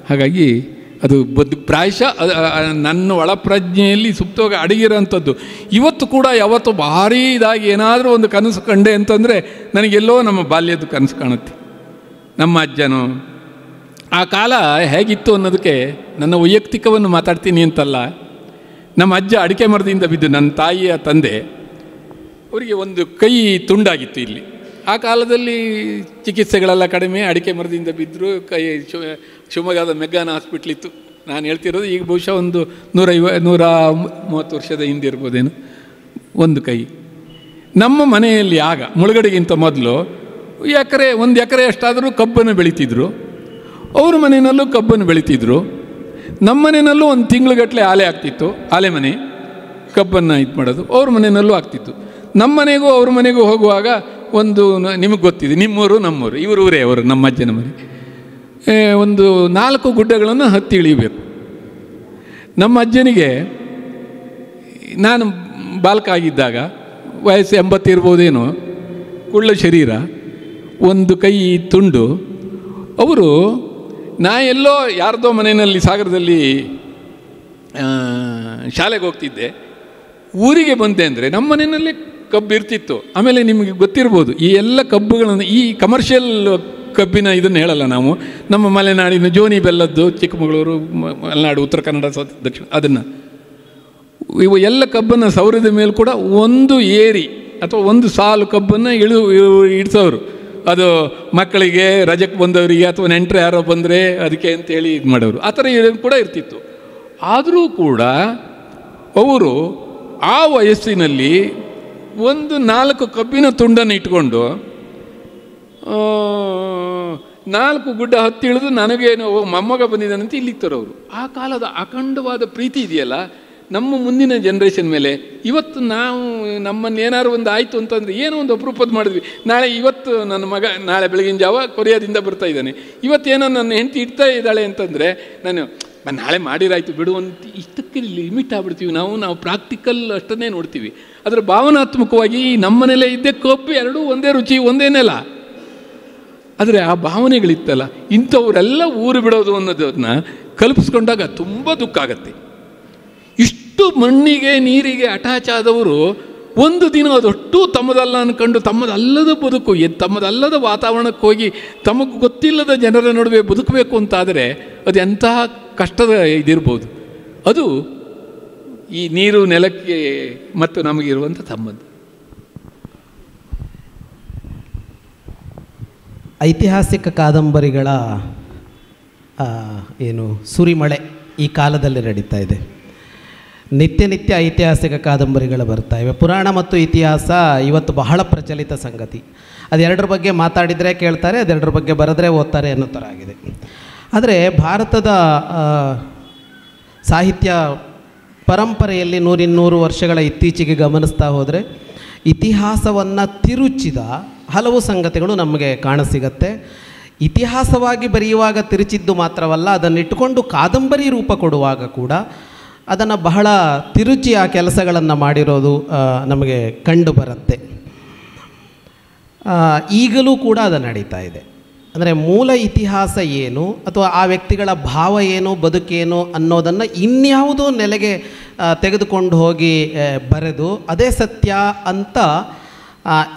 ಹಾಗಾಗಿ ಅದು ಬದ್ ಪ್ರಾಯಶಃ ನನ್ನ ಒಳಪ್ರಜ್ಞೆಯಲ್ಲಿ ಸುಪ್ತವಾಗಿ ಅಡಗಿರೋಂಥದ್ದು ಇವತ್ತು ಕೂಡ ಯಾವತ್ತು ಭಾರಿ ಇದಾಗಿ ಏನಾದರೂ ಒಂದು ಕನಸು ಕಂಡೆ ಅಂತಂದರೆ ನನಗೆಲ್ಲೋ ನಮ್ಮ ಬಾಲ್ಯದ ಕನಸು ಕಾಣುತ್ತೆ ನಮ್ಮ ಅಜ್ಜನು ಆ ಕಾಲ ಹೇಗಿತ್ತು ಅನ್ನೋದಕ್ಕೆ ನನ್ನ ವೈಯಕ್ತಿಕವನ್ನು ಮಾತಾಡ್ತೀನಿ ಅಂತಲ್ಲ ನಮ್ಮ ಅಜ್ಜ ಅಡಿಕೆ ಮರದಿಂದ ಬಿದ್ದು ನನ್ನ ತಾಯಿಯ ತಂದೆ ಅವರಿಗೆ ಒಂದು ಕೈ ತುಂಡಾಗಿತ್ತು ಇಲ್ಲಿ ಆ ಕಾಲದಲ್ಲಿ ಚಿಕಿತ್ಸೆಗಳೆಲ್ಲ ಕಡಿಮೆ ಅಡಿಕೆ ಮರದಿಂದ ಬಿದ್ದರು ಕೈ ಶಿವಮೊಗ್ಗದ ಮೆಗ್ಗಾನ ಹಾಸ್ಪಿಟ್ಲ್ ಇತ್ತು ನಾನು ಹೇಳ್ತಿರೋದು ಈಗ ಬಹುಶಃ ಒಂದು ನೂರೈವ ನೂರ ಮೂವತ್ತು ವರ್ಷದ ಹಿಂದೆ ಇರ್ಬೋದೇನು ಒಂದು ಕೈ ನಮ್ಮ ಮನೆಯಲ್ಲಿ ಆಗ ಮುಳುಗಡೆಗಿಂತ ಮೊದಲು ಎಕರೆ ಒಂದು ಎಕರೆ ಅಷ್ಟಾದರೂ ಕಬ್ಬನ್ನು ಬೆಳೀತಿದ್ರು ಅವ್ರ ಮನೆಯಲ್ಲೂ ಕಬ್ಬನ್ನು ಬೆಳೀತಿದ್ರು ನಮ್ಮ ಮನೆಯಲ್ಲೂ ಒಂದು ತಿಂಗಳುಗಟ್ಟಲೆ ಆಲೆ ಆಗ್ತಿತ್ತು ಆಲೆ ಮನೆ ಕಬ್ಬನ್ನು ಇದು ಮಾಡೋದು ಅವ್ರ ಮನೆಯಲ್ಲೂ ಆಗ್ತಿತ್ತು ನಮ್ಮ ಮನೆಗೂ ಅವ್ರ ಮನೆಗೂ ಹೋಗುವಾಗ ಒಂದು ನಿಮಗೆ ಗೊತ್ತಿದೆ ನಿಮ್ಮೂರು ನಮ್ಮೂರು ಇವರು ಊರೇ ಅವರು ನಮ್ಮ ಅಜ್ಜನ ಮನೆ ಒಂದು ನಾಲ್ಕು ಗುಡ್ಡಗಳನ್ನು ಹತ್ತಿ ಇಳಿಬೇಕು ನಮ್ಮ ಅಜ್ಜನಿಗೆ ನಾನು ಬಾಲಕ ಆಗಿದ್ದಾಗ ವಯಸ್ಸು ಎಂಬತ್ತಿರ್ಬೋದೇನೋ ಕುಳ್ಳ ಶರೀರ ಒಂದು ಕೈ ತುಂಡು ಅವರು ನಾ ಎಲ್ಲೋ ಯಾರದೋ ಮನೆಯಲ್ಲಿ ಸಾಗರದಲ್ಲಿ ಶಾಲೆಗೆ ಹೋಗ್ತಿದ್ದೆ ಊರಿಗೆ ಬಂತೆ ಅಂದರೆ ನಮ್ಮ ಮನೆಯಲ್ಲಿ ಕಬ್ಬು ಇರ್ತಿತ್ತು ಆಮೇಲೆ ನಿಮಗೆ ಗೊತ್ತಿರ್ಬೋದು ಈ ಎಲ್ಲ ಕಬ್ಬುಗಳನ್ನು ಈ ಕಮರ್ಷಿಯಲ್ ಕಬ್ಬಿನ ಇದನ್ನು ಹೇಳಲ್ಲ ನಾವು ನಮ್ಮ ಮಲೆನಾಡಿನ ಜೋನಿ ಬೆಲ್ಲದ್ದು ಚಿಕ್ಕಮಗಳೂರು ಮಲೆನಾಡು ಉತ್ತರ ಕನ್ನಡ ದಕ್ಷಿಣ ಅದನ್ನು ಇವು ಎಲ್ಲ ಕಬ್ಬನ್ನು ಸೌರದ ಮೇಲೆ ಕೂಡ ಒಂದು ಏರಿ ಅಥವಾ ಒಂದು ಸಾಲು ಕಬ್ಬನ್ನು ಇಳು ಇಡ್ಸೋರು ಅದು ಮಕ್ಕಳಿಗೆ ರಜಕ್ಕೆ ಬಂದವರಿಗೆ ಅಥವಾ ನೆಂಟರು ಯಾರೋ ಬಂದರೆ ಅದಕ್ಕೆ ಅಂತೇಳಿ ಇದು ಮಾಡೋರು ಆ ಥರ ಕೂಡ ಇರ್ತಿತ್ತು ಆದರೂ ಕೂಡ ಅವರು ಆ ವಯಸ್ಸಿನಲ್ಲಿ ಒಂದು ನಾಲ್ಕು ಕಬ್ಬಿನ ತುಂಡನ್ನು ಇಟ್ಕೊಂಡು ನಾಲ್ಕು ಗುಡ್ಡ ಹತ್ತಿಳಿದು ಇಳಿದು ನನಗೇನು ಮೊಮ್ಮಗ ಬಂದಿದ್ದಾನಂತ ಇಲ್ಲಿಗೆ ತರೋರು ಆ ಕಾಲದ ಅಖಂಡವಾದ ಪ್ರೀತಿ ಇದೆಯಲ್ಲ ನಮ್ಮ ಮುಂದಿನ ಜನ್ರೇಷನ್ ಮೇಲೆ ಇವತ್ತು ನಾವು ನಮ್ಮನ್ನು ಏನಾದ್ರು ಒಂದು ಆಯಿತು ಅಂತಂದರೆ ಏನೋ ಒಂದು ಅಪರೂಪದ ಮಾಡಿದ್ವಿ ನಾಳೆ ಇವತ್ತು ನನ್ನ ಮಗ ನಾಳೆ ಬೆಳಗಿನ ಜಾವ ಕೊರಿಯಾದಿಂದ ಬರ್ತಾ ಇದ್ದಾನೆ ಇವತ್ತೇನೋ ನನ್ನ ಹೆಂಡತಿ ಇಡ್ತಾ ಇದ್ದಾಳೆ ಅಂತಂದರೆ ನಾನು ನಾನು ನಾಳೆ ಮಾಡಿರಾಯ್ತು ಬಿಡು ಅಂತ ಇಷ್ಟಕ್ಕೆ ಲಿಮಿಟ್ ಆಗ್ಬಿಡ್ತೀವಿ ನಾವು ನಾವು ಪ್ರಾಕ್ಟಿಕಲ್ ಅಷ್ಟನ್ನೇ ನೋಡ್ತೀವಿ ಅದರ ಭಾವನಾತ್ಮಕವಾಗಿ ನಮ್ಮ ನಮ್ಮನೆಲೆ ಇದ್ದೇ ಕಪ್ಪು ಎರಡೂ ಒಂದೇ ರುಚಿ ಒಂದೇ ನೆಲ ಆದರೆ ಆ ಭಾವನೆಗಳಿತ್ತಲ್ಲ ಇಂಥವರೆಲ್ಲ ಊರು ಬಿಡೋದು ಅನ್ನೋದನ್ನ ಕಲ್ಪಿಸ್ಕೊಂಡಾಗ ತುಂಬ ದುಃಖ ಆಗತ್ತೆ ಇಷ್ಟು ಮಣ್ಣಿಗೆ ನೀರಿಗೆ ಅಟ್ಯಾಚ್ ಆದವರು ಒಂದು ದಿನ ಅದೊಟ್ಟು ತಮ್ಮದಲ್ಲ ಅಂದ್ಕೊಂಡು ತಮ್ಮದಲ್ಲದ ಬದುಕು ಎ ತಮ್ಮದಲ್ಲದ ವಾತಾವರಣಕ್ಕೆ ಹೋಗಿ ತಮಗೆ ಗೊತ್ತಿಲ್ಲದ ಜನರ ನಡುವೆ ಬದುಕಬೇಕು ಅಂತಾದರೆ ಅದು ಅದೆಂತಹ ಕಷ್ಟದ ಇದಿರ್ಬೋದು ಅದು ಈ ನೀರು ನೆಲಕ್ಕೆ ಮತ್ತು ನಮಗಿರುವಂಥ ಸಂಬಂಧ ಐತಿಹಾಸಿಕ ಕಾದಂಬರಿಗಳ ಏನು ಸುರಿಮಳೆ ಈ ಕಾಲದಲ್ಲಿ ನಡೀತಾ ಇದೆ ನಿತ್ಯ ನಿತ್ಯ ಐತಿಹಾಸಿಕ ಕಾದಂಬರಿಗಳು ಬರ್ತಾ ಇವೆ ಪುರಾಣ ಮತ್ತು ಇತಿಹಾಸ ಇವತ್ತು ಬಹಳ ಪ್ರಚಲಿತ ಸಂಗತಿ ಅದೆರಡರ ಬಗ್ಗೆ ಮಾತಾಡಿದರೆ ಕೇಳ್ತಾರೆ ಅದೆರಡರ ಬಗ್ಗೆ ಬರೆದ್ರೆ ಓದ್ತಾರೆ ಅನ್ನೋ ಥರ ಆಗಿದೆ ಆದರೆ ಭಾರತದ ಸಾಹಿತ್ಯ ಪರಂಪರೆಯಲ್ಲಿ ನೂರಿನ್ನೂರು ವರ್ಷಗಳ ಇತ್ತೀಚೆಗೆ ಗಮನಿಸ್ತಾ ಹೋದರೆ ಇತಿಹಾಸವನ್ನು ತಿರುಚಿದ ಹಲವು ಸಂಗತಿಗಳು ನಮಗೆ ಕಾಣಸಿಗತ್ತೆ ಇತಿಹಾಸವಾಗಿ ಬರೆಯುವಾಗ ತಿರುಚಿದ್ದು ಮಾತ್ರವಲ್ಲ ಅದನ್ನಿಟ್ಟುಕೊಂಡು ಕಾದಂಬರಿ ರೂಪ ಕೊಡುವಾಗ ಕೂಡ ಅದನ್ನು ಬಹಳ ತಿರುಚಿ ಆ ಕೆಲಸಗಳನ್ನು ಮಾಡಿರೋದು ನಮಗೆ ಕಂಡುಬರುತ್ತೆ ಈಗಲೂ ಕೂಡ ಅದು ನಡೀತಾ ಇದೆ ಅಂದರೆ ಮೂಲ ಇತಿಹಾಸ ಏನು ಅಥವಾ ಆ ವ್ಯಕ್ತಿಗಳ ಭಾವ ಏನು ಬದುಕೇನು ಅನ್ನೋದನ್ನು ಇನ್ಯಾವುದೋ ನೆಲೆಗೆ ತೆಗೆದುಕೊಂಡು ಹೋಗಿ ಬರೆದು ಅದೇ ಸತ್ಯ ಅಂತ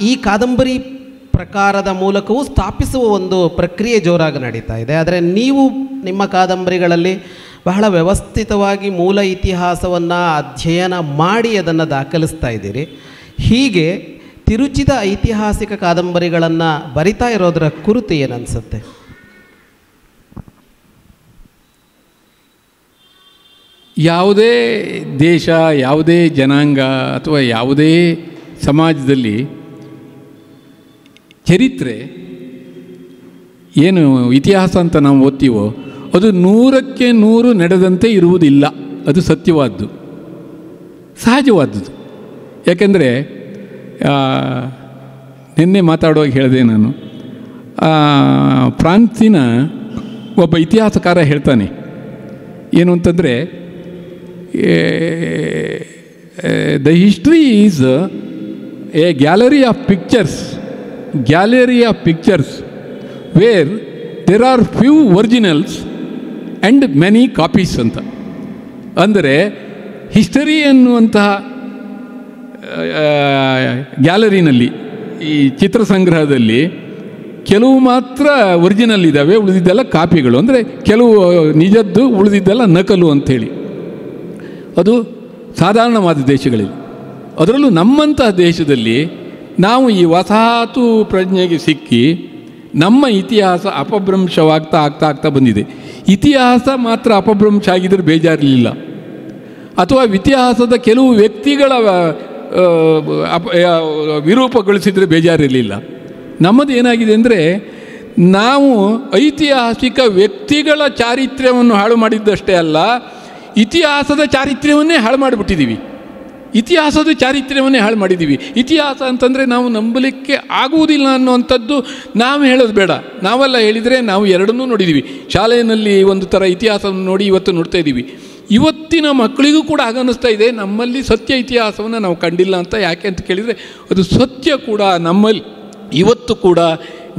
ಈ ಕಾದಂಬರಿ ಪ್ರಕಾರದ ಮೂಲಕವೂ ಸ್ಥಾಪಿಸುವ ಒಂದು ಪ್ರಕ್ರಿಯೆ ಜೋರಾಗಿ ನಡೀತಾ ಇದೆ ಆದರೆ ನೀವು ನಿಮ್ಮ ಕಾದಂಬರಿಗಳಲ್ಲಿ ಬಹಳ ವ್ಯವಸ್ಥಿತವಾಗಿ ಮೂಲ ಇತಿಹಾಸವನ್ನು ಅಧ್ಯಯನ ಮಾಡಿ ಅದನ್ನು ದಾಖಲಿಸ್ತಾ ಇದ್ದೀರಿ ಹೀಗೆ ತಿರುಚಿದ ಐತಿಹಾಸಿಕ ಕಾದಂಬರಿಗಳನ್ನು ಬರಿತಾ ಇರೋದರ ಕುರಿತು ಏನನ್ಸುತ್ತೆ ಯಾವುದೇ ದೇಶ ಯಾವುದೇ ಜನಾಂಗ ಅಥವಾ ಯಾವುದೇ ಸಮಾಜದಲ್ಲಿ ಚರಿತ್ರೆ ಏನು ಇತಿಹಾಸ ಅಂತ ನಾವು ಓದ್ತೀವೋ ಅದು ನೂರಕ್ಕೆ ನೂರು ನಡೆದಂತೆ ಇರುವುದಿಲ್ಲ ಅದು ಸತ್ಯವಾದ್ದು ಸಹಜವಾದದ್ದು ಯಾಕೆಂದರೆ ನಿನ್ನೆ ಮಾತಾಡುವಾಗ ಹೇಳಿದೆ ನಾನು ಪ್ರಾಂತಿನ ಒಬ್ಬ ಇತಿಹಾಸಕಾರ ಹೇಳ್ತಾನೆ ಏನು ಅಂತಂದರೆ the history is a gallery of pictures gallery of pictures where there are few originals and many copies ಅಂತ ಅಂದರೆ ಹಿಸ್ಟರಿ ಅನ್ನುವಂತಹ ಗ್ಯಾಲರಿನಲ್ಲಿ ಈ ಚಿತ್ರಸಂಗ್ರಹದಲ್ಲಿ ಕೆಲವು ಮಾತ್ರ ಒರಿಜಿನಲ್ ಇದ್ದಾವೆ ಉಳಿದಿದ್ದೆಲ್ಲ ಕಾಪಿಗಳು ಅಂದರೆ ಕೆಲವು ನಿಜದ್ದು ಉಳಿದಿದ್ದೆಲ್ಲ ನಕಲು ಅಂಥೇಳಿ ಅದು ಸಾಧಾರಣವಾದ ದೇಶಗಳಲ್ಲಿ ಅದರಲ್ಲೂ ನಮ್ಮಂತಹ ದೇಶದಲ್ಲಿ ನಾವು ಈ ವಸಾಹತು ಪ್ರಜ್ಞೆಗೆ ಸಿಕ್ಕಿ ನಮ್ಮ ಇತಿಹಾಸ ಅಪಭ್ರಂಶವಾಗ್ತಾ ಆಗ್ತಾ ಆಗ್ತಾ ಬಂದಿದೆ ಇತಿಹಾಸ ಮಾತ್ರ ಅಪಭ್ರಂಶ ಆಗಿದ್ದರೂ ಬೇಜಾರಲಿಲ್ಲ ಅಥವಾ ಇತಿಹಾಸದ ಕೆಲವು ವ್ಯಕ್ತಿಗಳ ವಿರೂಪಗೊಳಿಸಿದರೆ ಬೇಜಾರಿರಲಿಲ್ಲ ನಮ್ಮದು ಏನಾಗಿದೆ ಅಂದರೆ ನಾವು ಐತಿಹಾಸಿಕ ವ್ಯಕ್ತಿಗಳ ಚಾರಿತ್ರ್ಯವನ್ನು ಹಾಳು ಮಾಡಿದ್ದಷ್ಟೇ ಅಲ್ಲ ಇತಿಹಾಸದ ಚಾರಿತ್ರ್ಯವನ್ನೇ ಹಾಳು ಮಾಡಿಬಿಟ್ಟಿದ್ದೀವಿ ಇತಿಹಾಸದ ಚಾರಿತ್ರ್ಯವನ್ನೇ ಹಾಳು ಮಾಡಿದ್ದೀವಿ ಇತಿಹಾಸ ಅಂತಂದರೆ ನಾವು ನಂಬಲಿಕ್ಕೆ ಆಗುವುದಿಲ್ಲ ಅನ್ನುವಂಥದ್ದು ನಾವು ಹೇಳೋದು ಬೇಡ ನಾವೆಲ್ಲ ಹೇಳಿದರೆ ನಾವು ಎರಡನ್ನೂ ನೋಡಿದ್ದೀವಿ ಶಾಲೆಯಲ್ಲಿ ಒಂದು ಥರ ಇತಿಹಾಸವನ್ನು ನೋಡಿ ಇವತ್ತು ನೋಡ್ತಾ ಇದ್ದೀವಿ ಇವತ್ತಿನ ಮಕ್ಕಳಿಗೂ ಕೂಡ ಹಾಗನ್ನಿಸ್ತಾ ಇದೆ ನಮ್ಮಲ್ಲಿ ಸತ್ಯ ಇತಿಹಾಸವನ್ನು ನಾವು ಕಂಡಿಲ್ಲ ಅಂತ ಯಾಕೆ ಅಂತ ಕೇಳಿದರೆ ಅದು ಸತ್ಯ ಕೂಡ ನಮ್ಮಲ್ಲಿ ಇವತ್ತು ಕೂಡ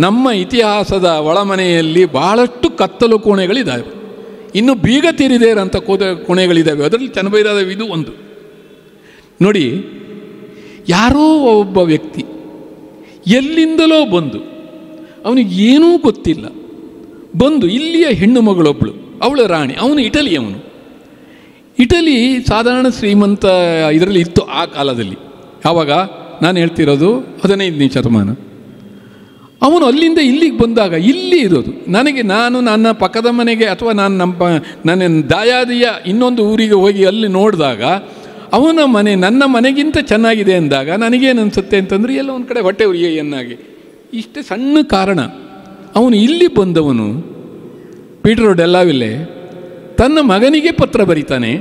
ನಮ್ಮ ಇತಿಹಾಸದ ಒಳಮನೆಯಲ್ಲಿ ಬಹಳಷ್ಟು ಕತ್ತಲು ಕೋಣೆಗಳಿದ್ದಾವೆ ಇನ್ನು ಬೀಗ ತೀರಿದೇರಂಥ ಕೋದ ಕೋಣೆಗಳಿದ್ದಾವೆ ಅದರಲ್ಲಿ ಚನ್ನಬೈರಾದ ಇದು ಒಂದು ನೋಡಿ ಯಾರೋ ಒಬ್ಬ ವ್ಯಕ್ತಿ ಎಲ್ಲಿಂದಲೋ ಬಂದು ಅವನಿಗೆ ಏನೂ ಗೊತ್ತಿಲ್ಲ ಬಂದು ಇಲ್ಲಿಯ ಹೆಣ್ಣು ಮಗಳೊಬ್ಬಳು ಅವಳು ರಾಣಿ ಅವನು ಅವನು ಇಟಲಿ ಸಾಧಾರಣ ಶ್ರೀಮಂತ ಇದರಲ್ಲಿ ಇತ್ತು ಆ ಕಾಲದಲ್ಲಿ ಯಾವಾಗ ನಾನು ಹೇಳ್ತಿರೋದು ಹದಿನೈದನೇ ಶತಮಾನ ಅವನು ಅಲ್ಲಿಂದ ಇಲ್ಲಿಗೆ ಬಂದಾಗ ಇಲ್ಲಿ ಇರೋದು ನನಗೆ ನಾನು ನನ್ನ ಪಕ್ಕದ ಮನೆಗೆ ಅಥವಾ ನಾನು ನಮ್ಮ ನನ್ನ ದಾಯಾದಿಯ ಇನ್ನೊಂದು ಊರಿಗೆ ಹೋಗಿ ಅಲ್ಲಿ ನೋಡಿದಾಗ ಅವನ ಮನೆ ನನ್ನ ಮನೆಗಿಂತ ಚೆನ್ನಾಗಿದೆ ಅಂದಾಗ ನನಗೇನು ಅನಿಸುತ್ತೆ ಅಂತಂದರೆ ಎಲ್ಲ ಒಂದು ಕಡೆ ಹೊಟ್ಟೆ ಉರಿಯನ್ನಾಗಿ ಇಷ್ಟೇ ಸಣ್ಣ ಕಾರಣ ಅವನು ಇಲ್ಲಿ ಬಂದವನು ಪೀಟರ್ ಎಲ್ಲವಿಲ್ಲೇ ತನ್ನ ಮಗನಿಗೆ ಪತ್ರ ಬರೀತಾನೆ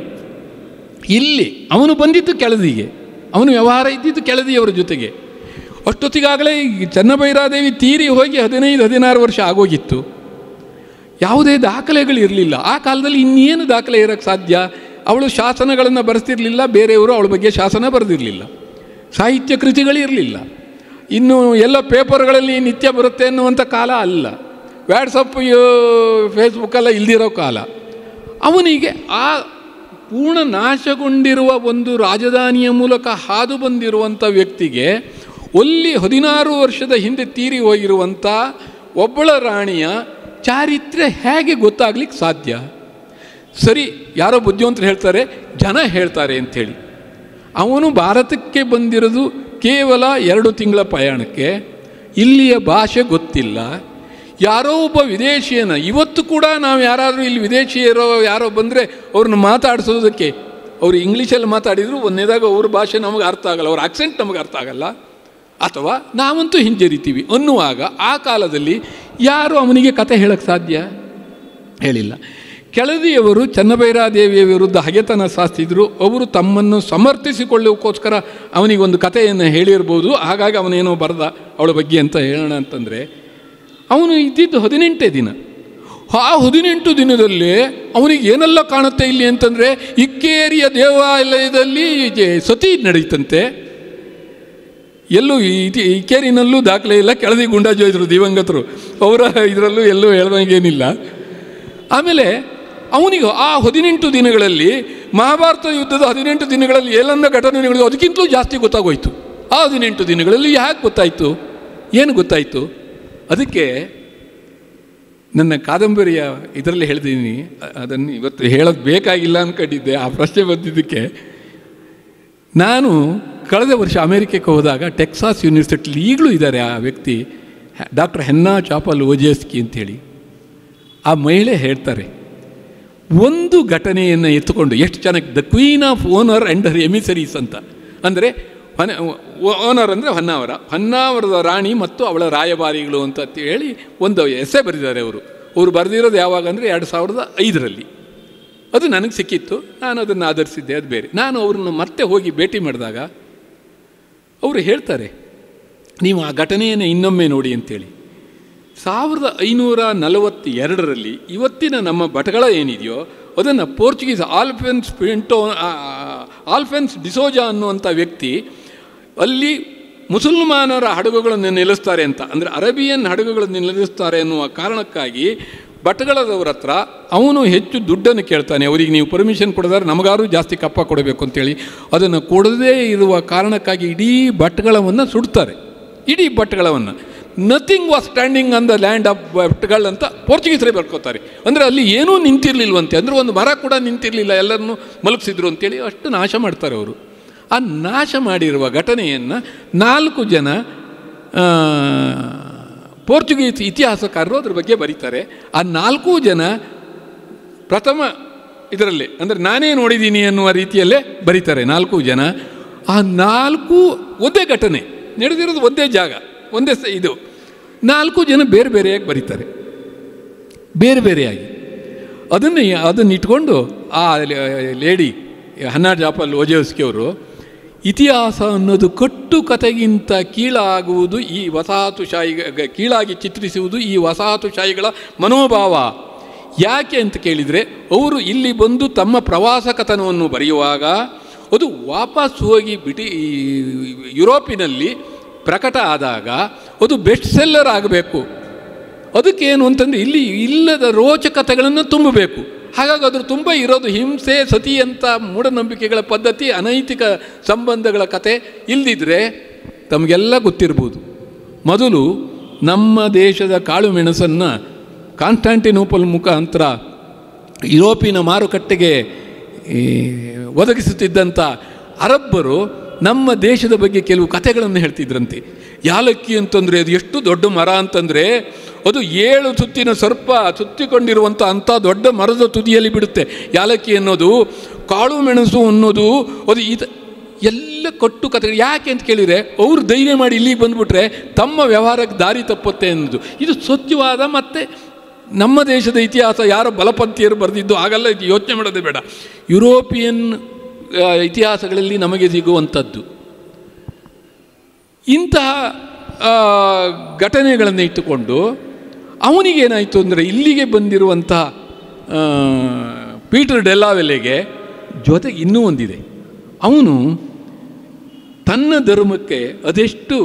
ಇಲ್ಲಿ ಅವನು ಬಂದಿದ್ದು ಕೆಳದಿಗೆ ಅವನು ವ್ಯವಹಾರ ಇದ್ದಿದ್ದು ಅವರ ಜೊತೆಗೆ ಅಷ್ಟೊತ್ತಿಗಾಗಲೇ ಚನ್ನಭೈರಾದೇವಿ ತೀರಿ ಹೋಗಿ ಹದಿನೈದು ಹದಿನಾರು ವರ್ಷ ಆಗೋಗಿತ್ತು ಯಾವುದೇ ದಾಖಲೆಗಳಿರಲಿಲ್ಲ ಆ ಕಾಲದಲ್ಲಿ ಇನ್ನೇನು ದಾಖಲೆ ಇರೋಕ್ಕೆ ಸಾಧ್ಯ ಅವಳು ಶಾಸನಗಳನ್ನು ಬರೆಸ್ತಿರಲಿಲ್ಲ ಬೇರೆಯವರು ಅವಳ ಬಗ್ಗೆ ಶಾಸನ ಬರೆದಿರಲಿಲ್ಲ ಸಾಹಿತ್ಯ ಕೃತಿಗಳಿರಲಿಲ್ಲ ಇನ್ನು ಎಲ್ಲ ಪೇಪರ್ಗಳಲ್ಲಿ ನಿತ್ಯ ಬರುತ್ತೆ ಅನ್ನುವಂಥ ಕಾಲ ಅಲ್ಲ ವ್ಯಾಟ್ಸಪ್ ಫೇಸ್ಬುಕ್ಕೆಲ್ಲ ಇಲ್ದಿರೋ ಕಾಲ ಅವನಿಗೆ ಆ ಪೂರ್ಣ ನಾಶಗೊಂಡಿರುವ ಒಂದು ರಾಜಧಾನಿಯ ಮೂಲಕ ಹಾದು ಬಂದಿರುವಂಥ ವ್ಯಕ್ತಿಗೆ ಒಲ್ಲಿ ಹದಿನಾರು ವರ್ಷದ ಹಿಂದೆ ತೀರಿ ಹೋಗಿರುವಂಥ ಒಬ್ಬಳ ರಾಣಿಯ ಚಾರಿತ್ರ್ಯ ಹೇಗೆ ಗೊತ್ತಾಗ್ಲಿಕ್ಕೆ ಸಾಧ್ಯ ಸರಿ ಯಾರೋ ಬುದ್ಧಿವಂತರು ಹೇಳ್ತಾರೆ ಜನ ಹೇಳ್ತಾರೆ ಅಂಥೇಳಿ ಅವನು ಭಾರತಕ್ಕೆ ಬಂದಿರೋದು ಕೇವಲ ಎರಡು ತಿಂಗಳ ಪ್ರಯಾಣಕ್ಕೆ ಇಲ್ಲಿಯ ಭಾಷೆ ಗೊತ್ತಿಲ್ಲ ಯಾರೋ ಒಬ್ಬ ವಿದೇಶಿಯನ ಇವತ್ತು ಕೂಡ ನಾವು ಯಾರಾದರೂ ಇಲ್ಲಿ ವಿದೇಶಿಯರೋ ಯಾರೋ ಬಂದರೆ ಅವ್ರನ್ನ ಮಾತಾಡಿಸೋದಕ್ಕೆ ಅವರು ಇಂಗ್ಲೀಷಲ್ಲಿ ಮಾತಾಡಿದ್ರು ಒಂದೇದಾಗ ಅವ್ರ ಭಾಷೆ ನಮಗೆ ಅರ್ಥ ಆಗಲ್ಲ ಅವ್ರ ಆಕ್ಸೆಂಟ್ ನಮಗೆ ಅರ್ಥ ಆಗಲ್ಲ ಅಥವಾ ನಾವಂತೂ ಹಿಂಜರಿತೀವಿ ಅನ್ನುವಾಗ ಆ ಕಾಲದಲ್ಲಿ ಯಾರು ಅವನಿಗೆ ಕತೆ ಹೇಳಕ್ಕೆ ಸಾಧ್ಯ ಹೇಳಿಲ್ಲ ಕೆಳದಿಯವರು ಚನ್ನಭೈರಾದೇವಿಯ ವಿರುದ್ಧ ಹಗೆತನ ಸಾಧಿಸಿದ್ರು ಅವರು ತಮ್ಮನ್ನು ಸಮರ್ಥಿಸಿಕೊಳ್ಳೋಕ್ಕೋಸ್ಕರ ಒಂದು ಕಥೆಯನ್ನು ಹೇಳಿರ್ಬೋದು ಹಾಗಾಗಿ ಅವನೇನೋ ಬರೆದ ಅವಳ ಬಗ್ಗೆ ಅಂತ ಹೇಳೋಣ ಅಂತಂದರೆ ಅವನು ಇದ್ದಿದ್ದು ಹದಿನೆಂಟೇ ದಿನ ಆ ಹದಿನೆಂಟು ದಿನದಲ್ಲಿ ಅವನಿಗೆ ಏನೆಲ್ಲ ಕಾಣುತ್ತೆ ಇಲ್ಲಿ ಅಂತಂದರೆ ಇಕ್ಕೇರಿಯ ದೇವಾಲಯದಲ್ಲಿ ಸತಿ ನಡೀತಂತೆ ಎಲ್ಲೂ ಇತಿ ಇಕ್ಕೇರಿನಲ್ಲೂ ದಾಖಲೆ ಇಲ್ಲ ಕೆಳದಿ ಗುಂಡಾಜು ಇದ್ರು ದಿವಂಗತರು ಅವರ ಇದರಲ್ಲೂ ಎಲ್ಲೂ ಹೇಳ್ದಂಗೇನಿಲ್ಲ ಆಮೇಲೆ ಅವನಿಗೆ ಆ ಹದಿನೆಂಟು ದಿನಗಳಲ್ಲಿ ಮಹಾಭಾರತ ಯುದ್ಧದ ಹದಿನೆಂಟು ದಿನಗಳಲ್ಲಿ ಘಟನೆ ಘಟನೆಗಳು ಅದಕ್ಕಿಂತಲೂ ಜಾಸ್ತಿ ಗೊತ್ತಾಗೋಯ್ತು ಆ ಹದಿನೆಂಟು ದಿನಗಳಲ್ಲಿ ಯಾಕೆ ಗೊತ್ತಾಯಿತು ಏನು ಗೊತ್ತಾಯಿತು ಅದಕ್ಕೆ ನನ್ನ ಕಾದಂಬರಿಯ ಇದರಲ್ಲಿ ಹೇಳಿದ್ದೀನಿ ಅದನ್ನು ಇವತ್ತು ಹೇಳೋದು ಬೇಕಾಗಿಲ್ಲ ಅಂದ್ಕೊಂಡಿದ್ದೆ ಆ ಪ್ರಶ್ನೆ ಬಂದಿದ್ದಕ್ಕೆ ನಾನು ಕಳೆದ ವರ್ಷ ಅಮೆರಿಕಕ್ಕೆ ಹೋದಾಗ ಟೆಕ್ಸಾಸ್ ಯೂನಿವರ್ಸಿಟಿಲಿ ಈಗಲೂ ಇದ್ದಾರೆ ಆ ವ್ಯಕ್ತಿ ಡಾಕ್ಟರ್ ಹೆನ್ನಾ ಚಾಪಲ್ ಓಜೇಸ್ಕಿ ಅಂತೇಳಿ ಆ ಮಹಿಳೆ ಹೇಳ್ತಾರೆ ಒಂದು ಘಟನೆಯನ್ನು ಎತ್ತುಕೊಂಡು ಎಷ್ಟು ಚೆನ್ನಾಗಿ the queen of honour and her emissaries ಅಂತ ಅಂದರೆ ಹೊನೆ ಓನರ್ ಅಂದರೆ ಹೊನ್ನಾವರ ಹೊನ್ನಾವರದ ರಾಣಿ ಮತ್ತು ಅವಳ ರಾಯಭಾರಿಗಳು ಅಂತ ಹೇಳಿ ಒಂದು ಎಸೆ ಬರೆದಿದ್ದಾರೆ ಅವರು ಅವರು ಬರೆದಿರೋದು ಯಾವಾಗ ಅಂದರೆ ಎರಡು ಸಾವಿರದ ಐದರಲ್ಲಿ ಅದು ನನಗೆ ಸಿಕ್ಕಿತ್ತು ನಾನು ಅದನ್ನು ಆಧರಿಸಿದ್ದೆ ಅದು ಬೇರೆ ನಾನು ಅವ್ರನ್ನು ಮತ್ತೆ ಹೋಗಿ ಭೇಟಿ ಮಾಡಿದಾಗ ಅವರು ಹೇಳ್ತಾರೆ ನೀವು ಆ ಘಟನೆಯನ್ನು ಇನ್ನೊಮ್ಮೆ ನೋಡಿ ಅಂತೇಳಿ ಸಾವಿರದ ಐನೂರ ನಲವತ್ತೆರಡರಲ್ಲಿ ಇವತ್ತಿನ ನಮ್ಮ ಬಟಗಳ ಏನಿದೆಯೋ ಅದನ್ನು ಪೋರ್ಚುಗೀಸ್ ಆಲ್ಫೆನ್ಸ್ ಪಿಂಟೋ ಆಲ್ಫೆನ್ಸ್ ಡಿಸೋಜಾ ಅನ್ನುವಂಥ ವ್ಯಕ್ತಿ ಅಲ್ಲಿ ಮುಸಲ್ಮಾನರ ಹಡಗುಗಳನ್ನು ನಿಲ್ಲಿಸ್ತಾರೆ ಅಂತ ಅಂದರೆ ಅರೇಬಿಯನ್ ಹಡಗುಗಳನ್ನು ನಿಲ್ಲಿಸ್ತಾರೆ ಎನ್ನುವ ಕಾರಣಕ್ಕಾಗಿ ಬಟ್ಗಳದವ್ರ ಹತ್ರ ಅವನು ಹೆಚ್ಚು ದುಡ್ಡನ್ನು ಕೇಳ್ತಾನೆ ಅವರಿಗೆ ನೀವು ಪರ್ಮಿಷನ್ ಕೊಡಿದ್ರೆ ನಮಗಾರು ಜಾಸ್ತಿ ಕಪ್ಪ ಕೊಡಬೇಕು ಅಂತೇಳಿ ಅದನ್ನು ಕೊಡದೇ ಇರುವ ಕಾರಣಕ್ಕಾಗಿ ಇಡೀ ಬಟ್ಗಳವನ್ನು ಸುಡ್ತಾರೆ ಇಡೀ ಬಟ್ಗಳವನ್ನು nothing was standing on the land of ಬಟ್ಗಳು ಅಂತ ಪೋರ್ಚುಗೀಸರೇ ಬರ್ಕೋತಾರೆ ಅಂದರೆ ಅಲ್ಲಿ ಏನೂ ನಿಂತಿರಲಿಲ್ಲವಂತೆ ಅಂದರೆ ಒಂದು ಮರ ಕೂಡ ನಿಂತಿರಲಿಲ್ಲ ಎಲ್ಲರನ್ನೂ ಮಲಗಿಸಿದ್ರು ಅಂತೇಳಿ ಅಷ್ಟು ನಾಶ ಮಾಡ್ತಾರೆ ಅವರು ಆ ನಾಶ ಮಾಡಿರುವ ಘಟನೆಯನ್ನು ನಾಲ್ಕು ಜನ ಪೋರ್ಚುಗೀಸ್ ಇತಿಹಾಸಕಾರರು ಅದ್ರ ಬಗ್ಗೆ ಬರೀತಾರೆ ಆ ನಾಲ್ಕು ಜನ ಪ್ರಥಮ ಇದರಲ್ಲಿ ಅಂದರೆ ನಾನೇ ನೋಡಿದ್ದೀನಿ ಅನ್ನುವ ರೀತಿಯಲ್ಲೇ ಬರೀತಾರೆ ನಾಲ್ಕು ಜನ ಆ ನಾಲ್ಕು ಒಂದೇ ಘಟನೆ ನಡೆದಿರೋದು ಒಂದೇ ಜಾಗ ಒಂದೇ ಸ ಇದು ನಾಲ್ಕು ಜನ ಬೇರೆ ಬೇರೆಯಾಗಿ ಬರೀತಾರೆ ಬೇರೆ ಬೇರೆಯಾಗಿ ಅದನ್ನು ಅದನ್ನು ಇಟ್ಕೊಂಡು ಆ ಲೇಡಿ ಹನ್ನಾರ್ ಜಾಪಲ್ ಅವರು ಇತಿಹಾಸ ಅನ್ನೋದು ಕಟ್ಟು ಕಥೆಗಿಂತ ಕೀಳಾಗುವುದು ಈ ವಸಾಹತುಶಾಹಿ ಕೀಳಾಗಿ ಚಿತ್ರಿಸುವುದು ಈ ವಸಾಹತುಶಾಹಿಗಳ ಮನೋಭಾವ ಯಾಕೆ ಅಂತ ಕೇಳಿದರೆ ಅವರು ಇಲ್ಲಿ ಬಂದು ತಮ್ಮ ಪ್ರವಾಸ ಕಥನವನ್ನು ಬರೆಯುವಾಗ ಅದು ವಾಪಸ್ ಹೋಗಿ ಬಿಟಿ ಯುರೋಪಿನಲ್ಲಿ ಪ್ರಕಟ ಆದಾಗ ಅದು ಬೆಸ್ಟ್ ಸೆಲ್ಲರ್ ಆಗಬೇಕು ಅದಕ್ಕೇನು ಅಂತಂದರೆ ಇಲ್ಲಿ ಇಲ್ಲದ ರೋಚಕತೆಗಳನ್ನು ತುಂಬಬೇಕು ಹಾಗಾಗಿ ಅದ್ರ ತುಂಬ ಇರೋದು ಹಿಂಸೆ ಸತಿಯಂಥ ಮೂಢನಂಬಿಕೆಗಳ ಪದ್ಧತಿ ಅನೈತಿಕ ಸಂಬಂಧಗಳ ಕತೆ ಇಲ್ಲದಿದ್ದರೆ ತಮಗೆಲ್ಲ ಗೊತ್ತಿರ್ಬೋದು ಮೊದಲು ನಮ್ಮ ದೇಶದ ಕಾಳು ಮೆಣಸನ್ನು ಕಾನ್ಸ್ಟಾಂಟಿನೋಪಲ್ ಮುಖಾಂತರ ಯುರೋಪಿನ ಮಾರುಕಟ್ಟೆಗೆ ಒದಗಿಸುತ್ತಿದ್ದಂಥ ಅರಬ್ಬರು ನಮ್ಮ ದೇಶದ ಬಗ್ಗೆ ಕೆಲವು ಕಥೆಗಳನ್ನು ಹೇಳ್ತಿದ್ರಂತೆ ಯಾಲಕ್ಕಿ ಅಂತಂದರೆ ಅದು ಎಷ್ಟು ದೊಡ್ಡ ಮರ ಅಂತಂದರೆ ಅದು ಏಳು ಸುತ್ತಿನ ಸರ್ಪ ಸುತ್ತಿಕೊಂಡಿರುವಂಥ ಅಂಥ ದೊಡ್ಡ ಮರದ ತುದಿಯಲ್ಲಿ ಬಿಡುತ್ತೆ ಯಾಲಕ್ಕಿ ಅನ್ನೋದು ಕಾಳು ಮೆಣಸು ಅನ್ನೋದು ಅದು ಇದು ಎಲ್ಲ ಕಟ್ಟು ಕತೆ ಯಾಕೆ ಅಂತ ಕೇಳಿದರೆ ಅವರು ಧೈರ್ಯ ಮಾಡಿ ಇಲ್ಲಿಗೆ ಬಂದುಬಿಟ್ರೆ ತಮ್ಮ ವ್ಯವಹಾರಕ್ಕೆ ದಾರಿ ತಪ್ಪುತ್ತೆ ಅನ್ನೋದು ಇದು ಸತ್ಯವಾದ ಮತ್ತೆ ನಮ್ಮ ದೇಶದ ಇತಿಹಾಸ ಯಾರು ಬಲಪಂಥೀಯರು ಬರೆದಿದ್ದು ಆಗಲ್ಲ ಇದು ಯೋಚನೆ ಮಾಡೋದೇ ಬೇಡ ಯುರೋಪಿಯನ್ ಇತಿಹಾಸಗಳಲ್ಲಿ ನಮಗೆ ಸಿಗುವಂಥದ್ದು ಇಂತಹ ಘಟನೆಗಳನ್ನು ಇಟ್ಟುಕೊಂಡು ಅವನಿಗೇನಾಯಿತು ಅಂದರೆ ಇಲ್ಲಿಗೆ ಬಂದಿರುವಂತಹ ಪೀಟರ್ ಡೆಲ್ಲಾವೆಲೆಗೆ ಜೊತೆಗೆ ಇನ್ನೂ ಒಂದಿದೆ ಅವನು ತನ್ನ ಧರ್ಮಕ್ಕೆ ಅದೆಷ್ಟು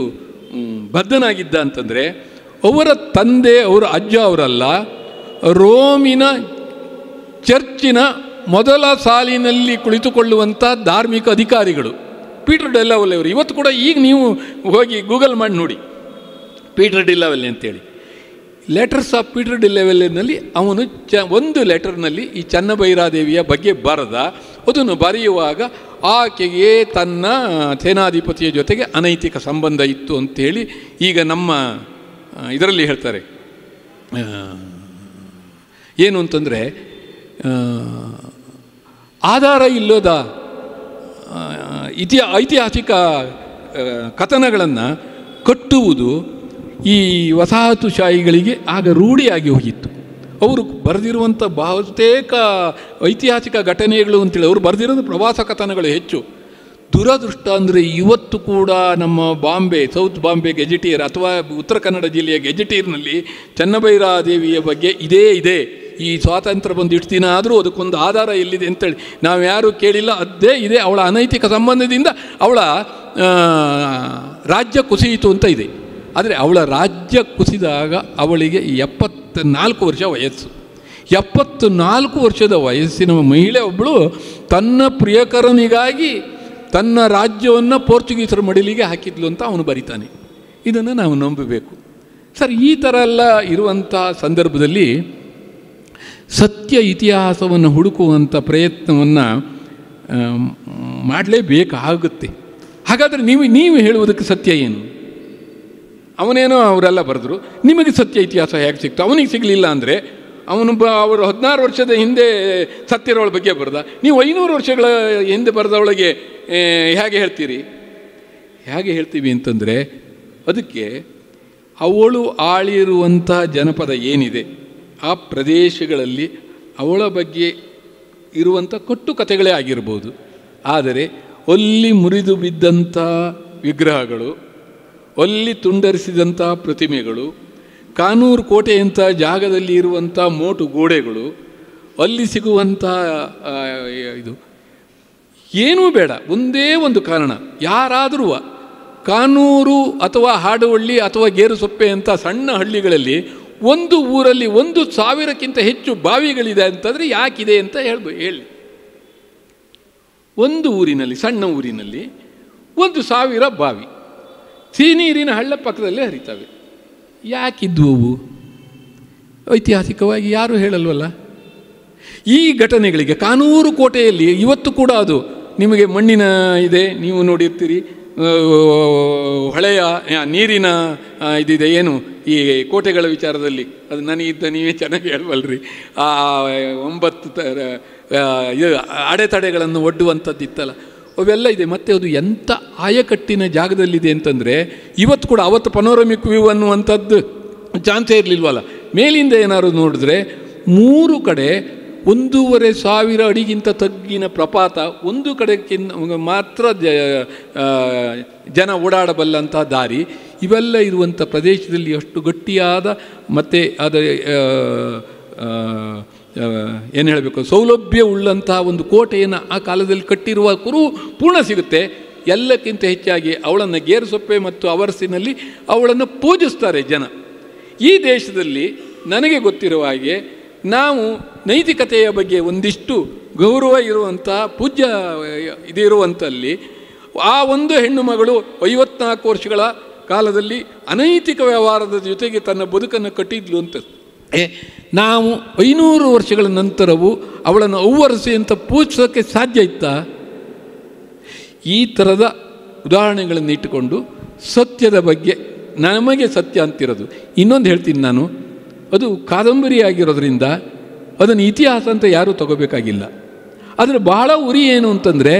ಬದ್ಧನಾಗಿದ್ದ ಅಂತಂದರೆ ಅವರ ತಂದೆ ಅವರ ಅಜ್ಜ ಅವರಲ್ಲ ರೋಮಿನ ಚರ್ಚಿನ ಮೊದಲ ಸಾಲಿನಲ್ಲಿ ಕುಳಿತುಕೊಳ್ಳುವಂಥ ಧಾರ್ಮಿಕ ಅಧಿಕಾರಿಗಳು ಪೀಟರ್ ಡೆಲ್ಲವಲ್ಲಿ ಅವರು ಇವತ್ತು ಕೂಡ ಈಗ ನೀವು ಹೋಗಿ ಗೂಗಲ್ ಮಾಡಿ ನೋಡಿ ಪೀಟರ್ ಡಿಲ್ಲವಲ್ಲಿ ಅಂತೇಳಿ ಲೆಟರ್ಸ್ ಆಫ್ ಪೀಟರ್ ಡಿಲ್ಲೆವೆಲ್ಲಿನಲ್ಲಿ ಅವನು ಚ ಒಂದು ಲೆಟರ್ನಲ್ಲಿ ಈ ಚನ್ನಭೈರಾದೇವಿಯ ಬಗ್ಗೆ ಬರೆದ ಅದನ್ನು ಬರೆಯುವಾಗ ಆಕೆಗೆ ತನ್ನ ಸೇನಾಧಿಪತಿಯ ಜೊತೆಗೆ ಅನೈತಿಕ ಸಂಬಂಧ ಇತ್ತು ಅಂತೇಳಿ ಈಗ ನಮ್ಮ ಇದರಲ್ಲಿ ಹೇಳ್ತಾರೆ ಏನು ಅಂತಂದರೆ ಆಧಾರ ಇಲ್ಲೋದಾ ಇತಿಹ ಐತಿಹಾಸಿಕ ಕಥನಗಳನ್ನು ಕಟ್ಟುವುದು ಈ ವಸಾಹತುಶಾಹಿಗಳಿಗೆ ಆಗ ರೂಢಿಯಾಗಿ ಹೋಗಿತ್ತು ಅವರು ಬರೆದಿರುವಂಥ ಬಹುತೇಕ ಐತಿಹಾಸಿಕ ಘಟನೆಗಳು ಅಂತೇಳಿ ಅವರು ಬರೆದಿರೋದು ಪ್ರವಾಸ ಕಥನಗಳು ಹೆಚ್ಚು ದುರದೃಷ್ಟ ಅಂದರೆ ಇವತ್ತು ಕೂಡ ನಮ್ಮ ಬಾಂಬೆ ಸೌತ್ ಬಾಂಬೆ ಗೆಜೆಟೀರ್ ಅಥವಾ ಉತ್ತರ ಕನ್ನಡ ಜಿಲ್ಲೆಯ ಗೆಜೆಟೀರ್ನಲ್ಲಿ ಚನ್ನಭೈರಾದೇವಿಯ ಬಗ್ಗೆ ಇದೇ ಇದೆ ಈ ಸ್ವಾತಂತ್ರ್ಯ ಬಂದು ಇಷ್ಟು ದಿನ ಆದರೂ ಅದಕ್ಕೊಂದು ಆಧಾರ ಎಲ್ಲಿದೆ ಅಂತೇಳಿ ನಾವು ಯಾರೂ ಕೇಳಿಲ್ಲ ಅದೇ ಇದೆ ಅವಳ ಅನೈತಿಕ ಸಂಬಂಧದಿಂದ ಅವಳ ರಾಜ್ಯ ಕುಸಿಯಿತು ಅಂತ ಇದೆ ಆದರೆ ಅವಳ ರಾಜ್ಯ ಕುಸಿದಾಗ ಅವಳಿಗೆ ಎಪ್ಪತ್ತ್ನಾಲ್ಕು ನಾಲ್ಕು ವರ್ಷ ವಯಸ್ಸು ಎಪ್ಪತ್ತು ನಾಲ್ಕು ವರ್ಷದ ವಯಸ್ಸಿನ ಮಹಿಳೆ ಒಬ್ಬಳು ತನ್ನ ಪ್ರಿಯಕರನಿಗಾಗಿ ತನ್ನ ರಾಜ್ಯವನ್ನು ಪೋರ್ಚುಗೀಸರ ಮಡಿಲಿಗೆ ಹಾಕಿದ್ಲು ಅಂತ ಅವನು ಬರಿತಾನೆ ಇದನ್ನು ನಾವು ನಂಬಬೇಕು ಸರ್ ಈ ಥರ ಎಲ್ಲ ಇರುವಂಥ ಸಂದರ್ಭದಲ್ಲಿ ಸತ್ಯ ಇತಿಹಾಸವನ್ನು ಹುಡುಕುವಂಥ ಪ್ರಯತ್ನವನ್ನು ಮಾಡಲೇಬೇಕಾಗುತ್ತೆ ಹಾಗಾದರೆ ನೀವು ನೀವು ಹೇಳುವುದಕ್ಕೆ ಸತ್ಯ ಏನು ಅವನೇನೋ ಅವರೆಲ್ಲ ಬರೆದ್ರು ನಿಮಗೆ ಸತ್ಯ ಇತಿಹಾಸ ಹೇಗೆ ಸಿಕ್ತು ಅವನಿಗೆ ಸಿಗಲಿಲ್ಲ ಅಂದರೆ ಅವನು ಬ ಅವರು ಹದಿನಾರು ವರ್ಷದ ಹಿಂದೆ ಸತ್ಯರವಳ ಬಗ್ಗೆ ಬರೆದ ನೀವು ಐನೂರು ವರ್ಷಗಳ ಹಿಂದೆ ಬರೆದವಳಿಗೆ ಹೇಗೆ ಹೇಳ್ತೀರಿ ಹೇಗೆ ಹೇಳ್ತೀವಿ ಅಂತಂದರೆ ಅದಕ್ಕೆ ಅವಳು ಆಳಿರುವಂಥ ಜನಪದ ಏನಿದೆ ಆ ಪ್ರದೇಶಗಳಲ್ಲಿ ಅವಳ ಬಗ್ಗೆ ಇರುವಂಥ ಕೊಟ್ಟು ಕಥೆಗಳೇ ಆಗಿರ್ಬೋದು ಆದರೆ ಒಲ್ಲಿ ಮುರಿದು ಬಿದ್ದಂಥ ವಿಗ್ರಹಗಳು ಒಲ್ಲಿ ತುಂಡರಿಸಿದಂಥ ಪ್ರತಿಮೆಗಳು ಕಾನೂರು ಕೋಟೆಯಂಥ ಜಾಗದಲ್ಲಿ ಇರುವಂಥ ಮೋಟು ಗೋಡೆಗಳು ಅಲ್ಲಿ ಸಿಗುವಂಥ ಇದು ಏನೂ ಬೇಡ ಒಂದೇ ಒಂದು ಕಾರಣ ಯಾರಾದರೂ ಕಾನೂರು ಅಥವಾ ಹಾಡುವಳ್ಳಿ ಅಥವಾ ಗೇರುಸೊಪ್ಪೆ ಅಂತ ಸಣ್ಣ ಹಳ್ಳಿಗಳಲ್ಲಿ ಒಂದು ಊರಲ್ಲಿ ಒಂದು ಸಾವಿರಕ್ಕಿಂತ ಹೆಚ್ಚು ಬಾವಿಗಳಿದೆ ಅಂತಂದರೆ ಯಾಕಿದೆ ಅಂತ ಹೇಳ್ಬೋದು ಹೇಳಿ ಒಂದು ಊರಿನಲ್ಲಿ ಸಣ್ಣ ಊರಿನಲ್ಲಿ ಒಂದು ಸಾವಿರ ಬಾವಿ ಸಿಹಿನೀರಿನ ಹಳ್ಳ ಪಕ್ಕದಲ್ಲೇ ಹರಿತವೆ ಯಾಕಿದ್ವು ಐತಿಹಾಸಿಕವಾಗಿ ಯಾರೂ ಹೇಳಲ್ವಲ್ಲ ಈ ಘಟನೆಗಳಿಗೆ ಕಾನೂರು ಕೋಟೆಯಲ್ಲಿ ಇವತ್ತು ಕೂಡ ಅದು ನಿಮಗೆ ಮಣ್ಣಿನ ಇದೆ ನೀವು ನೋಡಿರ್ತೀರಿ ಹೊಳೆಯ ನೀರಿನ ಇದಿದೆ ಏನು ಈ ಕೋಟೆಗಳ ವಿಚಾರದಲ್ಲಿ ಅದು ನನಗಿದ್ದ ನೀವೇ ಚೆನ್ನಾಗಿ ಹೇಳ್ಬಲ್ರಿ ಆ ಒಂಬತ್ತು ಥರ ಅಡೆತಡೆಗಳನ್ನು ಇತ್ತಲ್ಲ ಅವೆಲ್ಲ ಇದೆ ಮತ್ತು ಅದು ಎಂಥ ಆಯಕಟ್ಟಿನ ಜಾಗದಲ್ಲಿದೆ ಅಂತಂದರೆ ಇವತ್ತು ಕೂಡ ಅವತ್ತು ಪನೋರಮಿಕ್ ವ್ಯೂ ಅನ್ನುವಂಥದ್ದು ಚಾನ್ಸೇ ಇರಲಿಲ್ವಲ್ಲ ಮೇಲಿಂದ ಏನಾದರೂ ನೋಡಿದ್ರೆ ಮೂರು ಕಡೆ ಒಂದೂವರೆ ಸಾವಿರ ಅಡಿಗಿಂತ ತಗ್ಗಿನ ಪ್ರಪಾತ ಒಂದು ಕಡೆಗಿಂತ ಮಾತ್ರ ಜನ ಓಡಾಡಬಲ್ಲಂತಹ ದಾರಿ ಇವೆಲ್ಲ ಇರುವಂಥ ಪ್ರದೇಶದಲ್ಲಿ ಅಷ್ಟು ಗಟ್ಟಿಯಾದ ಮತ್ತು ಅದ ಏನು ಹೇಳಬೇಕು ಸೌಲಭ್ಯ ಉಳ್ಳಂತಹ ಒಂದು ಕೋಟೆಯನ್ನು ಆ ಕಾಲದಲ್ಲಿ ಕಟ್ಟಿರುವ ಕುರು ಪೂರ್ಣ ಸಿಗುತ್ತೆ ಎಲ್ಲಕ್ಕಿಂತ ಹೆಚ್ಚಾಗಿ ಅವಳನ್ನು ಗೇರುಸೊಪ್ಪೆ ಮತ್ತು ಅವರಸಿನಲ್ಲಿ ಅವಳನ್ನು ಪೂಜಿಸ್ತಾರೆ ಜನ ಈ ದೇಶದಲ್ಲಿ ನನಗೆ ಗೊತ್ತಿರುವ ಹಾಗೆ ನಾವು ನೈತಿಕತೆಯ ಬಗ್ಗೆ ಒಂದಿಷ್ಟು ಗೌರವ ಇರುವಂಥ ಪೂಜ್ಯ ಇದಿರುವಂಥಲ್ಲಿ ಆ ಒಂದು ಹೆಣ್ಣು ಮಗಳು ಐವತ್ನಾಲ್ಕು ವರ್ಷಗಳ ಕಾಲದಲ್ಲಿ ಅನೈತಿಕ ವ್ಯವಹಾರದ ಜೊತೆಗೆ ತನ್ನ ಬದುಕನ್ನು ಕಟ್ಟಿದ್ಲು ಅಂತ ನಾವು ಐನೂರು ವರ್ಷಗಳ ನಂತರವೂ ಅವಳನ್ನು ಅವ್ವರಸಿ ಅಂತ ಪೂಜಿಸೋಕ್ಕೆ ಸಾಧ್ಯ ಇತ್ತಾ ಈ ಥರದ ಉದಾಹರಣೆಗಳನ್ನು ಇಟ್ಟುಕೊಂಡು ಸತ್ಯದ ಬಗ್ಗೆ ನಮಗೆ ಸತ್ಯ ಅಂತಿರೋದು ಇನ್ನೊಂದು ಹೇಳ್ತೀನಿ ನಾನು ಅದು ಕಾದಂಬರಿಯಾಗಿರೋದ್ರಿಂದ ಅದನ್ನು ಇತಿಹಾಸ ಅಂತ ಯಾರೂ ತಗೋಬೇಕಾಗಿಲ್ಲ ಆದರೆ ಬಹಳ ಉರಿ ಏನು ಅಂತಂದರೆ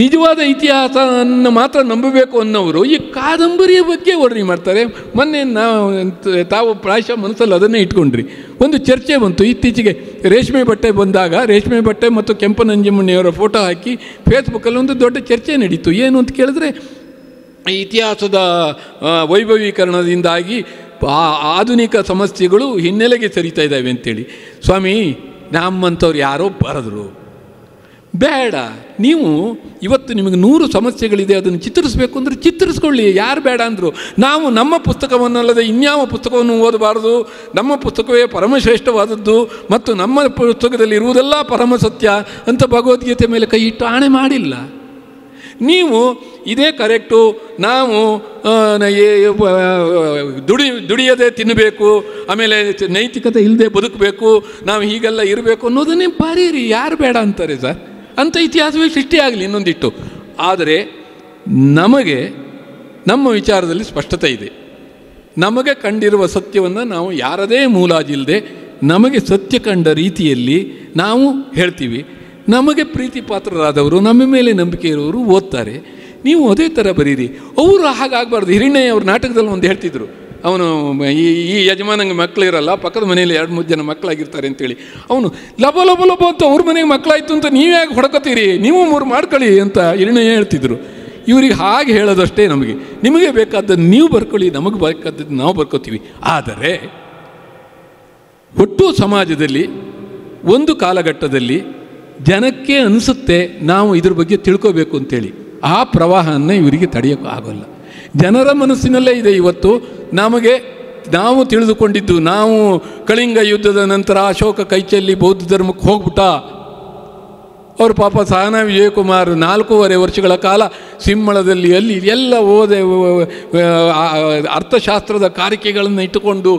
ನಿಜವಾದ ಇತಿಹಾಸವನ್ನು ಮಾತ್ರ ನಂಬಬೇಕು ಅನ್ನೋರು ಈ ಕಾದಂಬರಿಯ ಬಗ್ಗೆ ವರ್ಣಿ ಮಾಡ್ತಾರೆ ಮೊನ್ನೆ ನಾವು ತಾವು ಪ್ರಾಯಶ ಮನಸ್ಸಲ್ಲಿ ಅದನ್ನೇ ಇಟ್ಕೊಂಡ್ರಿ ಒಂದು ಚರ್ಚೆ ಬಂತು ಇತ್ತೀಚೆಗೆ ರೇಷ್ಮೆ ಬಟ್ಟೆ ಬಂದಾಗ ರೇಷ್ಮೆ ಬಟ್ಟೆ ಮತ್ತು ಕೆಂಪನಂಜಮುನಿಯವರ ಫೋಟೋ ಹಾಕಿ ಫೇಸ್ಬುಕ್ಕಲ್ಲಿ ಒಂದು ದೊಡ್ಡ ಚರ್ಚೆ ನಡೀತು ಏನು ಅಂತ ಕೇಳಿದ್ರೆ ಇತಿಹಾಸದ ವೈಭವೀಕರಣದಿಂದಾಗಿ ಆಧುನಿಕ ಸಮಸ್ಯೆಗಳು ಹಿನ್ನೆಲೆಗೆ ಸರಿತಾ ಇದ್ದಾವೆ ಅಂತೇಳಿ ಸ್ವಾಮಿ ನಮ್ಮಂಥವ್ರು ಯಾರೋ ಬರೆದ್ರು ಬೇಡ ನೀವು ಇವತ್ತು ನಿಮಗೆ ನೂರು ಸಮಸ್ಯೆಗಳಿದೆ ಅದನ್ನು ಚಿತ್ರಿಸಬೇಕು ಅಂದರೆ ಚಿತ್ರಿಸ್ಕೊಳ್ಳಿ ಯಾರು ಬೇಡ ಅಂದರು ನಾವು ನಮ್ಮ ಪುಸ್ತಕವನ್ನಲ್ಲದೆ ಇನ್ಯಾವ ಪುಸ್ತಕವನ್ನು ಓದಬಾರದು ನಮ್ಮ ಪುಸ್ತಕವೇ ಪರಮಶ್ರೇಷ್ಠವಾದದ್ದು ಮತ್ತು ನಮ್ಮ ಪುಸ್ತಕದಲ್ಲಿ ಇರುವುದೆಲ್ಲ ಪರಮ ಸತ್ಯ ಅಂತ ಭಗವದ್ಗೀತೆ ಮೇಲೆ ಕೈ ಇಟ್ಟು ಆಣೆ ಮಾಡಿಲ್ಲ ನೀವು ಇದೇ ಕರೆಕ್ಟು ನಾವು ದುಡಿ ದುಡಿಯದೆ ತಿನ್ನಬೇಕು ಆಮೇಲೆ ನೈತಿಕತೆ ಇಲ್ಲದೆ ಬದುಕಬೇಕು ನಾವು ಹೀಗೆಲ್ಲ ಇರಬೇಕು ಅನ್ನೋದನ್ನೇ ರೀ ಯಾರು ಬೇಡ ಅಂತಾರೆ ಸರ್ ಅಂಥ ಇತಿಹಾಸವೇ ಸೃಷ್ಟಿಯಾಗಲಿ ಇನ್ನೊಂದಿಟ್ಟು ಆದರೆ ನಮಗೆ ನಮ್ಮ ವಿಚಾರದಲ್ಲಿ ಸ್ಪಷ್ಟತೆ ಇದೆ ನಮಗೆ ಕಂಡಿರುವ ಸತ್ಯವನ್ನು ನಾವು ಯಾರದೇ ಮೂಲಾಜಿಲ್ಲದೆ ನಮಗೆ ಸತ್ಯ ಕಂಡ ರೀತಿಯಲ್ಲಿ ನಾವು ಹೇಳ್ತೀವಿ ನಮಗೆ ಪ್ರೀತಿ ಪಾತ್ರರಾದವರು ನಮ್ಮ ಮೇಲೆ ನಂಬಿಕೆ ಇರೋರು ಓದ್ತಾರೆ ನೀವು ಅದೇ ಥರ ಬರೀರಿ ಅವರು ಹಾಗಾಗಬಾರ್ದು ಹಿರಣ್ಯ ಅವ್ರ ನಾಟಕದಲ್ಲಿ ಒಂದು ಹೇಳ್ತಿದ್ರು ಅವನು ಈ ಈ ಯಜಮಾನಂಗೆ ಮಕ್ಕಳು ಇರಲ್ಲ ಪಕ್ಕದ ಮನೆಯಲ್ಲಿ ಎರಡು ಮೂರು ಜನ ಮಕ್ಕಳಾಗಿರ್ತಾರೆ ಅಂತೇಳಿ ಅವನು ಲಬ ಲಬ ಲಬ ಅಂತ ಅವ್ರ ಮನೆಗೆ ಮಕ್ಕಳಾಯ್ತು ಅಂತ ನೀವು ಯಾಕೆ ಹೊಡ್ಕೋತೀರಿ ನೀವು ಮೂರು ಮಾಡ್ಕೊಳ್ಳಿ ಅಂತ ಹಿರಿಣ್ಯ ಹೇಳ್ತಿದ್ರು ಇವರಿಗೆ ಹಾಗೆ ಹೇಳೋದಷ್ಟೇ ನಮಗೆ ನಿಮಗೆ ಬೇಕಾದದ್ದು ನೀವು ಬರ್ಕೊಳ್ಳಿ ನಮಗೆ ಬೇಕಾದದ್ದು ನಾವು ಬರ್ಕೋತೀವಿ ಆದರೆ ಒಟ್ಟು ಸಮಾಜದಲ್ಲಿ ಒಂದು ಕಾಲಘಟ್ಟದಲ್ಲಿ ಜನಕ್ಕೆ ಅನಿಸುತ್ತೆ ನಾವು ಇದ್ರ ಬಗ್ಗೆ ತಿಳ್ಕೋಬೇಕು ಅಂತೇಳಿ ಆ ಪ್ರವಾಹವನ್ನು ಇವರಿಗೆ ತಡೆಯೋಕ್ಕೂ ಆಗೋಲ್ಲ ಜನರ ಮನಸ್ಸಿನಲ್ಲೇ ಇದೆ ಇವತ್ತು ನಮಗೆ ನಾವು ತಿಳಿದುಕೊಂಡಿದ್ದು ನಾವು ಕಳಿಂಗ ಯುದ್ಧದ ನಂತರ ಅಶೋಕ ಕೈಚಲ್ಲಿ ಬೌದ್ಧ ಧರ್ಮಕ್ಕೆ ಹೋಗ್ಬಿಟ್ಟ ಅವರು ಪಾಪ ಸಹನಾ ವಿಜಯಕುಮಾರ್ ನಾಲ್ಕೂವರೆ ವರ್ಷಗಳ ಕಾಲ ಸಿಂಹಳದಲ್ಲಿ ಅಲ್ಲಿ ಎಲ್ಲ ಓದೆ ಅರ್ಥಶಾಸ್ತ್ರದ ಕಾರಿಕೆಗಳನ್ನು ಇಟ್ಟುಕೊಂಡು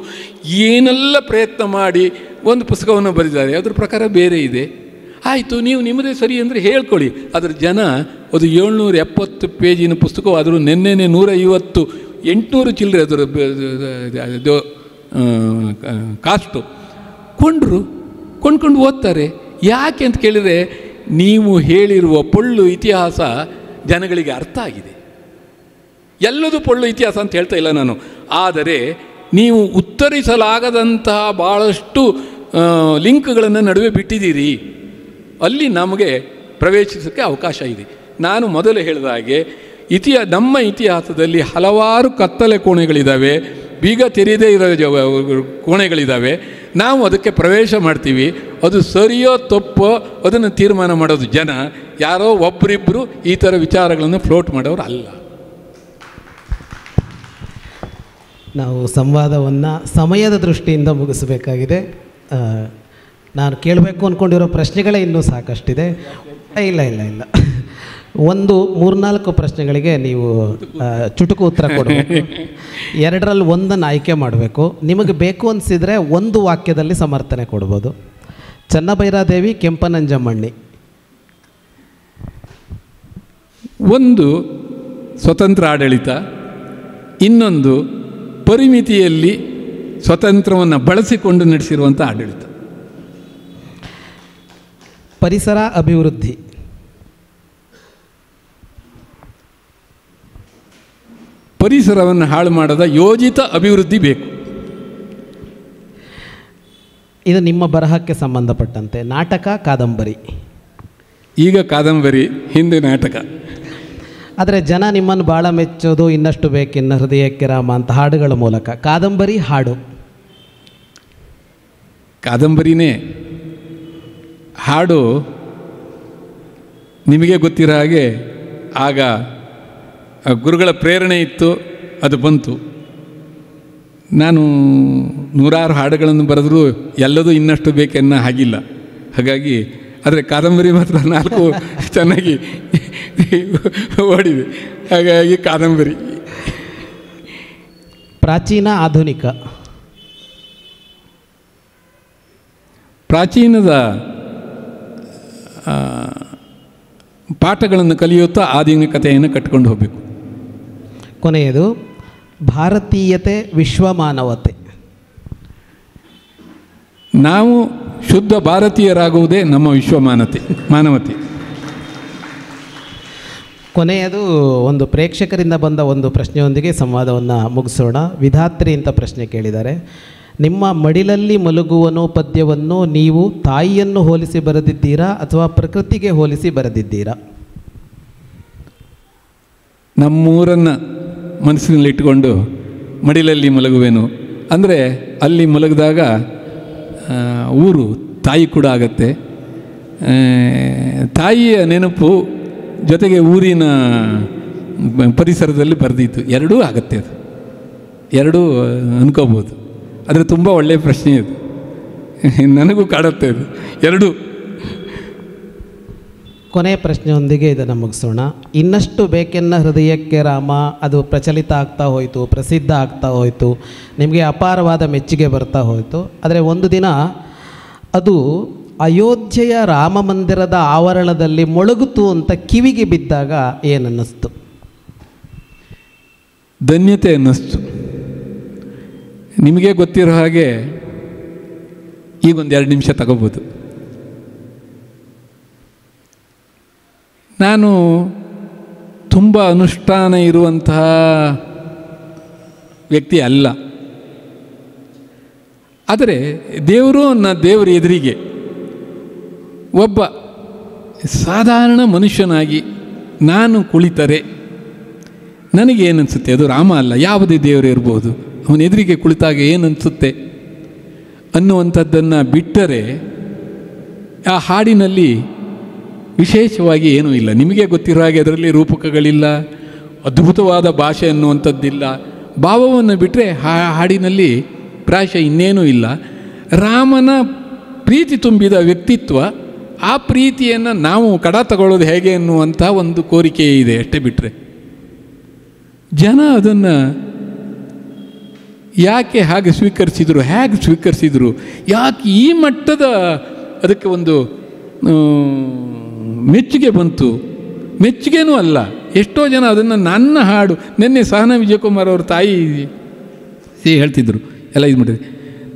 ಏನೆಲ್ಲ ಪ್ರಯತ್ನ ಮಾಡಿ ಒಂದು ಪುಸ್ತಕವನ್ನು ಬರೆದಿದ್ದಾರೆ ಅದ್ರ ಪ್ರಕಾರ ಬೇರೆ ಇದೆ ಆಯಿತು ನೀವು ನಿಮ್ಮದೇ ಸರಿ ಅಂದರೆ ಹೇಳ್ಕೊಳ್ಳಿ ಅದರ ಜನ ಅದು ಏಳ್ನೂರ ಎಪ್ಪತ್ತು ಪೇಜಿನ ಪುಸ್ತಕವಾದರೂ ನಿನ್ನೆ ನೂರ ಐವತ್ತು ಎಂಟುನೂರು ಚಿಲ್ಲರೆ ಅದರ ಕಾಸ್ಟು ಕೊಂಡ್ರು ಕೊಂಡ್ಕೊಂಡು ಓದ್ತಾರೆ ಯಾಕೆ ಅಂತ ಕೇಳಿದರೆ ನೀವು ಹೇಳಿರುವ ಪೊಳ್ಳು ಇತಿಹಾಸ ಜನಗಳಿಗೆ ಅರ್ಥ ಆಗಿದೆ ಎಲ್ಲದು ಪೊಳ್ಳು ಇತಿಹಾಸ ಅಂತ ಹೇಳ್ತಾ ಇಲ್ಲ ನಾನು ಆದರೆ ನೀವು ಉತ್ತರಿಸಲಾಗದಂತಹ ಭಾಳಷ್ಟು ಲಿಂಕ್ಗಳನ್ನು ನಡುವೆ ಬಿಟ್ಟಿದ್ದೀರಿ ಅಲ್ಲಿ ನಮಗೆ ಪ್ರವೇಶಿಸೋಕ್ಕೆ ಅವಕಾಶ ಇದೆ ನಾನು ಮೊದಲು ಹೇಳಿದ ಹಾಗೆ ಇತಿಹ ನಮ್ಮ ಇತಿಹಾಸದಲ್ಲಿ ಹಲವಾರು ಕತ್ತಲೆ ಕೋಣೆಗಳಿದ್ದಾವೆ ಬೀಗ ತೆರೆಯದೇ ಇರೋ ಕೋಣೆಗಳಿದ್ದಾವೆ ನಾವು ಅದಕ್ಕೆ ಪ್ರವೇಶ ಮಾಡ್ತೀವಿ ಅದು ಸರಿಯೋ ತಪ್ಪೋ ಅದನ್ನು ತೀರ್ಮಾನ ಮಾಡೋದು ಜನ ಯಾರೋ ಒಬ್ಬರಿಬ್ಬರು ಈ ಥರ ವಿಚಾರಗಳನ್ನು ಫ್ಲೋಟ್ ಮಾಡೋರು ಅಲ್ಲ ನಾವು ಸಂವಾದವನ್ನು ಸಮಯದ ದೃಷ್ಟಿಯಿಂದ ಮುಗಿಸಬೇಕಾಗಿದೆ ನಾನು ಕೇಳಬೇಕು ಅಂದ್ಕೊಂಡಿರೋ ಪ್ರಶ್ನೆಗಳೇ ಇನ್ನೂ ಸಾಕಷ್ಟಿದೆ ಇಲ್ಲ ಇಲ್ಲ ಇಲ್ಲ ಒಂದು ಮೂರ್ನಾಲ್ಕು ಪ್ರಶ್ನೆಗಳಿಗೆ ನೀವು ಚುಟುಕು ಉತ್ತರ ಕೊಡಬೇಕು ಎರಡರಲ್ಲಿ ಒಂದನ್ನು ಆಯ್ಕೆ ಮಾಡಬೇಕು ನಿಮಗೆ ಬೇಕು ಅನಿಸಿದರೆ ಒಂದು ವಾಕ್ಯದಲ್ಲಿ ಸಮರ್ಥನೆ ಕೊಡ್ಬೋದು ಚನ್ನಭೈರಾದೇವಿ ಕೆಂಪನಂಜಮ್ಮಣ್ಣಿ ಒಂದು ಸ್ವತಂತ್ರ ಆಡಳಿತ ಇನ್ನೊಂದು ಪರಿಮಿತಿಯಲ್ಲಿ ಸ್ವತಂತ್ರವನ್ನು ಬಳಸಿಕೊಂಡು ನಡೆಸಿರುವಂಥ ಆಡಳಿತ ಪರಿಸರ ಅಭಿವೃದ್ಧಿ ಪರಿಸರವನ್ನು ಹಾಳು ಮಾಡದ ಯೋಜಿತ ಅಭಿವೃದ್ಧಿ ಬೇಕು ಇದು ನಿಮ್ಮ ಬರಹಕ್ಕೆ ಸಂಬಂಧಪಟ್ಟಂತೆ ನಾಟಕ ಕಾದಂಬರಿ ಈಗ ಕಾದಂಬರಿ ಹಿಂದೆ ನಾಟಕ ಆದರೆ ಜನ ನಿಮ್ಮನ್ನು ಭಾಳ ಮೆಚ್ಚೋದು ಇನ್ನಷ್ಟು ಬೇಕಿನ್ನ ಹೃದಯಕ್ಕೆ ರಾಮ ಅಂತ ಹಾಡುಗಳ ಮೂಲಕ ಕಾದಂಬರಿ ಹಾಡು ಕಾದಂಬರಿನೇ ಹಾಡು ನಿಮಗೆ ಗೊತ್ತಿರೋ ಹಾಗೆ ಆಗ ಗುರುಗಳ ಪ್ರೇರಣೆ ಇತ್ತು ಅದು ಬಂತು ನಾನು ನೂರಾರು ಹಾಡುಗಳನ್ನು ಬರೆದರೂ ಎಲ್ಲದೂ ಇನ್ನಷ್ಟು ಬೇಕೆನ್ನ ಹಾಗಿಲ್ಲ ಹಾಗಾಗಿ ಆದರೆ ಕಾದಂಬರಿ ಮಾತ್ರ ನಾಲ್ಕು ಚೆನ್ನಾಗಿ ಓಡಿದೆ ಹಾಗಾಗಿ ಕಾದಂಬರಿ ಪ್ರಾಚೀನ ಆಧುನಿಕ ಪ್ರಾಚೀನದ ಪಾಠಗಳನ್ನು ಕಲಿಯುತ್ತಾ ಆಧುನಿಕ ಕಥೆಯನ್ನು ಕಟ್ಕೊಂಡು ಹೋಗಬೇಕು ಕೊನೆಯದು ಭಾರತೀಯತೆ ವಿಶ್ವಮಾನವತೆ ನಾವು ಶುದ್ಧ ಭಾರತೀಯರಾಗುವುದೇ ನಮ್ಮ ವಿಶ್ವಮಾನತೆ ಮಾನವತೆ ಕೊನೆಯದು ಒಂದು ಪ್ರೇಕ್ಷಕರಿಂದ ಬಂದ ಒಂದು ಪ್ರಶ್ನೆಯೊಂದಿಗೆ ಸಂವಾದವನ್ನು ಮುಗಿಸೋಣ ವಿಧಾತ್ರಿ ಅಂತ ಪ್ರಶ್ನೆ ಕೇಳಿದ್ದಾರೆ ನಿಮ್ಮ ಮಡಿಲಲ್ಲಿ ಮಲಗುವನೋ ಪದ್ಯವನ್ನು ನೀವು ತಾಯಿಯನ್ನು ಹೋಲಿಸಿ ಬರೆದಿದ್ದೀರಾ ಅಥವಾ ಪ್ರಕೃತಿಗೆ ಹೋಲಿಸಿ ಬರೆದಿದ್ದೀರಾ ನಮ್ಮೂರನ್ನು ಮನಸ್ಸಿನಲ್ಲಿಟ್ಟುಕೊಂಡು ಮಡಿಲಲ್ಲಿ ಮಲಗುವೆನು ಅಂದರೆ ಅಲ್ಲಿ ಮಲಗಿದಾಗ ಊರು ತಾಯಿ ಕೂಡ ಆಗತ್ತೆ ತಾಯಿಯ ನೆನಪು ಜೊತೆಗೆ ಊರಿನ ಪರಿಸರದಲ್ಲಿ ಬರೆದಿತ್ತು ಎರಡೂ ಆಗತ್ತೆ ಅದು ಎರಡೂ ಅನ್ಕೋಬೋದು ಅಂದರೆ ತುಂಬ ಒಳ್ಳೆಯ ಪ್ರಶ್ನೆ ಇದು ನನಗೂ ಕಾಡುತ್ತೆ ಇದು ಎರಡು ಕೊನೆಯ ಪ್ರಶ್ನೆಯೊಂದಿಗೆ ಇದನ್ನು ಮುಗಿಸೋಣ ಇನ್ನಷ್ಟು ಬೇಕೆನ್ನ ಹೃದಯಕ್ಕೆ ರಾಮ ಅದು ಪ್ರಚಲಿತ ಆಗ್ತಾ ಹೋಯಿತು ಪ್ರಸಿದ್ಧ ಆಗ್ತಾ ಹೋಯಿತು ನಿಮಗೆ ಅಪಾರವಾದ ಮೆಚ್ಚುಗೆ ಬರ್ತಾ ಹೋಯಿತು ಆದರೆ ಒಂದು ದಿನ ಅದು ಅಯೋಧ್ಯೆಯ ರಾಮ ಮಂದಿರದ ಆವರಣದಲ್ಲಿ ಮೊಳಗುತು ಅಂತ ಕಿವಿಗೆ ಬಿದ್ದಾಗ ಏನನ್ನಿಸ್ತು ಧನ್ಯತೆ ಅನ್ನಿಸ್ತು ನಿಮಗೆ ಗೊತ್ತಿರೋ ಹಾಗೆ ಒಂದು ಎರಡು ನಿಮಿಷ ತಗೋಬೋದು ನಾನು ತುಂಬ ಅನುಷ್ಠಾನ ಇರುವಂತಹ ವ್ಯಕ್ತಿ ಅಲ್ಲ ಆದರೆ ದೇವರು ನನ್ನ ದೇವರ ಎದುರಿಗೆ ಒಬ್ಬ ಸಾಧಾರಣ ಮನುಷ್ಯನಾಗಿ ನಾನು ಕುಳಿತರೆ ನನಗೇನಿಸುತ್ತೆ ಅದು ರಾಮ ಅಲ್ಲ ಯಾವುದೇ ದೇವರು ಇರ್ಬೋದು ಅವನ ಎದುರಿಗೆ ಕುಳಿತಾಗ ಏನನ್ಸುತ್ತೆ ಅನ್ನುವಂಥದ್ದನ್ನು ಬಿಟ್ಟರೆ ಆ ಹಾಡಿನಲ್ಲಿ ವಿಶೇಷವಾಗಿ ಏನೂ ಇಲ್ಲ ನಿಮಗೆ ಗೊತ್ತಿರೋ ಹಾಗೆ ಅದರಲ್ಲಿ ರೂಪಕಗಳಿಲ್ಲ ಅದ್ಭುತವಾದ ಭಾಷೆ ಅನ್ನುವಂಥದ್ದಿಲ್ಲ ಭಾವವನ್ನು ಬಿಟ್ಟರೆ ಆ ಹಾಡಿನಲ್ಲಿ ಪ್ರಾಶ ಇನ್ನೇನೂ ಇಲ್ಲ ರಾಮನ ಪ್ರೀತಿ ತುಂಬಿದ ವ್ಯಕ್ತಿತ್ವ ಆ ಪ್ರೀತಿಯನ್ನು ನಾವು ಕಡ ತಗೊಳ್ಳೋದು ಹೇಗೆ ಅನ್ನುವಂಥ ಒಂದು ಕೋರಿಕೆ ಇದೆ ಅಷ್ಟೇ ಬಿಟ್ಟರೆ ಜನ ಅದನ್ನು ಯಾಕೆ ಹಾಗೆ ಸ್ವೀಕರಿಸಿದರು ಹೇಗೆ ಸ್ವೀಕರಿಸಿದರು ಯಾಕೆ ಈ ಮಟ್ಟದ ಅದಕ್ಕೆ ಒಂದು ಮೆಚ್ಚುಗೆ ಬಂತು ಮೆಚ್ಚುಗೆನೂ ಅಲ್ಲ ಎಷ್ಟೋ ಜನ ಅದನ್ನು ನನ್ನ ಹಾಡು ನಿನ್ನೆ ಸಹನ ವಿಜಯಕುಮಾರ್ ಅವ್ರ ತಾಯಿ ಹೇಳ್ತಿದ್ರು ಎಲ್ಲ ಇದು ಮಾಡಿದ್ರಿ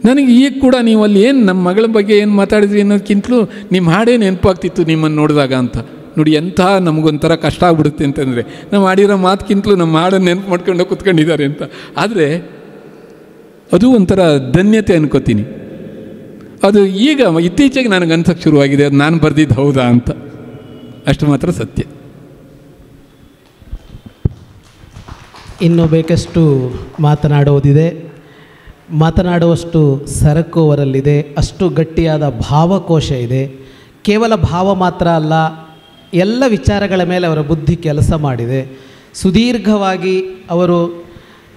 ನನಗೆ ಈಗ ಕೂಡ ನೀವು ಅಲ್ಲಿ ಏನು ನಮ್ಮ ಮಗಳ ಬಗ್ಗೆ ಏನು ಮಾತಾಡಿದ್ರಿ ಅನ್ನೋದಕ್ಕಿಂತಲೂ ನಿಮ್ಮ ಹಾಡೇ ನೆನಪಾಗ್ತಿತ್ತು ನಿಮ್ಮನ್ನು ನೋಡಿದಾಗ ಅಂತ ನೋಡಿ ಎಂಥ ನಮಗೊಂಥರ ಕಷ್ಟ ಆಗ್ಬಿಡುತ್ತೆ ಅಂತಂದರೆ ನಾವು ಆಡಿರೋ ಮಾತಕ್ಕಿಂತಲೂ ನಮ್ಮ ಹಾಡನ್ನು ನೆನಪು ಮಾಡ್ಕೊಂಡು ಕುತ್ಕೊಂಡಿದ್ದಾರೆ ಅಂತ ಆದರೆ ಅದು ಒಂಥರ ಧನ್ಯತೆ ಅನ್ಕೋತೀನಿ ಅದು ಈಗ ಇತ್ತೀಚೆಗೆ ನನಗೆ ಅನ್ಸಕ್ಕೆ ಶುರುವಾಗಿದೆ ಅದು ನಾನು ಬರೆದಿದ್ದು ಹೌದಾ ಅಂತ ಅಷ್ಟು ಮಾತ್ರ ಸತ್ಯ ಇನ್ನು ಬೇಕಷ್ಟು ಮಾತನಾಡುವುದಿದೆ ಮಾತನಾಡುವಷ್ಟು ಸರಕು ಅವರಲ್ಲಿದೆ ಅಷ್ಟು ಗಟ್ಟಿಯಾದ ಭಾವಕೋಶ ಇದೆ ಕೇವಲ ಭಾವ ಮಾತ್ರ ಅಲ್ಲ ಎಲ್ಲ ವಿಚಾರಗಳ ಮೇಲೆ ಅವರ ಬುದ್ಧಿ ಕೆಲಸ ಮಾಡಿದೆ ಸುದೀರ್ಘವಾಗಿ ಅವರು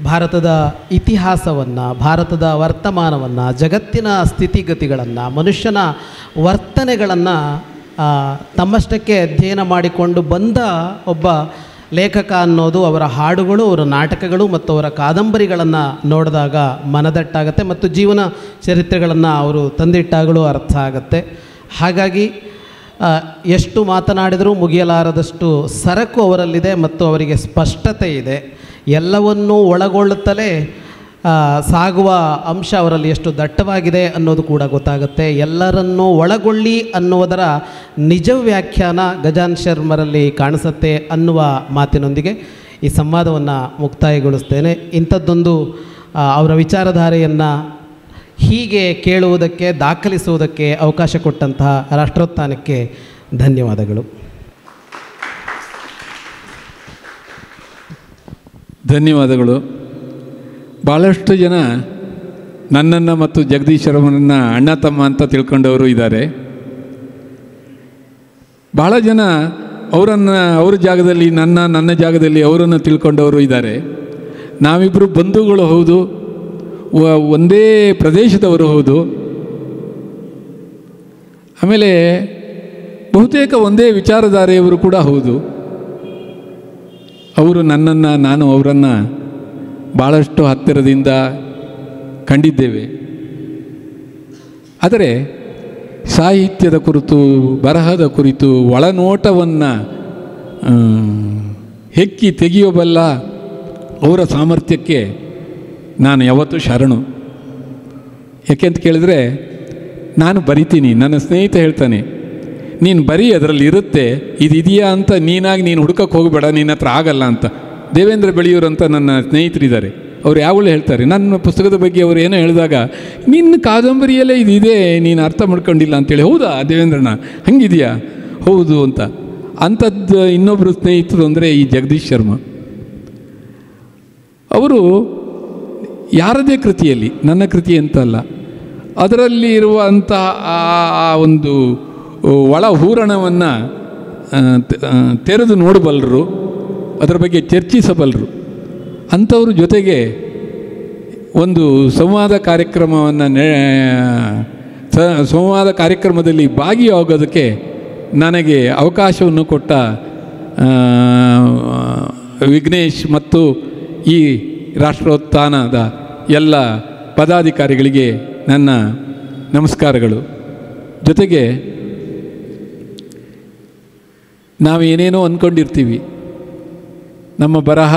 ಭಾರತದ ಇತಿಹಾಸವನ್ನು ಭಾರತದ ವರ್ತಮಾನವನ್ನು ಜಗತ್ತಿನ ಸ್ಥಿತಿಗತಿಗಳನ್ನು ಮನುಷ್ಯನ ವರ್ತನೆಗಳನ್ನು ತಮ್ಮಷ್ಟಕ್ಕೆ ಅಧ್ಯಯನ ಮಾಡಿಕೊಂಡು ಬಂದ ಒಬ್ಬ ಲೇಖಕ ಅನ್ನೋದು ಅವರ ಹಾಡುಗಳು ಅವರ ನಾಟಕಗಳು ಮತ್ತು ಅವರ ಕಾದಂಬರಿಗಳನ್ನು ನೋಡಿದಾಗ ಮನದಟ್ಟಾಗತ್ತೆ ಮತ್ತು ಜೀವನ ಚರಿತ್ರೆಗಳನ್ನು ಅವರು ತಂದಿಟ್ಟಾಗಲೂ ಅರ್ಥ ಆಗುತ್ತೆ ಹಾಗಾಗಿ ಎಷ್ಟು ಮಾತನಾಡಿದರೂ ಮುಗಿಯಲಾರದಷ್ಟು ಸರಕು ಅವರಲ್ಲಿದೆ ಮತ್ತು ಅವರಿಗೆ ಸ್ಪಷ್ಟತೆ ಇದೆ ಎಲ್ಲವನ್ನೂ ಒಳಗೊಳ್ಳುತ್ತಲೇ ಸಾಗುವ ಅಂಶ ಅವರಲ್ಲಿ ಎಷ್ಟು ದಟ್ಟವಾಗಿದೆ ಅನ್ನೋದು ಕೂಡ ಗೊತ್ತಾಗುತ್ತೆ ಎಲ್ಲರನ್ನೂ ಒಳಗೊಳ್ಳಿ ಅನ್ನುವುದರ ನಿಜ ವ್ಯಾಖ್ಯಾನ ಗಜಾನ್ ಶರ್ಮರಲ್ಲಿ ಕಾಣಿಸುತ್ತೆ ಅನ್ನುವ ಮಾತಿನೊಂದಿಗೆ ಈ ಸಂವಾದವನ್ನು ಮುಕ್ತಾಯಗೊಳಿಸ್ತೇನೆ ಇಂಥದ್ದೊಂದು ಅವರ ವಿಚಾರಧಾರೆಯನ್ನು ಹೀಗೆ ಕೇಳುವುದಕ್ಕೆ ದಾಖಲಿಸುವುದಕ್ಕೆ ಅವಕಾಶ ಕೊಟ್ಟಂತಹ ರಾಷ್ಟ್ರೋತ್ಥಾನಕ್ಕೆ ಧನ್ಯವಾದಗಳು ಧನ್ಯವಾದಗಳು ಭಾಳಷ್ಟು ಜನ ನನ್ನನ್ನು ಮತ್ತು ಜಗದೀಶ್ವರಮ್ಮನನ್ನು ಅಣ್ಣ ತಮ್ಮ ಅಂತ ತಿಳ್ಕೊಂಡವರು ಇದ್ದಾರೆ ಭಾಳ ಜನ ಅವರನ್ನು ಅವ್ರ ಜಾಗದಲ್ಲಿ ನನ್ನ ನನ್ನ ಜಾಗದಲ್ಲಿ ಅವರನ್ನು ತಿಳ್ಕೊಂಡವರು ಇದ್ದಾರೆ ನಾವಿಬ್ಬರು ಬಂಧುಗಳು ಹೌದು ಒಂದೇ ಪ್ರದೇಶದವರು ಹೌದು ಆಮೇಲೆ ಬಹುತೇಕ ಒಂದೇ ವಿಚಾರಧಾರೆಯವರು ಕೂಡ ಹೌದು ಅವರು ನನ್ನನ್ನು ನಾನು ಅವರನ್ನು ಭಾಳಷ್ಟು ಹತ್ತಿರದಿಂದ ಕಂಡಿದ್ದೇವೆ ಆದರೆ ಸಾಹಿತ್ಯದ ಕುರಿತು ಬರಹದ ಕುರಿತು ಒಳನೋಟವನ್ನು ಹೆಕ್ಕಿ ತೆಗೆಯಬಲ್ಲ ಅವರ ಸಾಮರ್ಥ್ಯಕ್ಕೆ ನಾನು ಯಾವತ್ತೂ ಶರಣು ಯಾಕೆಂತ ಕೇಳಿದ್ರೆ ನಾನು ಬರಿತೀನಿ ನನ್ನ ಸ್ನೇಹಿತ ಹೇಳ್ತಾನೆ ನೀನು ಬರೀ ಅದರಲ್ಲಿ ಇರುತ್ತೆ ಇದೆಯಾ ಅಂತ ನೀನಾಗಿ ನೀನು ಹುಡುಕಕ್ಕೆ ಹೋಗಬೇಡ ನಿನ್ನ ಹತ್ರ ಆಗಲ್ಲ ಅಂತ ದೇವೇಂದ್ರ ಅಂತ ನನ್ನ ಸ್ನೇಹಿತರಿದ್ದಾರೆ ಅವ್ರು ಯಾವಾಗಲೂ ಹೇಳ್ತಾರೆ ನನ್ನ ಪುಸ್ತಕದ ಬಗ್ಗೆ ಅವರು ಏನೋ ಹೇಳಿದಾಗ ನಿನ್ನ ಕಾದಂಬರಿಯಲ್ಲೇ ಇದಿದೆ ನೀನು ಅರ್ಥ ಮಾಡ್ಕೊಂಡಿಲ್ಲ ಅಂತೇಳಿ ಹೌದಾ ದೇವೇಂದ್ರಣ್ಣ ಹಂಗಿದೆಯಾ ಹೌದು ಅಂತ ಅಂಥದ್ದು ಇನ್ನೊಬ್ಬರು ಸ್ನೇಹಿತರು ಅಂದರೆ ಈ ಜಗದೀಶ್ ಶರ್ಮ ಅವರು ಯಾರದೇ ಕೃತಿಯಲ್ಲಿ ನನ್ನ ಕೃತಿ ಅಂತಲ್ಲ ಅದರಲ್ಲಿ ಇರುವಂತಹ ಆ ಒಂದು ಒಳ ಹೂರಣವನ್ನು ತೆರೆದು ನೋಡಬಲ್ಲರು ಅದರ ಬಗ್ಗೆ ಚರ್ಚಿಸಬಲ್ಲರು ಅಂಥವ್ರ ಜೊತೆಗೆ ಒಂದು ಸಂವಾದ ಕಾರ್ಯಕ್ರಮವನ್ನು ನೆ ಸಂವಾದ ಕಾರ್ಯಕ್ರಮದಲ್ಲಿ ಭಾಗಿಯಾಗೋದಕ್ಕೆ ನನಗೆ ಅವಕಾಶವನ್ನು ಕೊಟ್ಟ ವಿಘ್ನೇಶ್ ಮತ್ತು ಈ ರಾಷ್ಟ್ರೋತ್ಥಾನದ ಎಲ್ಲ ಪದಾಧಿಕಾರಿಗಳಿಗೆ ನನ್ನ ನಮಸ್ಕಾರಗಳು ಜೊತೆಗೆ ನಾವು ಏನೇನೋ ಅಂದ್ಕೊಂಡಿರ್ತೀವಿ ನಮ್ಮ ಬರಹ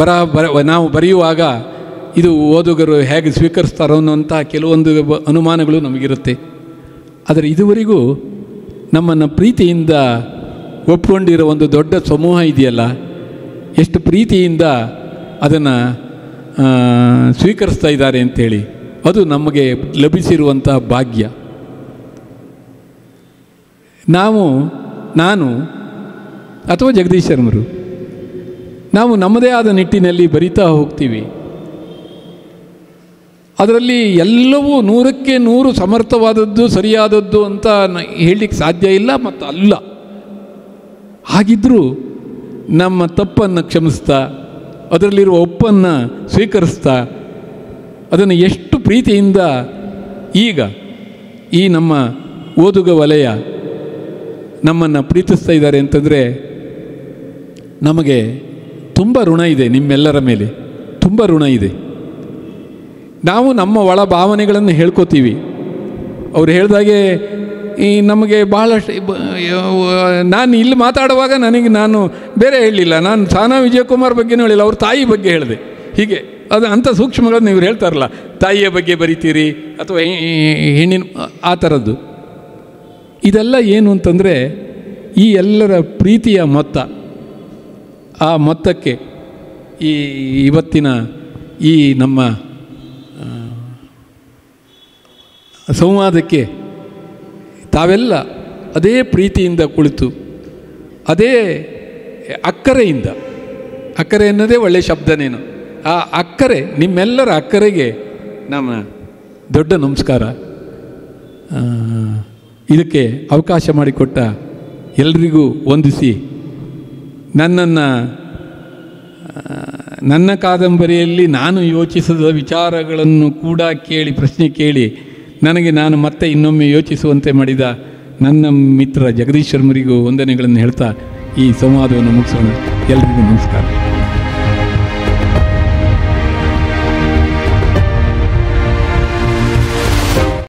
ಬರಹ ಬರ ನಾವು ಬರೆಯುವಾಗ ಇದು ಓದುಗರು ಹೇಗೆ ಸ್ವೀಕರಿಸ್ತಾರೋ ಅನ್ನೋಂಥ ಕೆಲವೊಂದು ಅನುಮಾನಗಳು ನಮಗಿರುತ್ತೆ ಆದರೆ ಇದುವರೆಗೂ ನಮ್ಮನ್ನು ಪ್ರೀತಿಯಿಂದ ಒಪ್ಪಿಕೊಂಡಿರೋ ಒಂದು ದೊಡ್ಡ ಸಮೂಹ ಇದೆಯಲ್ಲ ಎಷ್ಟು ಪ್ರೀತಿಯಿಂದ ಅದನ್ನು ಸ್ವೀಕರಿಸ್ತಾ ಇದ್ದಾರೆ ಅಂಥೇಳಿ ಅದು ನಮಗೆ ಲಭಿಸಿರುವಂಥ ಭಾಗ್ಯ ನಾವು ನಾನು ಅಥವಾ ಜಗದೀಶ್ ಶರ್ಮರು ನಾವು ನಮ್ಮದೇ ಆದ ನಿಟ್ಟಿನಲ್ಲಿ ಬರಿತಾ ಹೋಗ್ತೀವಿ ಅದರಲ್ಲಿ ಎಲ್ಲವೂ ನೂರಕ್ಕೆ ನೂರು ಸಮರ್ಥವಾದದ್ದು ಸರಿಯಾದದ್ದು ಅಂತ ಹೇಳಲಿಕ್ಕೆ ಸಾಧ್ಯ ಇಲ್ಲ ಮತ್ತು ಅಲ್ಲ ಹಾಗಿದ್ದರೂ ನಮ್ಮ ತಪ್ಪನ್ನು ಕ್ಷಮಿಸ್ತಾ ಅದರಲ್ಲಿರುವ ಒಪ್ಪನ್ನು ಸ್ವೀಕರಿಸ್ತಾ ಅದನ್ನು ಎಷ್ಟು ಪ್ರೀತಿಯಿಂದ ಈಗ ಈ ನಮ್ಮ ಓದುಗ ವಲಯ ನಮ್ಮನ್ನು ಪ್ರೀತಿಸ್ತಾ ಇದ್ದಾರೆ ಅಂತಂದರೆ ನಮಗೆ ತುಂಬ ಋಣ ಇದೆ ನಿಮ್ಮೆಲ್ಲರ ಮೇಲೆ ತುಂಬ ಋಣ ಇದೆ ನಾವು ನಮ್ಮ ಒಳ ಭಾವನೆಗಳನ್ನು ಹೇಳ್ಕೊತೀವಿ ಅವ್ರು ಹೇಳಿದಾಗೆ ಈ ನಮಗೆ ಬಹಳಷ್ಟು ನಾನು ಇಲ್ಲಿ ಮಾತಾಡುವಾಗ ನನಗೆ ನಾನು ಬೇರೆ ಹೇಳಲಿಲ್ಲ ನಾನು ಸಾನಾ ವಿಜಯಕುಮಾರ್ ಬಗ್ಗೆನೂ ಹೇಳಿಲ್ಲ ಅವ್ರ ತಾಯಿ ಬಗ್ಗೆ ಹೇಳಿದೆ ಹೀಗೆ ಅದು ಅಂಥ ಸೂಕ್ಷ್ಮಗಳನ್ನು ಇವ್ರು ಹೇಳ್ತಾರಲ್ಲ ತಾಯಿಯ ಬಗ್ಗೆ ಬರಿತೀರಿ ಅಥವಾ ಹೆಣ್ಣಿನ ಆ ಥರದ್ದು ಇದೆಲ್ಲ ಏನು ಅಂತಂದರೆ ಈ ಎಲ್ಲರ ಪ್ರೀತಿಯ ಮೊತ್ತ ಆ ಮೊತ್ತಕ್ಕೆ ಈ ಇವತ್ತಿನ ಈ ನಮ್ಮ ಸಂವಾದಕ್ಕೆ ತಾವೆಲ್ಲ ಅದೇ ಪ್ರೀತಿಯಿಂದ ಕುಳಿತು ಅದೇ ಅಕ್ಕರೆಯಿಂದ ಅಕ್ಕರೆ ಅನ್ನೋದೇ ಒಳ್ಳೆಯ ಶಬ್ದನೇನು ಆ ಅಕ್ಕರೆ ನಿಮ್ಮೆಲ್ಲರ ಅಕ್ಕರೆಗೆ ನಮ್ಮ ದೊಡ್ಡ ನಮಸ್ಕಾರ ಇದಕ್ಕೆ ಅವಕಾಶ ಮಾಡಿಕೊಟ್ಟ ಎಲ್ರಿಗೂ ವಂದಿಸಿ ನನ್ನನ್ನು ನನ್ನ ಕಾದಂಬರಿಯಲ್ಲಿ ನಾನು ಯೋಚಿಸದ ವಿಚಾರಗಳನ್ನು ಕೂಡ ಕೇಳಿ ಪ್ರಶ್ನೆ ಕೇಳಿ ನನಗೆ ನಾನು ಮತ್ತೆ ಇನ್ನೊಮ್ಮೆ ಯೋಚಿಸುವಂತೆ ಮಾಡಿದ ನನ್ನ ಮಿತ್ರ ಜಗದೀಶ್ ಶರ್ಮರಿಗೂ ವಂದನೆಗಳನ್ನು ಹೇಳ್ತಾ ಈ ಸಂವಾದವನ್ನು ಮುಗಿಸೋಣ ಎಲ್ರಿಗೂ ನಮಸ್ಕಾರ